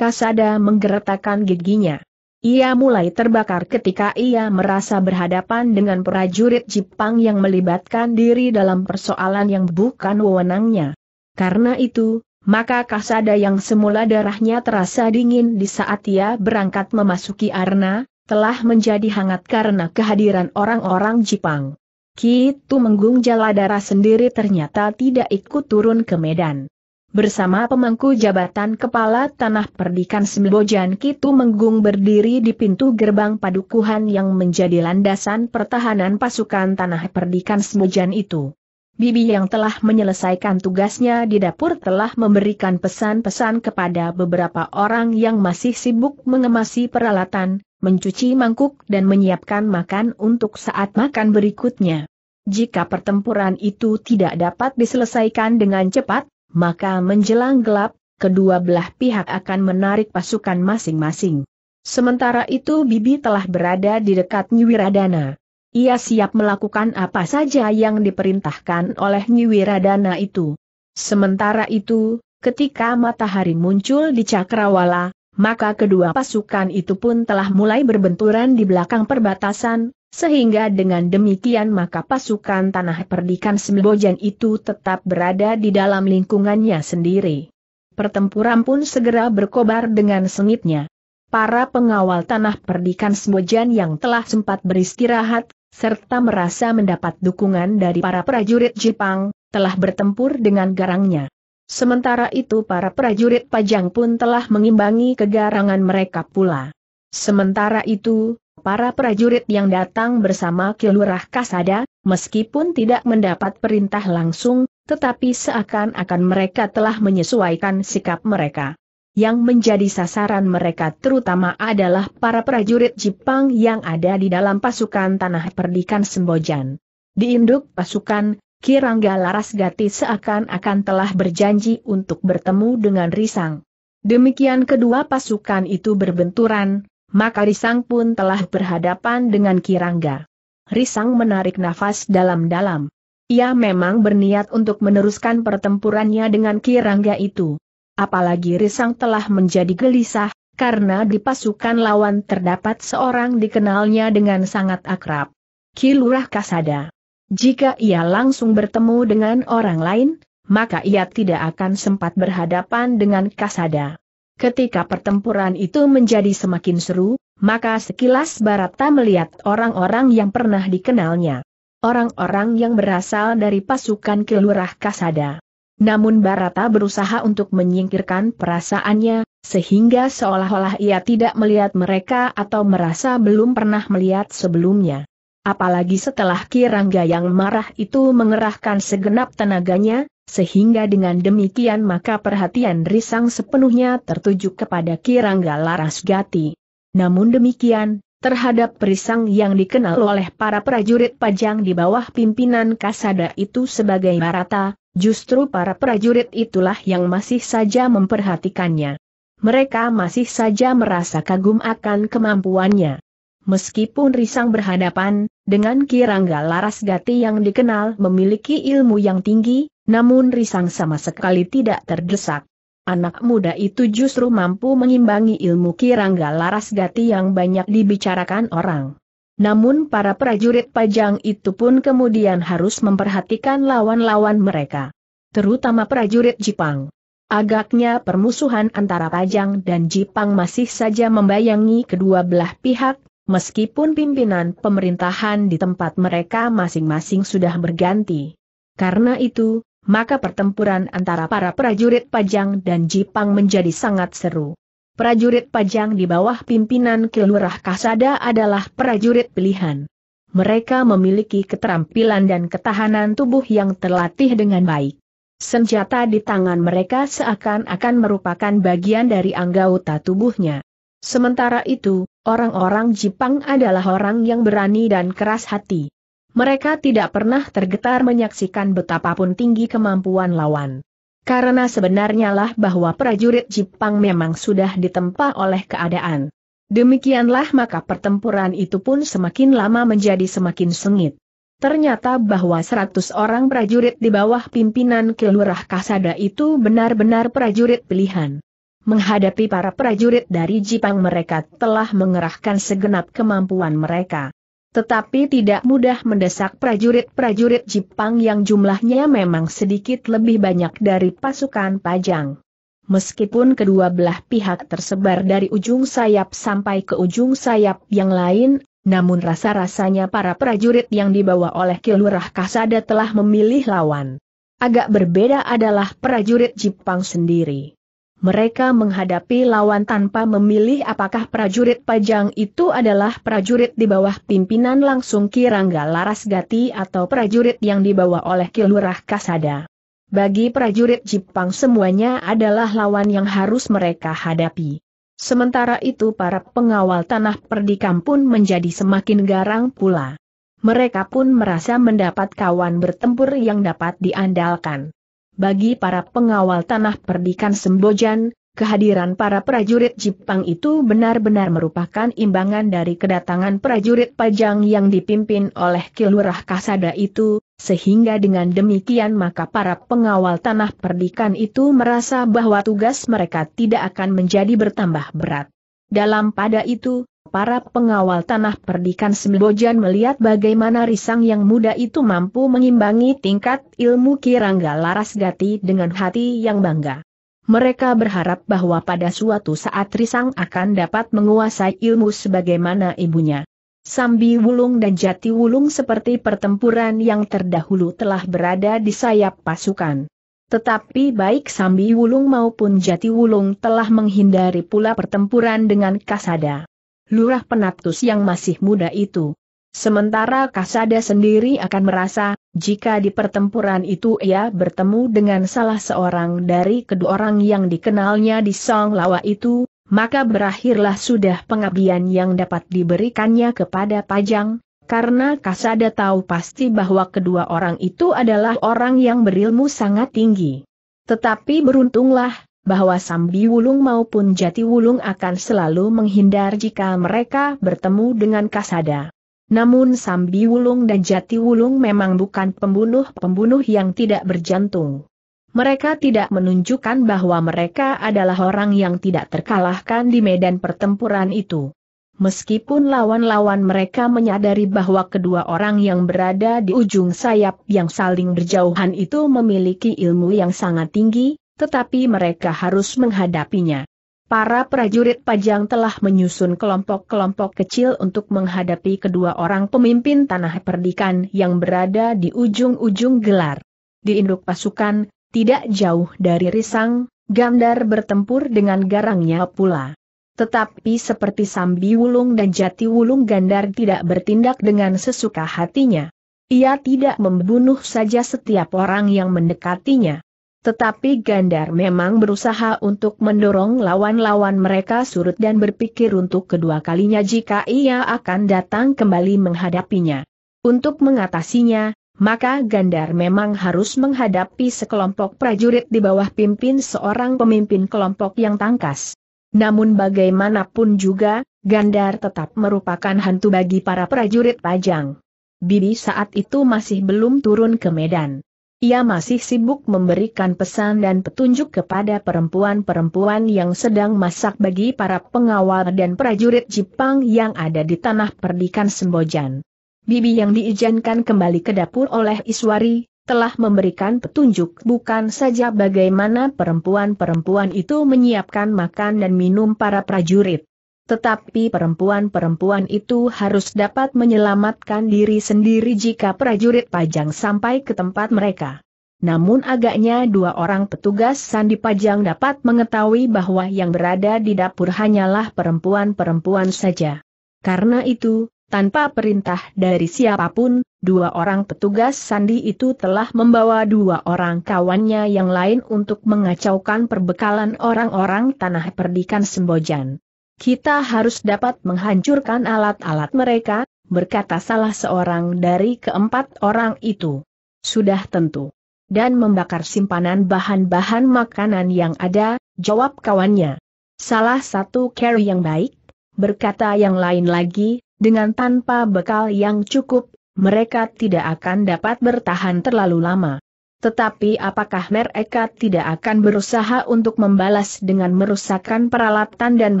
[SPEAKER 1] Kasada menggeretakkan giginya. Ia mulai terbakar ketika ia merasa berhadapan dengan prajurit Jepang yang melibatkan diri dalam persoalan yang bukan wewenangnya. Karena itu, maka kasada yang semula darahnya terasa dingin di saat ia berangkat memasuki arna, telah menjadi hangat karena kehadiran orang-orang Jepang. Kitu Menggung jala darah sendiri ternyata tidak ikut turun ke medan bersama pemangku jabatan kepala tanah perdikan Sembojan Kitu Menggung berdiri di pintu gerbang padukuhan yang menjadi landasan pertahanan pasukan tanah perdikan Sembojan itu. Bibi yang telah menyelesaikan tugasnya di dapur telah memberikan pesan-pesan kepada beberapa orang yang masih sibuk mengemasi peralatan, mencuci mangkuk dan menyiapkan makan untuk saat makan berikutnya. Jika pertempuran itu tidak dapat diselesaikan dengan cepat, maka menjelang gelap, kedua belah pihak akan menarik pasukan masing-masing. Sementara itu Bibi telah berada di dekat Nyiwiradana. Ia siap melakukan apa saja yang diperintahkan oleh Nyiwiradana itu. Sementara itu, ketika matahari muncul di Cakrawala, maka kedua pasukan itu pun telah mulai berbenturan di belakang perbatasan, sehingga dengan demikian maka pasukan tanah perdikan Sembojan itu tetap berada di dalam lingkungannya sendiri. Pertempuran pun segera berkobar dengan sengitnya. Para pengawal tanah perdikan Sembojan yang telah sempat beristirahat, serta merasa mendapat dukungan dari para prajurit Jepang, telah bertempur dengan garangnya. Sementara itu para prajurit pajang pun telah mengimbangi kegarangan mereka pula. Sementara itu, para prajurit yang datang bersama Kilurah Kasada, meskipun tidak mendapat perintah langsung, tetapi seakan-akan mereka telah menyesuaikan sikap mereka. Yang menjadi sasaran mereka terutama adalah para prajurit Jepang yang ada di dalam pasukan Tanah Perdikan Sembojan. Di induk pasukan, Kirangga Laras Gati seakan-akan telah berjanji untuk bertemu dengan Risang. Demikian kedua pasukan itu berbenturan, maka Risang pun telah berhadapan dengan Kirangga. Risang menarik nafas dalam-dalam. Ia memang berniat untuk meneruskan pertempurannya dengan Kirangga itu. Apalagi Risang telah menjadi gelisah, karena di pasukan lawan terdapat seorang dikenalnya dengan sangat akrab. Kilurah Kasada. Jika ia langsung bertemu dengan orang lain, maka ia tidak akan sempat berhadapan dengan Kasada. Ketika pertempuran itu menjadi semakin seru, maka sekilas Barata melihat orang-orang yang pernah dikenalnya. Orang-orang yang berasal dari pasukan Kelurah Kasada. Namun Barata berusaha untuk menyingkirkan perasaannya, sehingga seolah-olah ia tidak melihat mereka atau merasa belum pernah melihat sebelumnya. Apalagi setelah Kirangga yang marah itu mengerahkan segenap tenaganya, sehingga dengan demikian maka perhatian Risang sepenuhnya tertuju kepada Kirangga Laras Gati. Namun demikian, terhadap Risang yang dikenal oleh para prajurit pajang di bawah pimpinan Kasada itu sebagai Barata, justru para prajurit itulah yang masih saja memperhatikannya. Mereka masih saja merasa kagum akan kemampuannya. Meskipun Risang berhadapan dengan Kirangga Laras Gati yang dikenal memiliki ilmu yang tinggi, namun Risang sama sekali tidak terdesak. Anak muda itu justru mampu mengimbangi ilmu Kirangga Laras Gati yang banyak dibicarakan orang. Namun para prajurit pajang itu pun kemudian harus memperhatikan lawan-lawan mereka. Terutama prajurit Jepang. Agaknya permusuhan antara Pajang dan Jipang masih saja membayangi kedua belah pihak, meskipun pimpinan pemerintahan di tempat mereka masing-masing sudah berganti. Karena itu, maka pertempuran antara para prajurit Pajang dan Jipang menjadi sangat seru. Prajurit Pajang di bawah pimpinan Kilurah Kasada adalah prajurit pilihan. Mereka memiliki keterampilan dan ketahanan tubuh yang terlatih dengan baik. Senjata di tangan mereka seakan-akan merupakan bagian dari anggota tubuhnya. Sementara itu, orang-orang Jepang adalah orang yang berani dan keras hati. Mereka tidak pernah tergetar menyaksikan betapapun tinggi kemampuan lawan. Karena sebenarnya lah bahwa prajurit Jepang memang sudah ditempa oleh keadaan. Demikianlah maka pertempuran itu pun semakin lama menjadi semakin sengit. Ternyata bahwa 100 orang prajurit di bawah pimpinan Kelurah Kasada itu benar-benar prajurit pilihan. Menghadapi para prajurit dari Jipang mereka telah mengerahkan segenap kemampuan mereka. Tetapi tidak mudah mendesak prajurit-prajurit Jipang yang jumlahnya memang sedikit lebih banyak dari pasukan Pajang. Meskipun kedua belah pihak tersebar dari ujung sayap sampai ke ujung sayap yang lain namun rasa-rasanya para prajurit yang dibawa oleh Kilurah Kasada telah memilih lawan. Agak berbeda adalah prajurit Jipang sendiri mereka menghadapi lawan tanpa memilih apakah prajurit pajang itu adalah prajurit di bawah pimpinan langsung Kirangga Larasgati atau prajurit yang dibawa oleh Kilurah Kasada. Bagi prajurit Jepang semuanya adalah lawan yang harus mereka hadapi. Sementara itu para pengawal tanah perdikam pun menjadi semakin garang pula. Mereka pun merasa mendapat kawan bertempur yang dapat diandalkan bagi para pengawal tanah perdikan Sembojan, kehadiran para prajurit Jepang itu benar-benar merupakan imbangan dari kedatangan prajurit Pajang yang dipimpin oleh Kilurah Kasada itu, sehingga dengan demikian maka para pengawal tanah perdikan itu merasa bahwa tugas mereka tidak akan menjadi bertambah berat. Dalam pada itu, Para pengawal tanah perdikan Sembojan melihat bagaimana Risang yang muda itu mampu mengimbangi tingkat ilmu Kirangga Laras Gati dengan hati yang bangga. Mereka berharap bahwa pada suatu saat Risang akan dapat menguasai ilmu sebagaimana ibunya. Sambi Wulung dan Jati Wulung seperti pertempuran yang terdahulu telah berada di sayap pasukan. Tetapi baik Sambi Wulung maupun Jati Wulung telah menghindari pula pertempuran dengan kasada. Lurah Penatus yang masih muda itu. Sementara Kasada sendiri akan merasa, jika di pertempuran itu ia bertemu dengan salah seorang dari kedua orang yang dikenalnya di Song Lawa itu, maka berakhirlah sudah pengabdian yang dapat diberikannya kepada Pajang, karena Kasada tahu pasti bahwa kedua orang itu adalah orang yang berilmu sangat tinggi. Tetapi beruntunglah, bahwa Sambi Wulung maupun Jati Wulung akan selalu menghindar jika mereka bertemu dengan Kasada. Namun Sambi Wulung dan Jati Wulung memang bukan pembunuh-pembunuh yang tidak berjantung. Mereka tidak menunjukkan bahwa mereka adalah orang yang tidak terkalahkan di medan pertempuran itu. Meskipun lawan-lawan mereka menyadari bahwa kedua orang yang berada di ujung sayap yang saling berjauhan itu memiliki ilmu yang sangat tinggi, tetapi mereka harus menghadapinya. Para prajurit pajang telah menyusun kelompok-kelompok kecil untuk menghadapi kedua orang pemimpin tanah perdikan yang berada di ujung-ujung gelar. Di induk pasukan, tidak jauh dari Risang, Gandar bertempur dengan garangnya pula. Tetapi seperti Sambi Wulung dan Jati Wulung Gandar tidak bertindak dengan sesuka hatinya. Ia tidak membunuh saja setiap orang yang mendekatinya. Tetapi Gandar memang berusaha untuk mendorong lawan-lawan mereka surut dan berpikir untuk kedua kalinya jika ia akan datang kembali menghadapinya. Untuk mengatasinya, maka Gandar memang harus menghadapi sekelompok prajurit di bawah pimpin seorang pemimpin kelompok yang tangkas. Namun bagaimanapun juga, Gandar tetap merupakan hantu bagi para prajurit pajang. Bibi saat itu masih belum turun ke medan. Ia masih sibuk memberikan pesan dan petunjuk kepada perempuan-perempuan yang sedang masak bagi para pengawal dan prajurit Jepang yang ada di tanah perdikan Sembojan. Bibi yang diizinkan kembali ke dapur oleh Iswari, telah memberikan petunjuk bukan saja bagaimana perempuan-perempuan itu menyiapkan makan dan minum para prajurit, tetapi perempuan-perempuan itu harus dapat menyelamatkan diri sendiri jika prajurit pajang sampai ke tempat mereka. Namun agaknya dua orang petugas sandi pajang dapat mengetahui bahwa yang berada di dapur hanyalah perempuan-perempuan saja. Karena itu, tanpa perintah dari siapapun, dua orang petugas sandi itu telah membawa dua orang kawannya yang lain untuk mengacaukan perbekalan orang-orang tanah perdikan Sembojan. Kita harus dapat menghancurkan alat-alat mereka, berkata salah seorang dari keempat orang itu. Sudah tentu. Dan membakar simpanan bahan-bahan makanan yang ada, jawab kawannya. Salah satu carry yang baik, berkata yang lain lagi, dengan tanpa bekal yang cukup, mereka tidak akan dapat bertahan terlalu lama. Tetapi apakah mereka tidak akan berusaha untuk membalas dengan merusakkan peralatan dan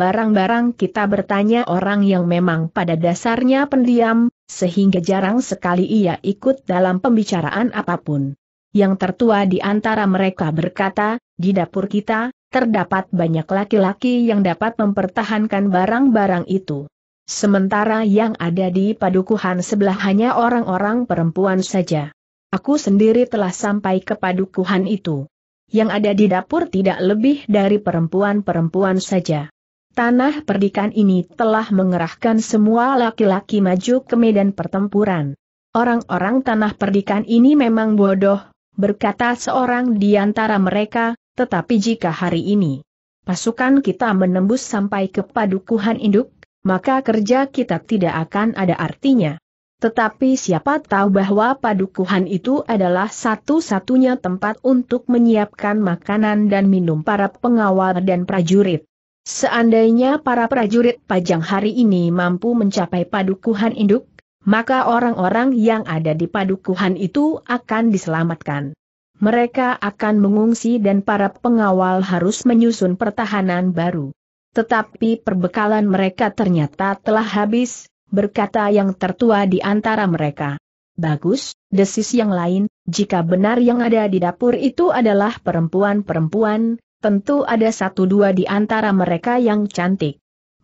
[SPEAKER 1] barang-barang kita bertanya orang yang memang pada dasarnya pendiam, sehingga jarang sekali ia ikut dalam pembicaraan apapun. Yang tertua di antara mereka berkata, di dapur kita, terdapat banyak laki-laki yang dapat mempertahankan barang-barang itu. Sementara yang ada di padukuhan sebelah hanya orang-orang perempuan saja. Aku sendiri telah sampai ke padukuhan itu. Yang ada di dapur tidak lebih dari perempuan-perempuan saja. Tanah perdikan ini telah mengerahkan semua laki-laki maju ke medan pertempuran. Orang-orang tanah perdikan ini memang bodoh, berkata seorang di antara mereka, tetapi jika hari ini pasukan kita menembus sampai ke padukuhan induk, maka kerja kita tidak akan ada artinya. Tetapi siapa tahu bahwa padukuhan itu adalah satu-satunya tempat untuk menyiapkan makanan dan minum para pengawal dan prajurit. Seandainya para prajurit pajang hari ini mampu mencapai padukuhan induk, maka orang-orang yang ada di padukuhan itu akan diselamatkan. Mereka akan mengungsi dan para pengawal harus menyusun pertahanan baru. Tetapi perbekalan mereka ternyata telah habis, berkata yang tertua di antara mereka. Bagus, desis yang lain, jika benar yang ada di dapur itu adalah perempuan-perempuan, tentu ada satu dua di antara mereka yang cantik.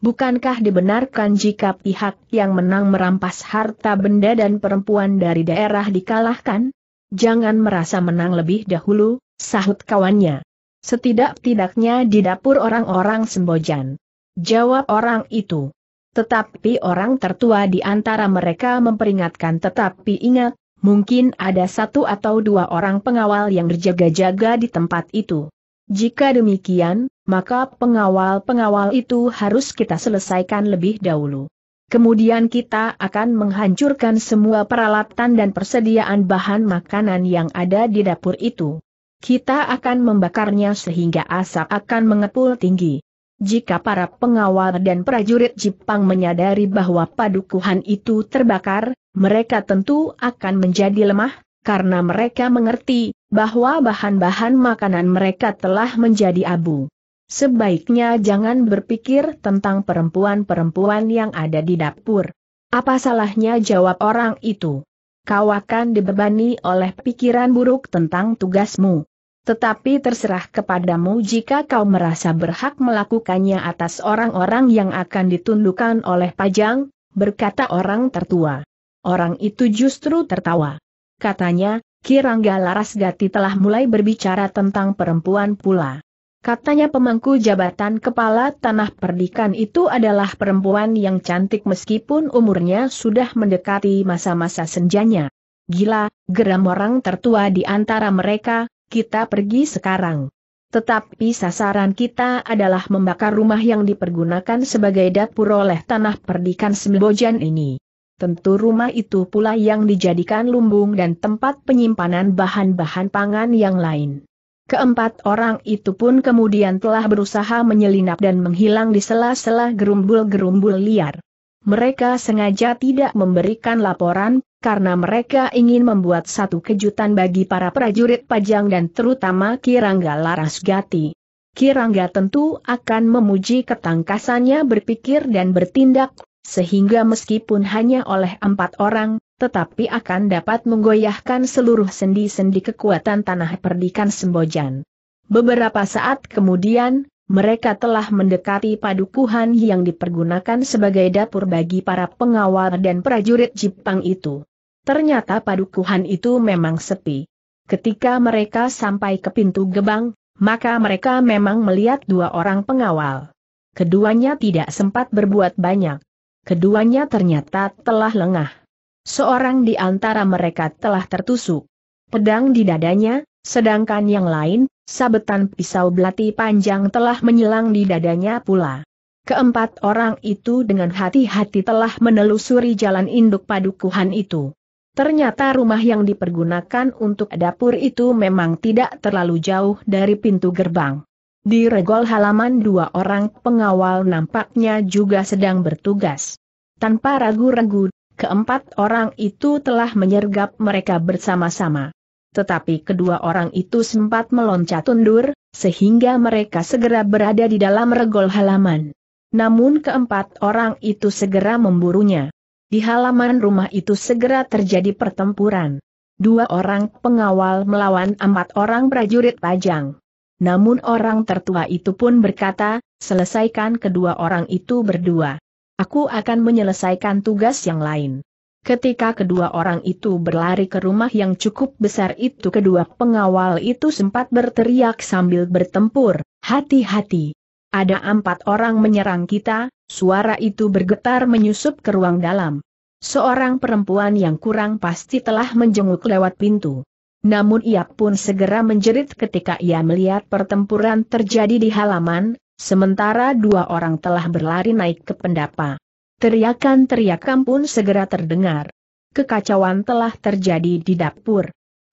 [SPEAKER 1] Bukankah dibenarkan jika pihak yang menang merampas harta benda dan perempuan dari daerah dikalahkan? Jangan merasa menang lebih dahulu, sahut kawannya. Setidak-tidaknya di dapur orang-orang sembojan. Jawab orang itu. Tetapi orang tertua di antara mereka memperingatkan tetapi ingat, mungkin ada satu atau dua orang pengawal yang berjaga-jaga di tempat itu. Jika demikian, maka pengawal-pengawal itu harus kita selesaikan lebih dahulu. Kemudian kita akan menghancurkan semua peralatan dan persediaan bahan makanan yang ada di dapur itu. Kita akan membakarnya sehingga asap akan mengepul tinggi. Jika para pengawal dan prajurit Jepang menyadari bahwa padukuhan itu terbakar, mereka tentu akan menjadi lemah, karena mereka mengerti bahwa bahan-bahan makanan mereka telah menjadi abu. Sebaiknya jangan berpikir tentang perempuan-perempuan yang ada di dapur. Apa salahnya jawab orang itu? Kau akan dibebani oleh pikiran buruk tentang tugasmu. Tetapi terserah kepadamu jika kau merasa berhak melakukannya atas orang-orang yang akan ditundukkan oleh pajang, berkata orang tertua. Orang itu justru tertawa. Katanya, Kirangga Larasgati telah mulai berbicara tentang perempuan pula. Katanya pemangku jabatan kepala tanah perdikan itu adalah perempuan yang cantik meskipun umurnya sudah mendekati masa-masa senjanya. Gila, geram orang tertua di antara mereka, kita pergi sekarang. Tetapi sasaran kita adalah membakar rumah yang dipergunakan sebagai dapur oleh tanah perdikan Sembojan ini. Tentu rumah itu pula yang dijadikan lumbung dan tempat penyimpanan bahan-bahan pangan yang lain. Keempat orang itu pun kemudian telah berusaha menyelinap dan menghilang di sela-sela gerumbul-gerumbul liar. Mereka sengaja tidak memberikan laporan, karena mereka ingin membuat satu kejutan bagi para prajurit Pajang dan terutama Kirangga Larasgati. Kirangga tentu akan memuji ketangkasannya berpikir dan bertindak, sehingga meskipun hanya oleh empat orang, tetapi akan dapat menggoyahkan seluruh sendi-sendi kekuatan tanah perdikan Sembojan. Beberapa saat kemudian, mereka telah mendekati padukuhan yang dipergunakan sebagai dapur bagi para pengawal dan prajurit Jipang itu. Ternyata padukuhan itu memang sepi. Ketika mereka sampai ke pintu gebang, maka mereka memang melihat dua orang pengawal. Keduanya tidak sempat berbuat banyak. Keduanya ternyata telah lengah. Seorang di antara mereka telah tertusuk. Pedang di dadanya, sedangkan yang lain, sabetan pisau belati panjang telah menyelang di dadanya pula. Keempat orang itu dengan hati-hati telah menelusuri jalan induk padukuhan itu. Ternyata rumah yang dipergunakan untuk dapur itu memang tidak terlalu jauh dari pintu gerbang. Di regol halaman dua orang pengawal nampaknya juga sedang bertugas. Tanpa ragu-ragu, keempat orang itu telah menyergap mereka bersama-sama. Tetapi kedua orang itu sempat meloncat undur, sehingga mereka segera berada di dalam regol halaman. Namun keempat orang itu segera memburunya. Di halaman rumah itu segera terjadi pertempuran. Dua orang pengawal melawan empat orang prajurit pajang. Namun orang tertua itu pun berkata, selesaikan kedua orang itu berdua. Aku akan menyelesaikan tugas yang lain. Ketika kedua orang itu berlari ke rumah yang cukup besar itu kedua pengawal itu sempat berteriak sambil bertempur, hati-hati. Ada empat orang menyerang kita, Suara itu bergetar menyusup ke ruang dalam. Seorang perempuan yang kurang pasti telah menjenguk lewat pintu. Namun ia pun segera menjerit ketika ia melihat pertempuran terjadi di halaman, sementara dua orang telah berlari naik ke pendapa. Teriakan-teriakan pun segera terdengar. Kekacauan telah terjadi di dapur.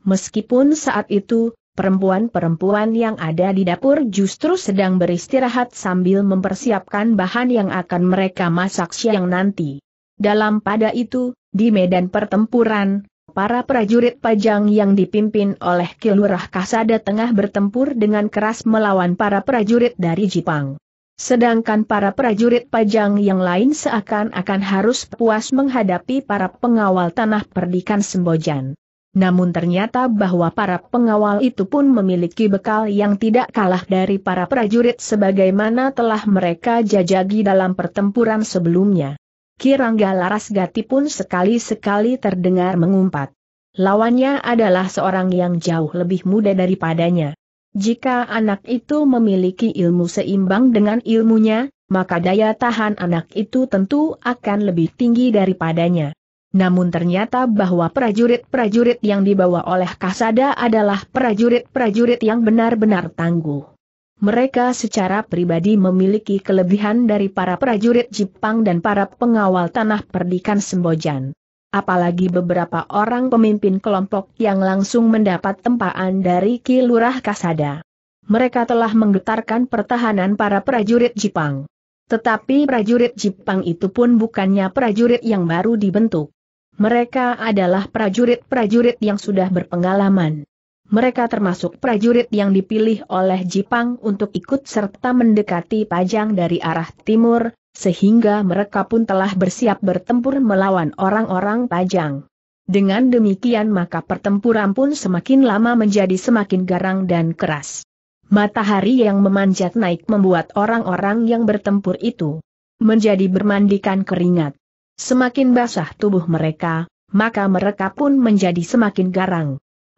[SPEAKER 1] Meskipun saat itu, perempuan-perempuan yang ada di dapur justru sedang beristirahat sambil mempersiapkan bahan yang akan mereka masak siang nanti. Dalam pada itu, di medan pertempuran, para prajurit pajang yang dipimpin oleh Kilurah Kasada tengah bertempur dengan keras melawan para prajurit dari Jepang. Sedangkan para prajurit pajang yang lain seakan-akan harus puas menghadapi para pengawal tanah perdikan Sembojan. Namun ternyata bahwa para pengawal itu pun memiliki bekal yang tidak kalah dari para prajurit sebagaimana telah mereka jajagi dalam pertempuran sebelumnya. Kirangga Laras Gati pun sekali-sekali terdengar mengumpat. Lawannya adalah seorang yang jauh lebih muda daripadanya. Jika anak itu memiliki ilmu seimbang dengan ilmunya, maka daya tahan anak itu tentu akan lebih tinggi daripadanya. Namun ternyata bahwa prajurit-prajurit yang dibawa oleh Kasada adalah prajurit-prajurit yang benar-benar tangguh. Mereka secara pribadi memiliki kelebihan dari para prajurit Jepang dan para pengawal tanah perdikan Sembojan. Apalagi beberapa orang pemimpin kelompok yang langsung mendapat tempaan dari Kilurah Kasada. Mereka telah menggetarkan pertahanan para prajurit Jepang. Tetapi prajurit Jepang itu pun bukannya prajurit yang baru dibentuk. Mereka adalah prajurit-prajurit yang sudah berpengalaman. Mereka termasuk prajurit yang dipilih oleh Jipang untuk ikut serta mendekati Pajang dari arah timur, sehingga mereka pun telah bersiap bertempur melawan orang-orang Pajang. Dengan demikian maka pertempuran pun semakin lama menjadi semakin garang dan keras. Matahari yang memanjat naik membuat orang-orang yang bertempur itu menjadi bermandikan keringat. Semakin basah tubuh mereka, maka mereka pun menjadi semakin garang.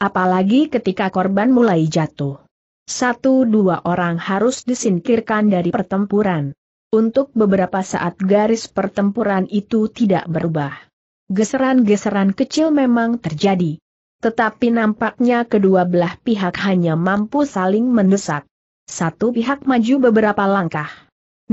[SPEAKER 1] Apalagi ketika korban mulai jatuh. Satu dua orang harus disingkirkan dari pertempuran. Untuk beberapa saat garis pertempuran itu tidak berubah. Geseran-geseran kecil memang terjadi. Tetapi nampaknya kedua belah pihak hanya mampu saling mendesak. Satu pihak maju beberapa langkah.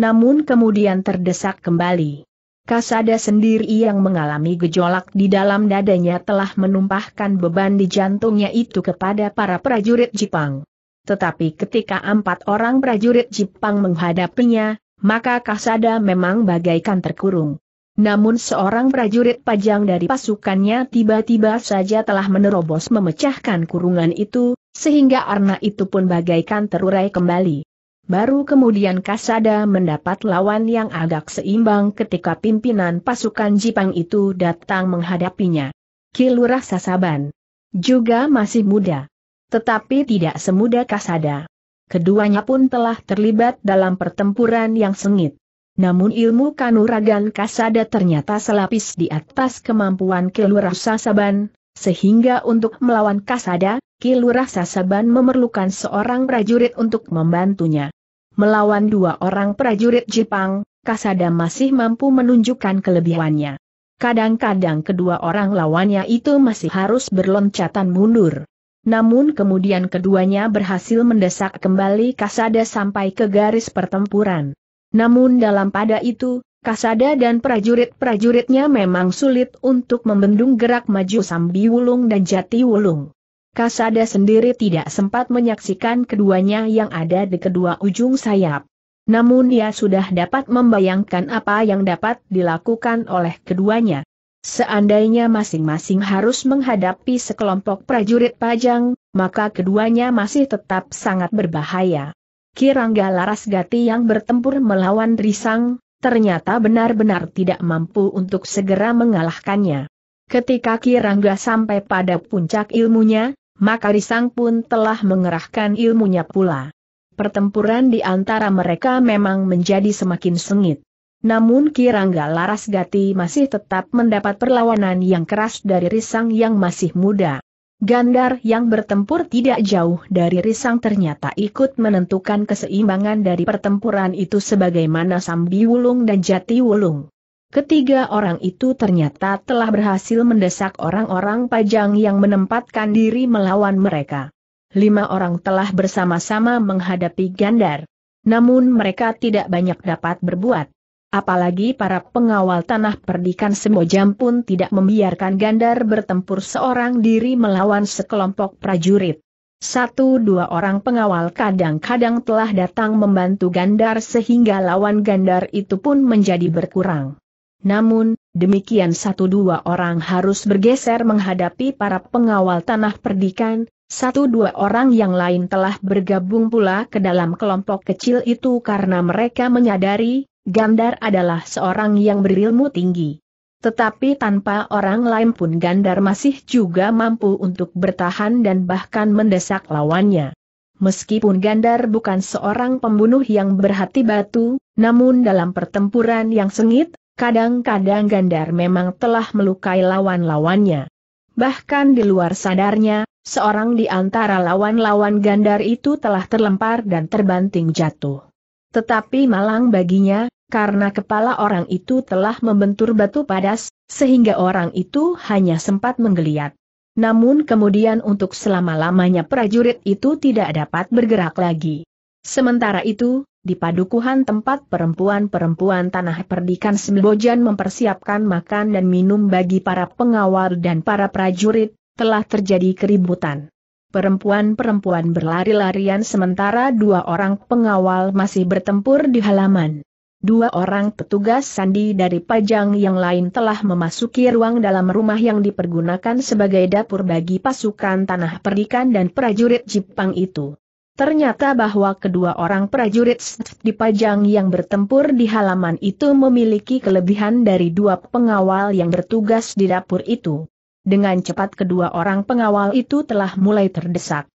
[SPEAKER 1] Namun kemudian terdesak kembali. Kasada sendiri yang mengalami gejolak di dalam dadanya telah menumpahkan beban di jantungnya itu kepada para prajurit Jepang. Tetapi ketika empat orang prajurit Jepang menghadapinya, maka Kasada memang bagaikan terkurung. Namun seorang prajurit pajang dari pasukannya tiba-tiba saja telah menerobos memecahkan kurungan itu, sehingga arna itu pun bagaikan terurai kembali. Baru kemudian Kasada mendapat lawan yang agak seimbang ketika pimpinan pasukan Jipang itu datang menghadapinya. Kilurah Sasaban juga masih muda. Tetapi tidak semuda Kasada. Keduanya pun telah terlibat dalam pertempuran yang sengit. Namun ilmu kanuragan Kasada ternyata selapis di atas kemampuan Kilurah Sasaban, sehingga untuk melawan Kasada, Kilurah Sasaban memerlukan seorang prajurit untuk membantunya. Melawan dua orang prajurit Jepang, Kasada masih mampu menunjukkan kelebihannya. Kadang-kadang kedua orang lawannya itu masih harus berloncatan mundur. Namun kemudian keduanya berhasil mendesak kembali Kasada sampai ke garis pertempuran. Namun dalam pada itu, Kasada dan prajurit-prajuritnya memang sulit untuk membendung gerak maju Sambiwulung dan Jatiwulung. Kasada sendiri tidak sempat menyaksikan keduanya yang ada di kedua ujung sayap. Namun dia sudah dapat membayangkan apa yang dapat dilakukan oleh keduanya. Seandainya masing-masing harus menghadapi sekelompok prajurit pajang, maka keduanya masih tetap sangat berbahaya. Kirangga Larasgati yang bertempur melawan Risang, ternyata benar-benar tidak mampu untuk segera mengalahkannya. Ketika Kirangga sampai pada puncak ilmunya, maka Risang pun telah mengerahkan ilmunya pula. Pertempuran di antara mereka memang menjadi semakin sengit. Namun Kirangga Laras Gati masih tetap mendapat perlawanan yang keras dari Risang yang masih muda. Gandar yang bertempur tidak jauh dari Risang ternyata ikut menentukan keseimbangan dari pertempuran itu sebagaimana Sambi Wulung dan Jati Wulung. Ketiga orang itu ternyata telah berhasil mendesak orang-orang pajang yang menempatkan diri melawan mereka. Lima orang telah bersama-sama menghadapi Gandar. Namun mereka tidak banyak dapat berbuat. Apalagi para pengawal tanah perdikan Semojam pun tidak membiarkan Gandar bertempur seorang diri melawan sekelompok prajurit. Satu dua orang pengawal kadang-kadang telah datang membantu Gandar sehingga lawan Gandar itu pun menjadi berkurang. Namun, demikian satu dua orang harus bergeser menghadapi para pengawal tanah perdikan, satu dua orang yang lain telah bergabung pula ke dalam kelompok kecil itu karena mereka menyadari, Gandar adalah seorang yang berilmu tinggi. Tetapi tanpa orang lain pun Gandar masih juga mampu untuk bertahan dan bahkan mendesak lawannya. Meskipun Gandar bukan seorang pembunuh yang berhati batu, namun dalam pertempuran yang sengit, Kadang-kadang Gandar memang telah melukai lawan-lawannya. Bahkan di luar sadarnya, seorang di antara lawan-lawan Gandar itu telah terlempar dan terbanting jatuh. Tetapi malang baginya, karena kepala orang itu telah membentur batu padas, sehingga orang itu hanya sempat menggeliat. Namun kemudian untuk selama-lamanya prajurit itu tidak dapat bergerak lagi. Sementara itu, di padukuhan tempat perempuan-perempuan tanah perdikan Sembojan mempersiapkan makan dan minum bagi para pengawal dan para prajurit, telah terjadi keributan. Perempuan-perempuan berlari-larian sementara dua orang pengawal masih bertempur di halaman. Dua orang petugas sandi dari Pajang yang lain telah memasuki ruang dalam rumah yang dipergunakan sebagai dapur bagi pasukan tanah perdikan dan prajurit Jepang itu. Ternyata bahwa kedua orang prajurit di pajang yang bertempur di halaman itu memiliki kelebihan dari dua pengawal yang bertugas di dapur itu. Dengan cepat kedua orang pengawal itu telah mulai terdesak.